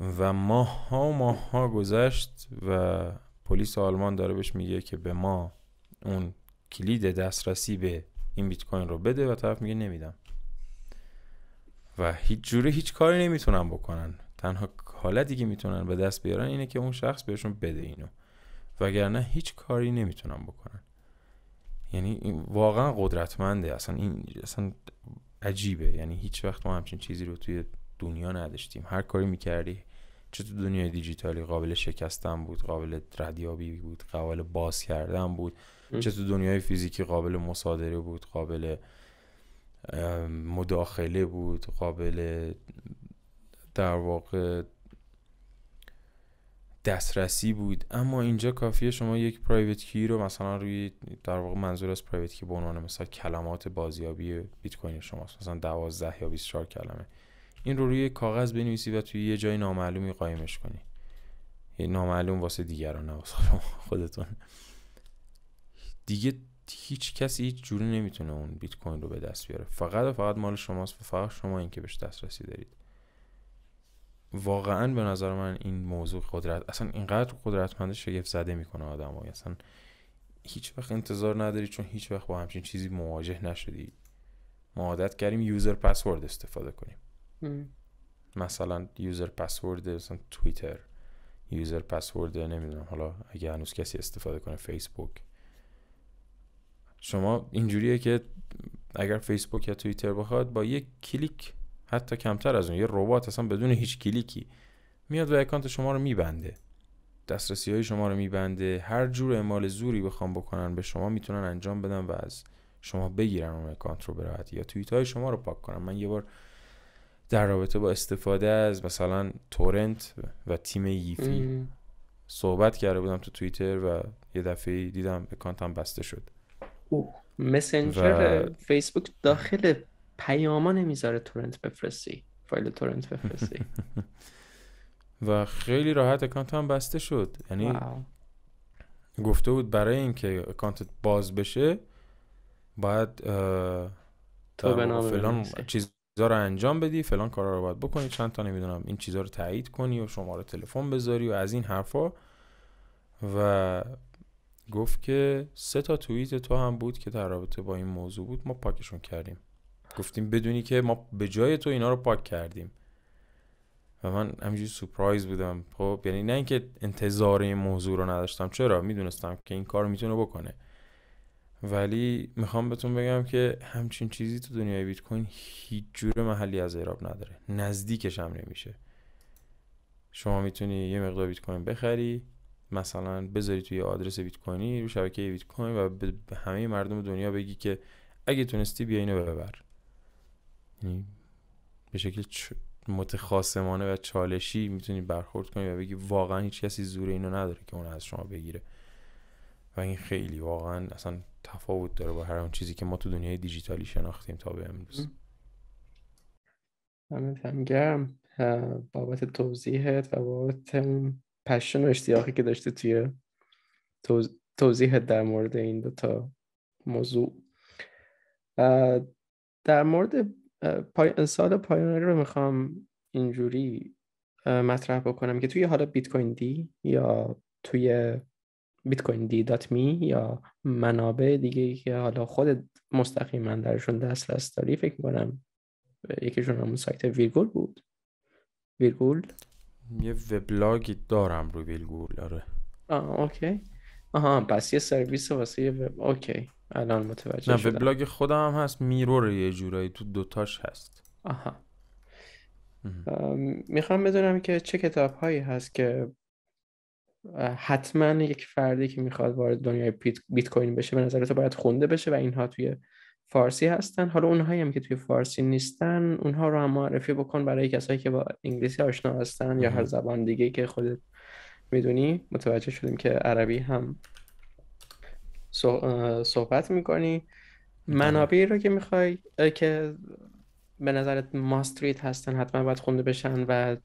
S2: و ماه ها و ماه ها گذشت و پلیس آلمان داره بهش میگه که به ما اون کلید دسترسی به این بیت کوین رو بده و طرف میگه نمیدم و هیچ جوره هیچ کاری نمیتونن بکنن تنها حالتی که میتونن به دست بیارن اینه که اون شخص بهشون بده اینو وگرنه هیچ کاری نمیتونن بکنن یعنی واقعا قدرتمنده اصلا این اصلا عجیبه یعنی هیچ وقت ما همچین چیزی رو توی دنیا نداشتیم هر کاری میکردی چه تو دنیای دیجیتالی قابل شکستن بود قابل ردیابی بود قابل باز کردن بود چه تو دنیای فیزیکی قابل مصادره بود قابل مداخله بود قابل در واقع دسترسی بود اما اینجا کافیه شما یک پرایوت کی رو مثلا روی در واقع منظور از پرایوت کی به عنوان مثلا کلمات بازیابی بیت کوین شماست مثلا 12 یا 24 کلمه این رو روی کاغذ بنویسی و توی یه جای نامعلومی قایمش کنی یه نامعلوم واسه دیگران نه خودتون دیگه هیچ کسی هیچ جوری نمیتونه اون بیت کوین رو به دست بیاره فقط و فقط مال شماست و فقط شما این که بهش دسترسی دارید واقعا به نظر من این موضوع قدرت اصلا اینقدر قدرتمند شگفت زده میکنه آدم های. اصلا هیچ وقت انتظار نداری چون هیچ وقت با همچین چیزی مواجه نشدی ما عادت کردیم یوزر پسورد استفاده کنیم مثلا یوزر پسورد مثلا توییتر یوزر پسورد نمیدونم حالا اگه هنوز کسی استفاده کنه فیسبوک شما اینجوریه که اگر فیسبوک یا توییتر بخواد با یک کلیک حتی کمتر از اون یه ربات اصلا بدون هیچ کلیکی میاد و اکانت شما رو میبنده دسترسی های شما رو میبنده هر جور اعمال زوری بخوام بکنن به شما میتونن انجام بدن و از شما بگیرن اون اکانت رو برات یا توییت های شما رو پاک کنن من یه بار در رابطه با استفاده از مثلا تورنت و تیم ییفی صحبت کرده بودم تو توییتر و یه دفعه دیدم اکانتم بسته شد
S1: او مسنجر و...
S2: فیسبوک داخل
S1: پیاما نمیذاره تورنت بفرستی
S2: فایل تورنت بفرستی و خیلی راحت هم بسته شد یعنی گفته بود برای اینکه اکانت باز بشه باید تو به نام فلان چیز چیزا انجام بدی فلان کارا رو باید بکنی چند تا نمیدونم این چیزا رو تایید کنی و شماره تلفن بذاری و از این حرفا و گفت که سه تا توییت تو هم بود که در رابطه با این موضوع بود ما پاکشون کردیم گفتیم بدونی که ما به جای تو اینا رو پاک کردیم و من همینجوری سورپرایز بودم خب یعنی نه اینکه انتظار این موضوع رو نداشتم چرا میدونستم که این کار میتونه بکنه ولی میخوام بهتون بگم که همچین چیزی تو دنیای بیت کوین هیچ جور محلی از ایراب نداره نزدیکش هم نمیشه شما میتونی یه مقدار بیت کوین بخری مثلا بذاری توی آدرس بیت کوینی رو شبکه بیت کوین و به همه مردم دنیا بگی که اگه تونستی بیا اینو ببر یعنی به شکل متخاصمانه و چالشی میتونی برخورد کنی و بگی واقعا هیچ کسی زور اینو نداره که اون از شما بگیره و این خیلی واقعا اصلا تفاوت داره با هر اون چیزی که ما تو دنیای دیجیتالی شناختیم تا به امروز
S1: همین بابت توضیحت و بابت پشن و اشتیاقی که داشته توی توضیحت در مورد این دو تا موضوع در مورد پای... سال رو میخوام اینجوری مطرح بکنم که توی حالا بیت کوین دی یا توی می یا منابع دیگه که حالا خود مستقیما درشون دسترس داری فکر کنم یکیشون همون سایت ویرگول بود ویرگول
S2: یه وبلاگی دارم رو ویرگول آره
S1: آه اوکی آها پس یه سرویس واسه یه وب اوکی الان متوجه نه وبلاگ
S2: خودم هم هست میرور یه جورایی تو دوتاش هست
S1: آها میخوام بدونم که چه کتاب هایی هست که حتما یک فردی که میخواد وارد دنیای بیت کوین بشه به نظر تو باید خونده بشه و اینها توی فارسی هستن حالا اونهایی هم که توی فارسی نیستن اونها رو هم معرفی بکن برای کسایی که با انگلیسی آشنا هستن یا هر زبان دیگه که خودت میدونی متوجه شدیم که عربی هم صحبت میکنی منابعی رو که میخوای که به نظرت ماستریت هستن حتما باید خونده بشن و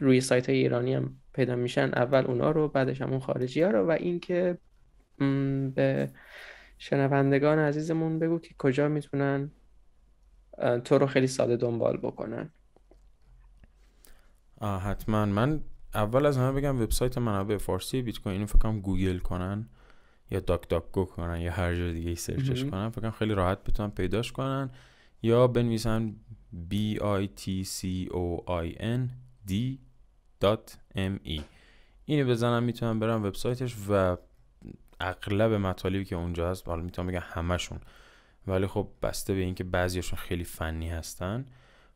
S1: روی سایت ایرانی هم پیدا میشن اول اونا رو بعدش هم اون خارجی ها رو و اینکه به شنوندگان عزیزمون بگو که کجا میتونن تو رو خیلی ساده دنبال بکنن
S2: آه حتما من اول از همه بگم وبسایت منابع فارسی بیت کوین فکر کنم گوگل کنن یا داک داک گو کنن یا هر جور دیگه سرچش کنن فکر خیلی راحت بتونن پیداش کنن یا بنویسن B I T C O I N D me اینو بزنم میتونم برم وبسایتش و اغلب مطالبی که اونجا هست حالا میتونم بگم همشون ولی خب بسته به اینکه بعضیشون خیلی فنی هستن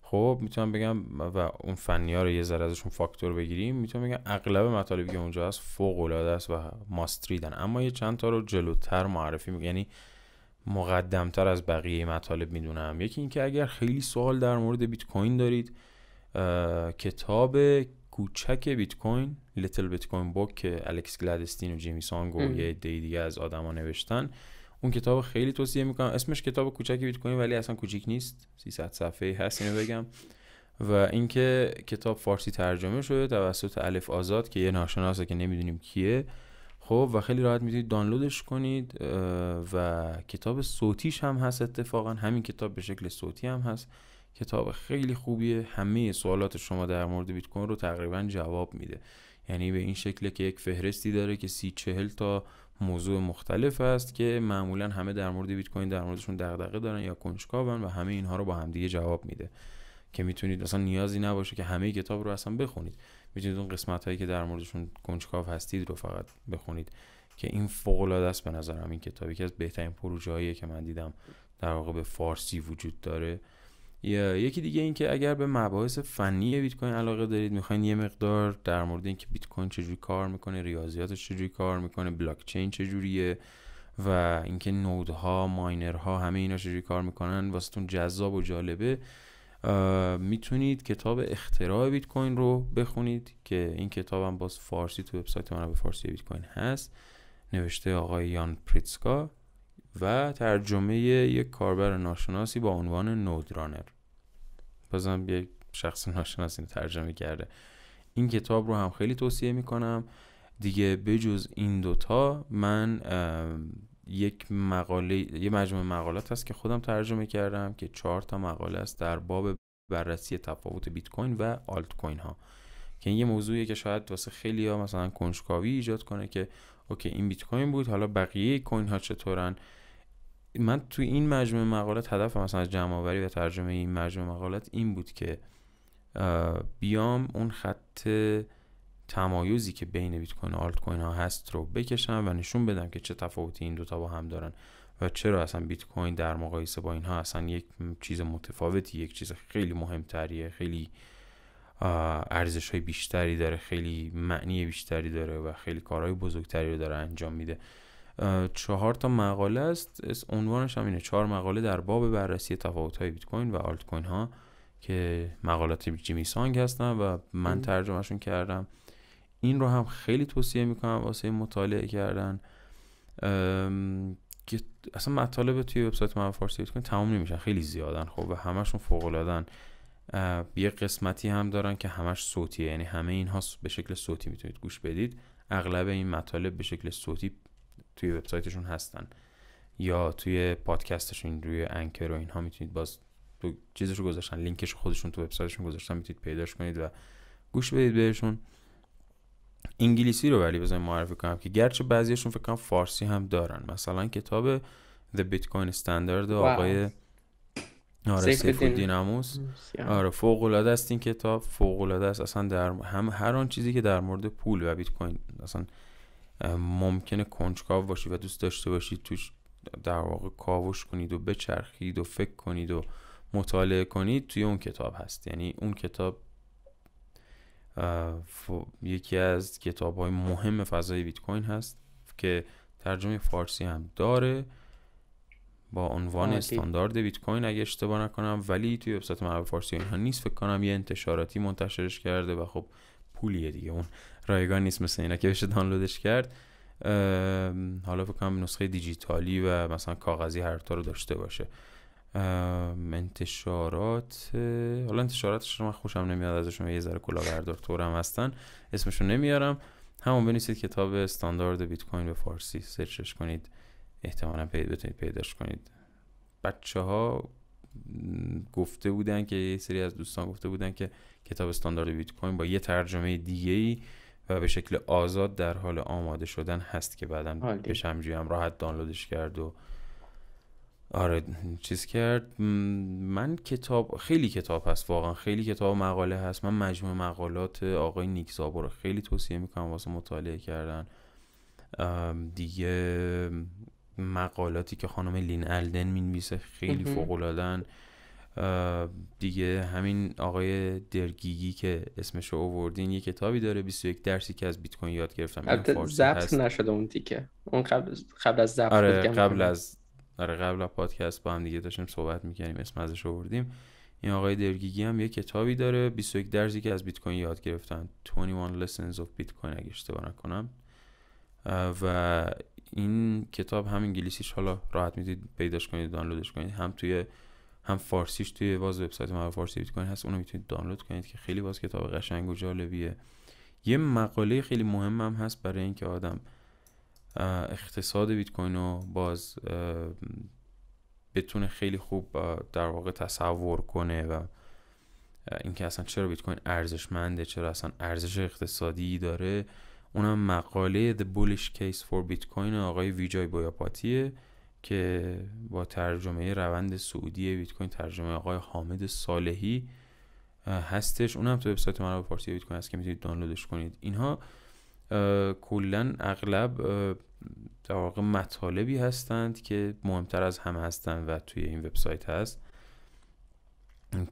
S2: خب میتونم بگم و اون فنی ها رو یه ذره ازشون فاکتور بگیریم میتونم بگم اغلب مطالبی که اونجا هست فوق العاده است و ماستریدن اما یه چند تا رو جلوتر معرفی میگم یعنی مقدمتر از بقیه مطالب میدونم یکی اینکه اگر خیلی سوال در مورد بیت کوین دارید کتاب کوچک بیت کوین لیتل بیت کوین بوک که الکس گلادستین و جیمی سانگ و یه دی دیگه از آدما نوشتن اون کتاب خیلی توصیه میکنم اسمش کتاب کوچک بیت کوین ولی اصلا کوچیک نیست 300 صفحه هست اینو بگم و اینکه کتاب فارسی ترجمه شده توسط الف آزاد که یه ناشناسه که نمیدونیم کیه خب و خیلی راحت میتونید دانلودش کنید و کتاب صوتیش هم هست اتفاقا همین کتاب به شکل صوتی هم هست کتاب خیلی خوبیه همه سوالات شما در مورد بیت کوین رو تقریبا جواب میده یعنی به این شکل که یک فهرستی داره که سی چهل تا موضوع مختلف است که معمولا همه در مورد بیت کوین در موردشون دغدغه دارن یا کنجکاون و همه اینها رو با همدیگه جواب میده که میتونید اصلا نیازی نباشه که همه کتاب رو اصلا بخونید میتونید اون قسمت هایی که در موردشون کنجکاو هستید رو فقط بخونید که این فوق العاده است به نظرم این کتابی که از بهترین پروژه‌ایه که من دیدم در واقع به فارسی وجود داره یا یکی دیگه اینکه اگر به مباحث فنی بیت کوین علاقه دارید میخواین یه مقدار در مورد اینکه بیت کوین چجوری کار میکنه ریاضیاتش چجوری کار میکنه بلاک چین چجوریه و اینکه نودها ماینرها همه اینا چجوری کار میکنن واسهتون جذاب و جالبه میتونید کتاب اختراع بیت کوین رو بخونید که این کتاب هم باز فارسی تو وبسایت من به فارسی بیت کوین هست نوشته آقای یان پریتسکا و ترجمه یک کاربر ناشناسی با عنوان نودرانر بازم یک شخص ناشناس ترجمه کرده این کتاب رو هم خیلی توصیه میکنم دیگه بجز این دوتا من یک مقاله یه مجموعه مقالات هست که خودم ترجمه کردم که چهار تا مقاله است در باب بررسی تفاوت بیت کوین و آلت کوین ها که این یه موضوعیه که شاید واسه خیلی ها مثلا کنجکاوی ایجاد کنه که اوکی این بیت کوین بود حالا بقیه کوین ها چطورن من تو این مجموعه مقالات هدف مثلا از جمع و ترجمه این مجموعه مقالات این بود که بیام اون خط تمایزی که بین بیت کوین و آلت کوین ها هست رو بکشم و نشون بدم که چه تفاوتی این دوتا با هم دارن و چرا اصلا بیت کوین در مقایسه با اینها اصلا یک چیز متفاوتی یک چیز خیلی مهمتریه خیلی ارزش های بیشتری داره خیلی معنی بیشتری داره و خیلی کارهای بزرگتری رو داره انجام میده چهار تا مقاله است عنوانش هم اینه چهار مقاله در باب بررسی تفاوت های بیت کوین و آلت کوین ها که مقالات جیمی سانگ هستن و من ترجمهشون کردم این رو هم خیلی توصیه میکنم واسه مطالعه کردن که اصلا مطالب توی وبسایت من فارسی بیت کوین تمام نمیشن خیلی زیادن خب و همشون فوق العادهن یه قسمتی هم دارن که همش صوتیه یعنی همه اینها به شکل صوتی میتونید گوش بدید اغلب این مطالب به شکل صوتی توی وبسایتشون هستن یا توی پادکستشون روی انکر و اینها میتونید باز تو چیزش رو گذاشتن لینکش خودشون تو وبسایتشون گذاشتن میتونید پیداش کنید و گوش بدید بهشون انگلیسی رو ولی بزنید معرفی کنم که گرچه بعضیشون فکر کنم فارسی هم دارن مثلا کتاب The Bitcoin Standard آقای آره سیف دیناموس آره، فوق العاده است این کتاب فوق العاده است اصلا در هم هر آن چیزی که در مورد پول و بیت کوین اصلا ممکنه کنجکاو باشید و دوست داشته باشید توش در واقع کاوش کنید و بچرخید و فکر کنید و مطالعه کنید توی اون کتاب هست یعنی اون کتاب یکی از کتاب های مهم فضای بیت کوین هست که ترجمه فارسی هم داره با عنوان استاندارد بیت کوین اگه اشتباه نکنم ولی توی وبسایت معرب فارسی اینها نیست فکر کنم یه انتشاراتی منتشرش کرده و خب پولیه دیگه اون رایگان نیست مثل اینا که بشه دانلودش کرد حالا بکنم نسخه دیجیتالی و مثلا کاغذی هر رو داشته باشه انتشارات حالا انتشاراتش من خوشم نمیاد ازشون یه ذره طور طورم هستن اسمشو نمیارم همون بنویسید کتاب استاندارد بیت کوین به فارسی سرچش کنید احتمالا پید بتونید پیداش کنید بچه ها گفته بودن که یه سری از دوستان گفته بودن که کتاب استاندارد بیت کوین با یه ترجمه دیگه ای و به شکل آزاد در حال آماده شدن هست که بعدا به هم راحت دانلودش کرد و آره چیز کرد من کتاب خیلی کتاب هست واقعا خیلی کتاب مقاله هست من مجموع مقالات آقای نیکزابو رو خیلی توصیه میکنم واسه مطالعه کردن دیگه مقالاتی که خانم لین الدن مینویسه خیلی فوق دیگه همین آقای درگیگی که اسمش رو آوردین یه کتابی داره 21 درسی که از بیت کوین یاد گرفتم البته ضبط نشده
S1: اون دیگه اون قبل قبل از ضبط آره قبل از
S2: آره قبل از پادکست با هم دیگه داشتیم صحبت میکنیم اسم ازش آوردیم این آقای درگیگی هم یه کتابی داره 21 درسی که از بیت کوین یاد گرفتن 21 lessons of bitcoin اگه اشتباه نکنم و این کتاب هم انگلیسیش حالا راحت میتونید پیداش کنید دانلودش کنید هم توی هم فارسیش توی باز وبسایت ما فارسی بیت کوین هست اونو میتونید دانلود کنید که خیلی باز کتاب قشنگ و جالبیه یه مقاله خیلی هم هست برای اینکه آدم اقتصاد بیت کوین رو باز بتونه خیلی خوب در واقع تصور کنه و اینکه اصلا چرا بیت کوین ارزشمنده چرا اصلا ارزش اقتصادی داره اونم مقاله The Bullish Case for Bitcoin آقای ویجای بویاپاتیه که با ترجمه روند سعودی بیت کوین ترجمه آقای حامد صالحی هستش اون هم تو وبسایت من به فارسی بیت کوین هست که میتونید دانلودش کنید اینها کلا اغلب در واقع مطالبی هستند که مهمتر از همه هستند و توی این وبسایت هست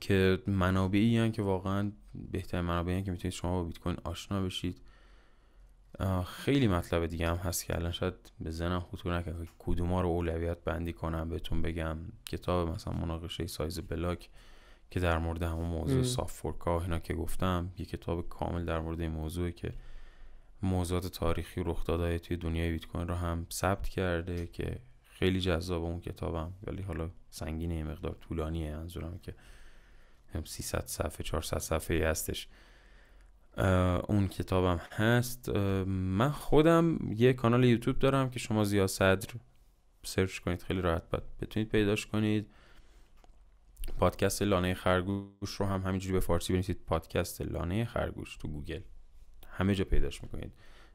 S2: که منابعی هستند که واقعا بهترین منابعی هستند که میتونید شما با بیت کوین آشنا بشید خیلی مطلب دیگه هم هست که الان شاید به زنم خطور نکنه کدوما رو اولویت بندی کنم بهتون بگم کتاب مثلا مناقشه سایز بلاک که در مورد همون موضوع سافورکا اینا که گفتم یه کتاب کامل در مورد این موضوع که موضوعات تاریخی رخ توی دنیای بیت کوین رو هم ثبت کرده که خیلی جذاب اون کتابم ولی حالا سنگینه مقدار طولانیه منظورم که 300 صفحه 400 صفحه هستش اون کتابم هست من خودم یه کانال یوتیوب دارم که شما زیاد صدر سرچ کنید خیلی راحت باید بتونید پیداش کنید پادکست لانه خرگوش رو هم همینجوری به فارسی بنویسید پادکست لانه خرگوش تو گوگل همه جا پیداش میکنید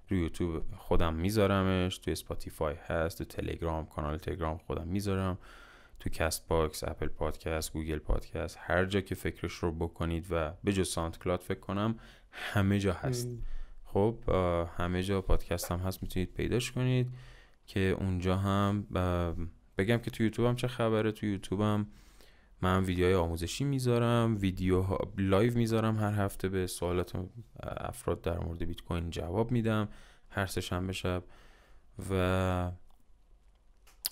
S2: روی یوتیوب خودم میذارمش تو اسپاتیفای هست تو تلگرام کانال تلگرام خودم میذارم تو کست باکس اپل پادکست گوگل پادکست هر جا که فکرش رو بکنید و به جز کلاد فکر کنم همه جا هست خب همه جا پادکست هم هست میتونید پیداش کنید که اونجا هم بگم که تو یوتیوب هم چه خبره تو یوتیوب هم من های آموزشی میذارم ویدیو لایو میذارم هر هفته به سوالات افراد در مورد بیت کوین جواب میدم هر سه شنبه شب و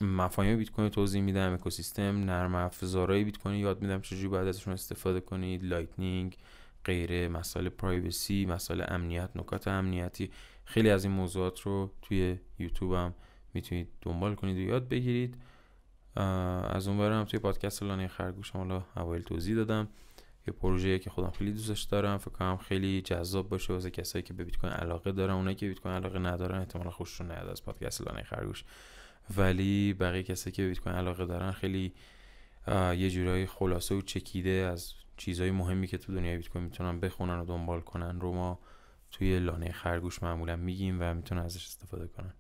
S2: مفاهیم بیت کوین توضیح میدم اکوسیستم نرم افزارهای بیت کوین یاد میدم چجوری باید ازشون استفاده کنید لایتنینگ غیره مسائل پرایوسی مسائل امنیت نکات امنیتی خیلی از این موضوعات رو توی یوتیوب هم میتونید دنبال کنید و یاد بگیرید از اون هم توی پادکست لانه خرگوش حالا اول توضیح دادم یه پروژه که خودم خیلی دوستش دارم فکر کنم خیلی جذاب باشه واسه کسایی که به بیت کوین علاقه دارن اونایی که بیت کوین علاقه ندارن احتمالا خوششون نیاد از پادکست لانه خرگوش ولی بقیه کسایی که به بیت کوین علاقه دارن خیلی یه جورایی خلاصه و چکیده از چیزای مهمی که تو دنیای بیت کوین میتونن بخونن و دنبال کنن رو ما توی لانه خرگوش معمولا میگیم و میتونن ازش استفاده کنن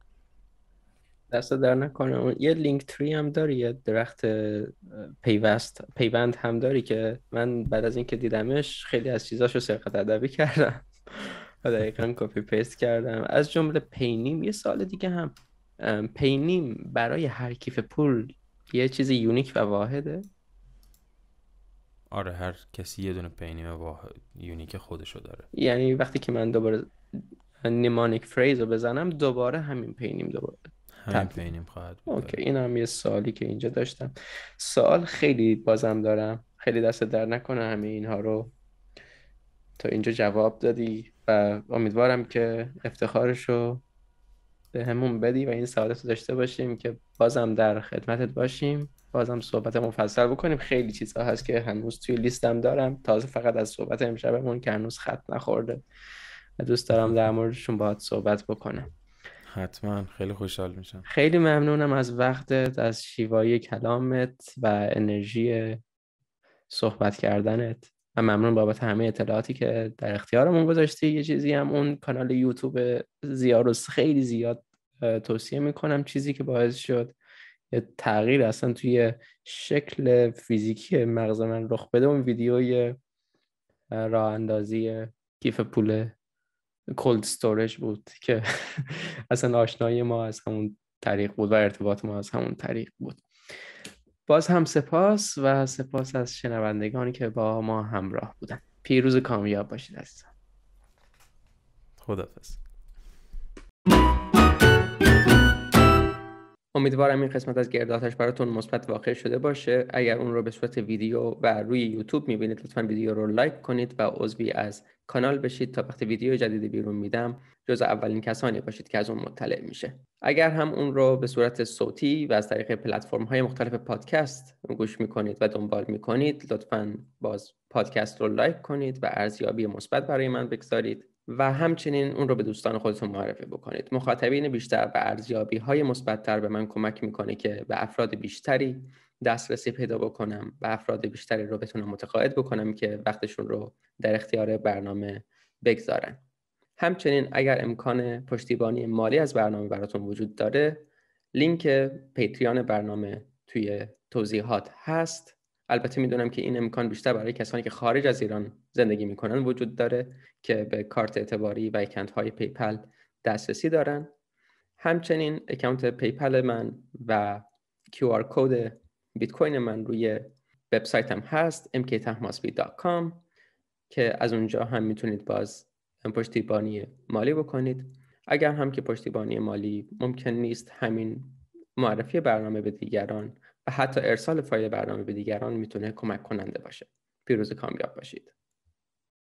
S1: دست در نکنه یه لینک تری هم داری یه درخت پیوست پیوند هم داری که من بعد از اینکه دیدمش خیلی از رو سرقت ادبی کردم و دقیقا کپی پیست کردم از جمله پینیم یه سال دیگه هم
S2: پینیم برای هر کیف پول یه چیز یونیک و واحده آره هر کسی یه دونه پینیم واحد یونیک خودشو داره
S1: یعنی وقتی که من دوباره نیمانیک فریز رو بزنم دوباره همین پینیم دوباره
S2: همین پینیم خواهد
S1: بود اوکی این هم یه سوالی که اینجا داشتم سوال خیلی بازم دارم خیلی دست در نکنه همه اینها رو تا اینجا جواب دادی و امیدوارم که افتخارشو به همون بدی و این سعادت رو داشته باشیم که بازم در خدمتت باشیم بازم صحبت مفصل بکنیم خیلی چیزها هست که هنوز توی لیستم دارم تازه فقط از صحبت امشبمون که هنوز خط نخورده دوست دارم در موردشون باهات صحبت بکنم
S2: حتما خیلی خوشحال میشم
S1: خیلی ممنونم از وقتت از شیوایی کلامت و انرژی صحبت کردنت و ممنون بابت همه اطلاعاتی که در اختیارمون گذاشتی یه چیزی هم اون کانال یوتیوب زیاروس خیلی زیاد توصیه میکنم چیزی که باعث شد یه تغییر اصلا توی شکل فیزیکی مغز من رخ بده اون ویدیوی راه اندازی کیف پول کولد استورج بود که اصلا آشنایی ما از همون طریق بود و ارتباط ما از همون طریق بود باز هم سپاس و سپاس از شنوندگانی که با ما همراه بودن پیروز کامیاب باشید thank خدافظ امیدوارم این قسمت از گرداتش براتون مثبت واقع شده باشه اگر اون رو به صورت ویدیو و روی یوتیوب میبینید لطفا ویدیو رو لایک کنید و عضوی از کانال بشید تا وقتی ویدیو جدید بیرون میدم جز اولین کسانی باشید که از اون مطلع میشه اگر هم اون رو به صورت صوتی و از طریق پلتفرم های مختلف پادکست گوش میکنید و دنبال میکنید لطفا باز پادکست رو لایک کنید و ارزیابی مثبت برای من بگذارید و همچنین اون رو به دوستان خودتون معرفی بکنید مخاطبین بیشتر و ارزیابی های مثبتتر به من کمک میکنه که به افراد بیشتری دسترسی پیدا بکنم و افراد بیشتری رو بتونم متقاعد بکنم که وقتشون رو در اختیار برنامه بگذارن همچنین اگر امکان پشتیبانی مالی از برنامه براتون وجود داره لینک پیتریان برنامه توی توضیحات هست البته میدونم که این امکان بیشتر برای کسانی که خارج از ایران زندگی میکنن وجود داره که به کارت اعتباری و اکانت های پیپل دسترسی دارن همچنین اکانت پیپل من و QR کد بیت کوین من روی وبسایتم هست mktahmasbi.com که از اونجا هم میتونید باز پشتیبانی مالی بکنید اگر هم که پشتیبانی مالی ممکن نیست همین معرفی برنامه به دیگران و حتی ارسال فایل برنامه به دیگران میتونه کمک کننده باشه پیروز کامیاب باشید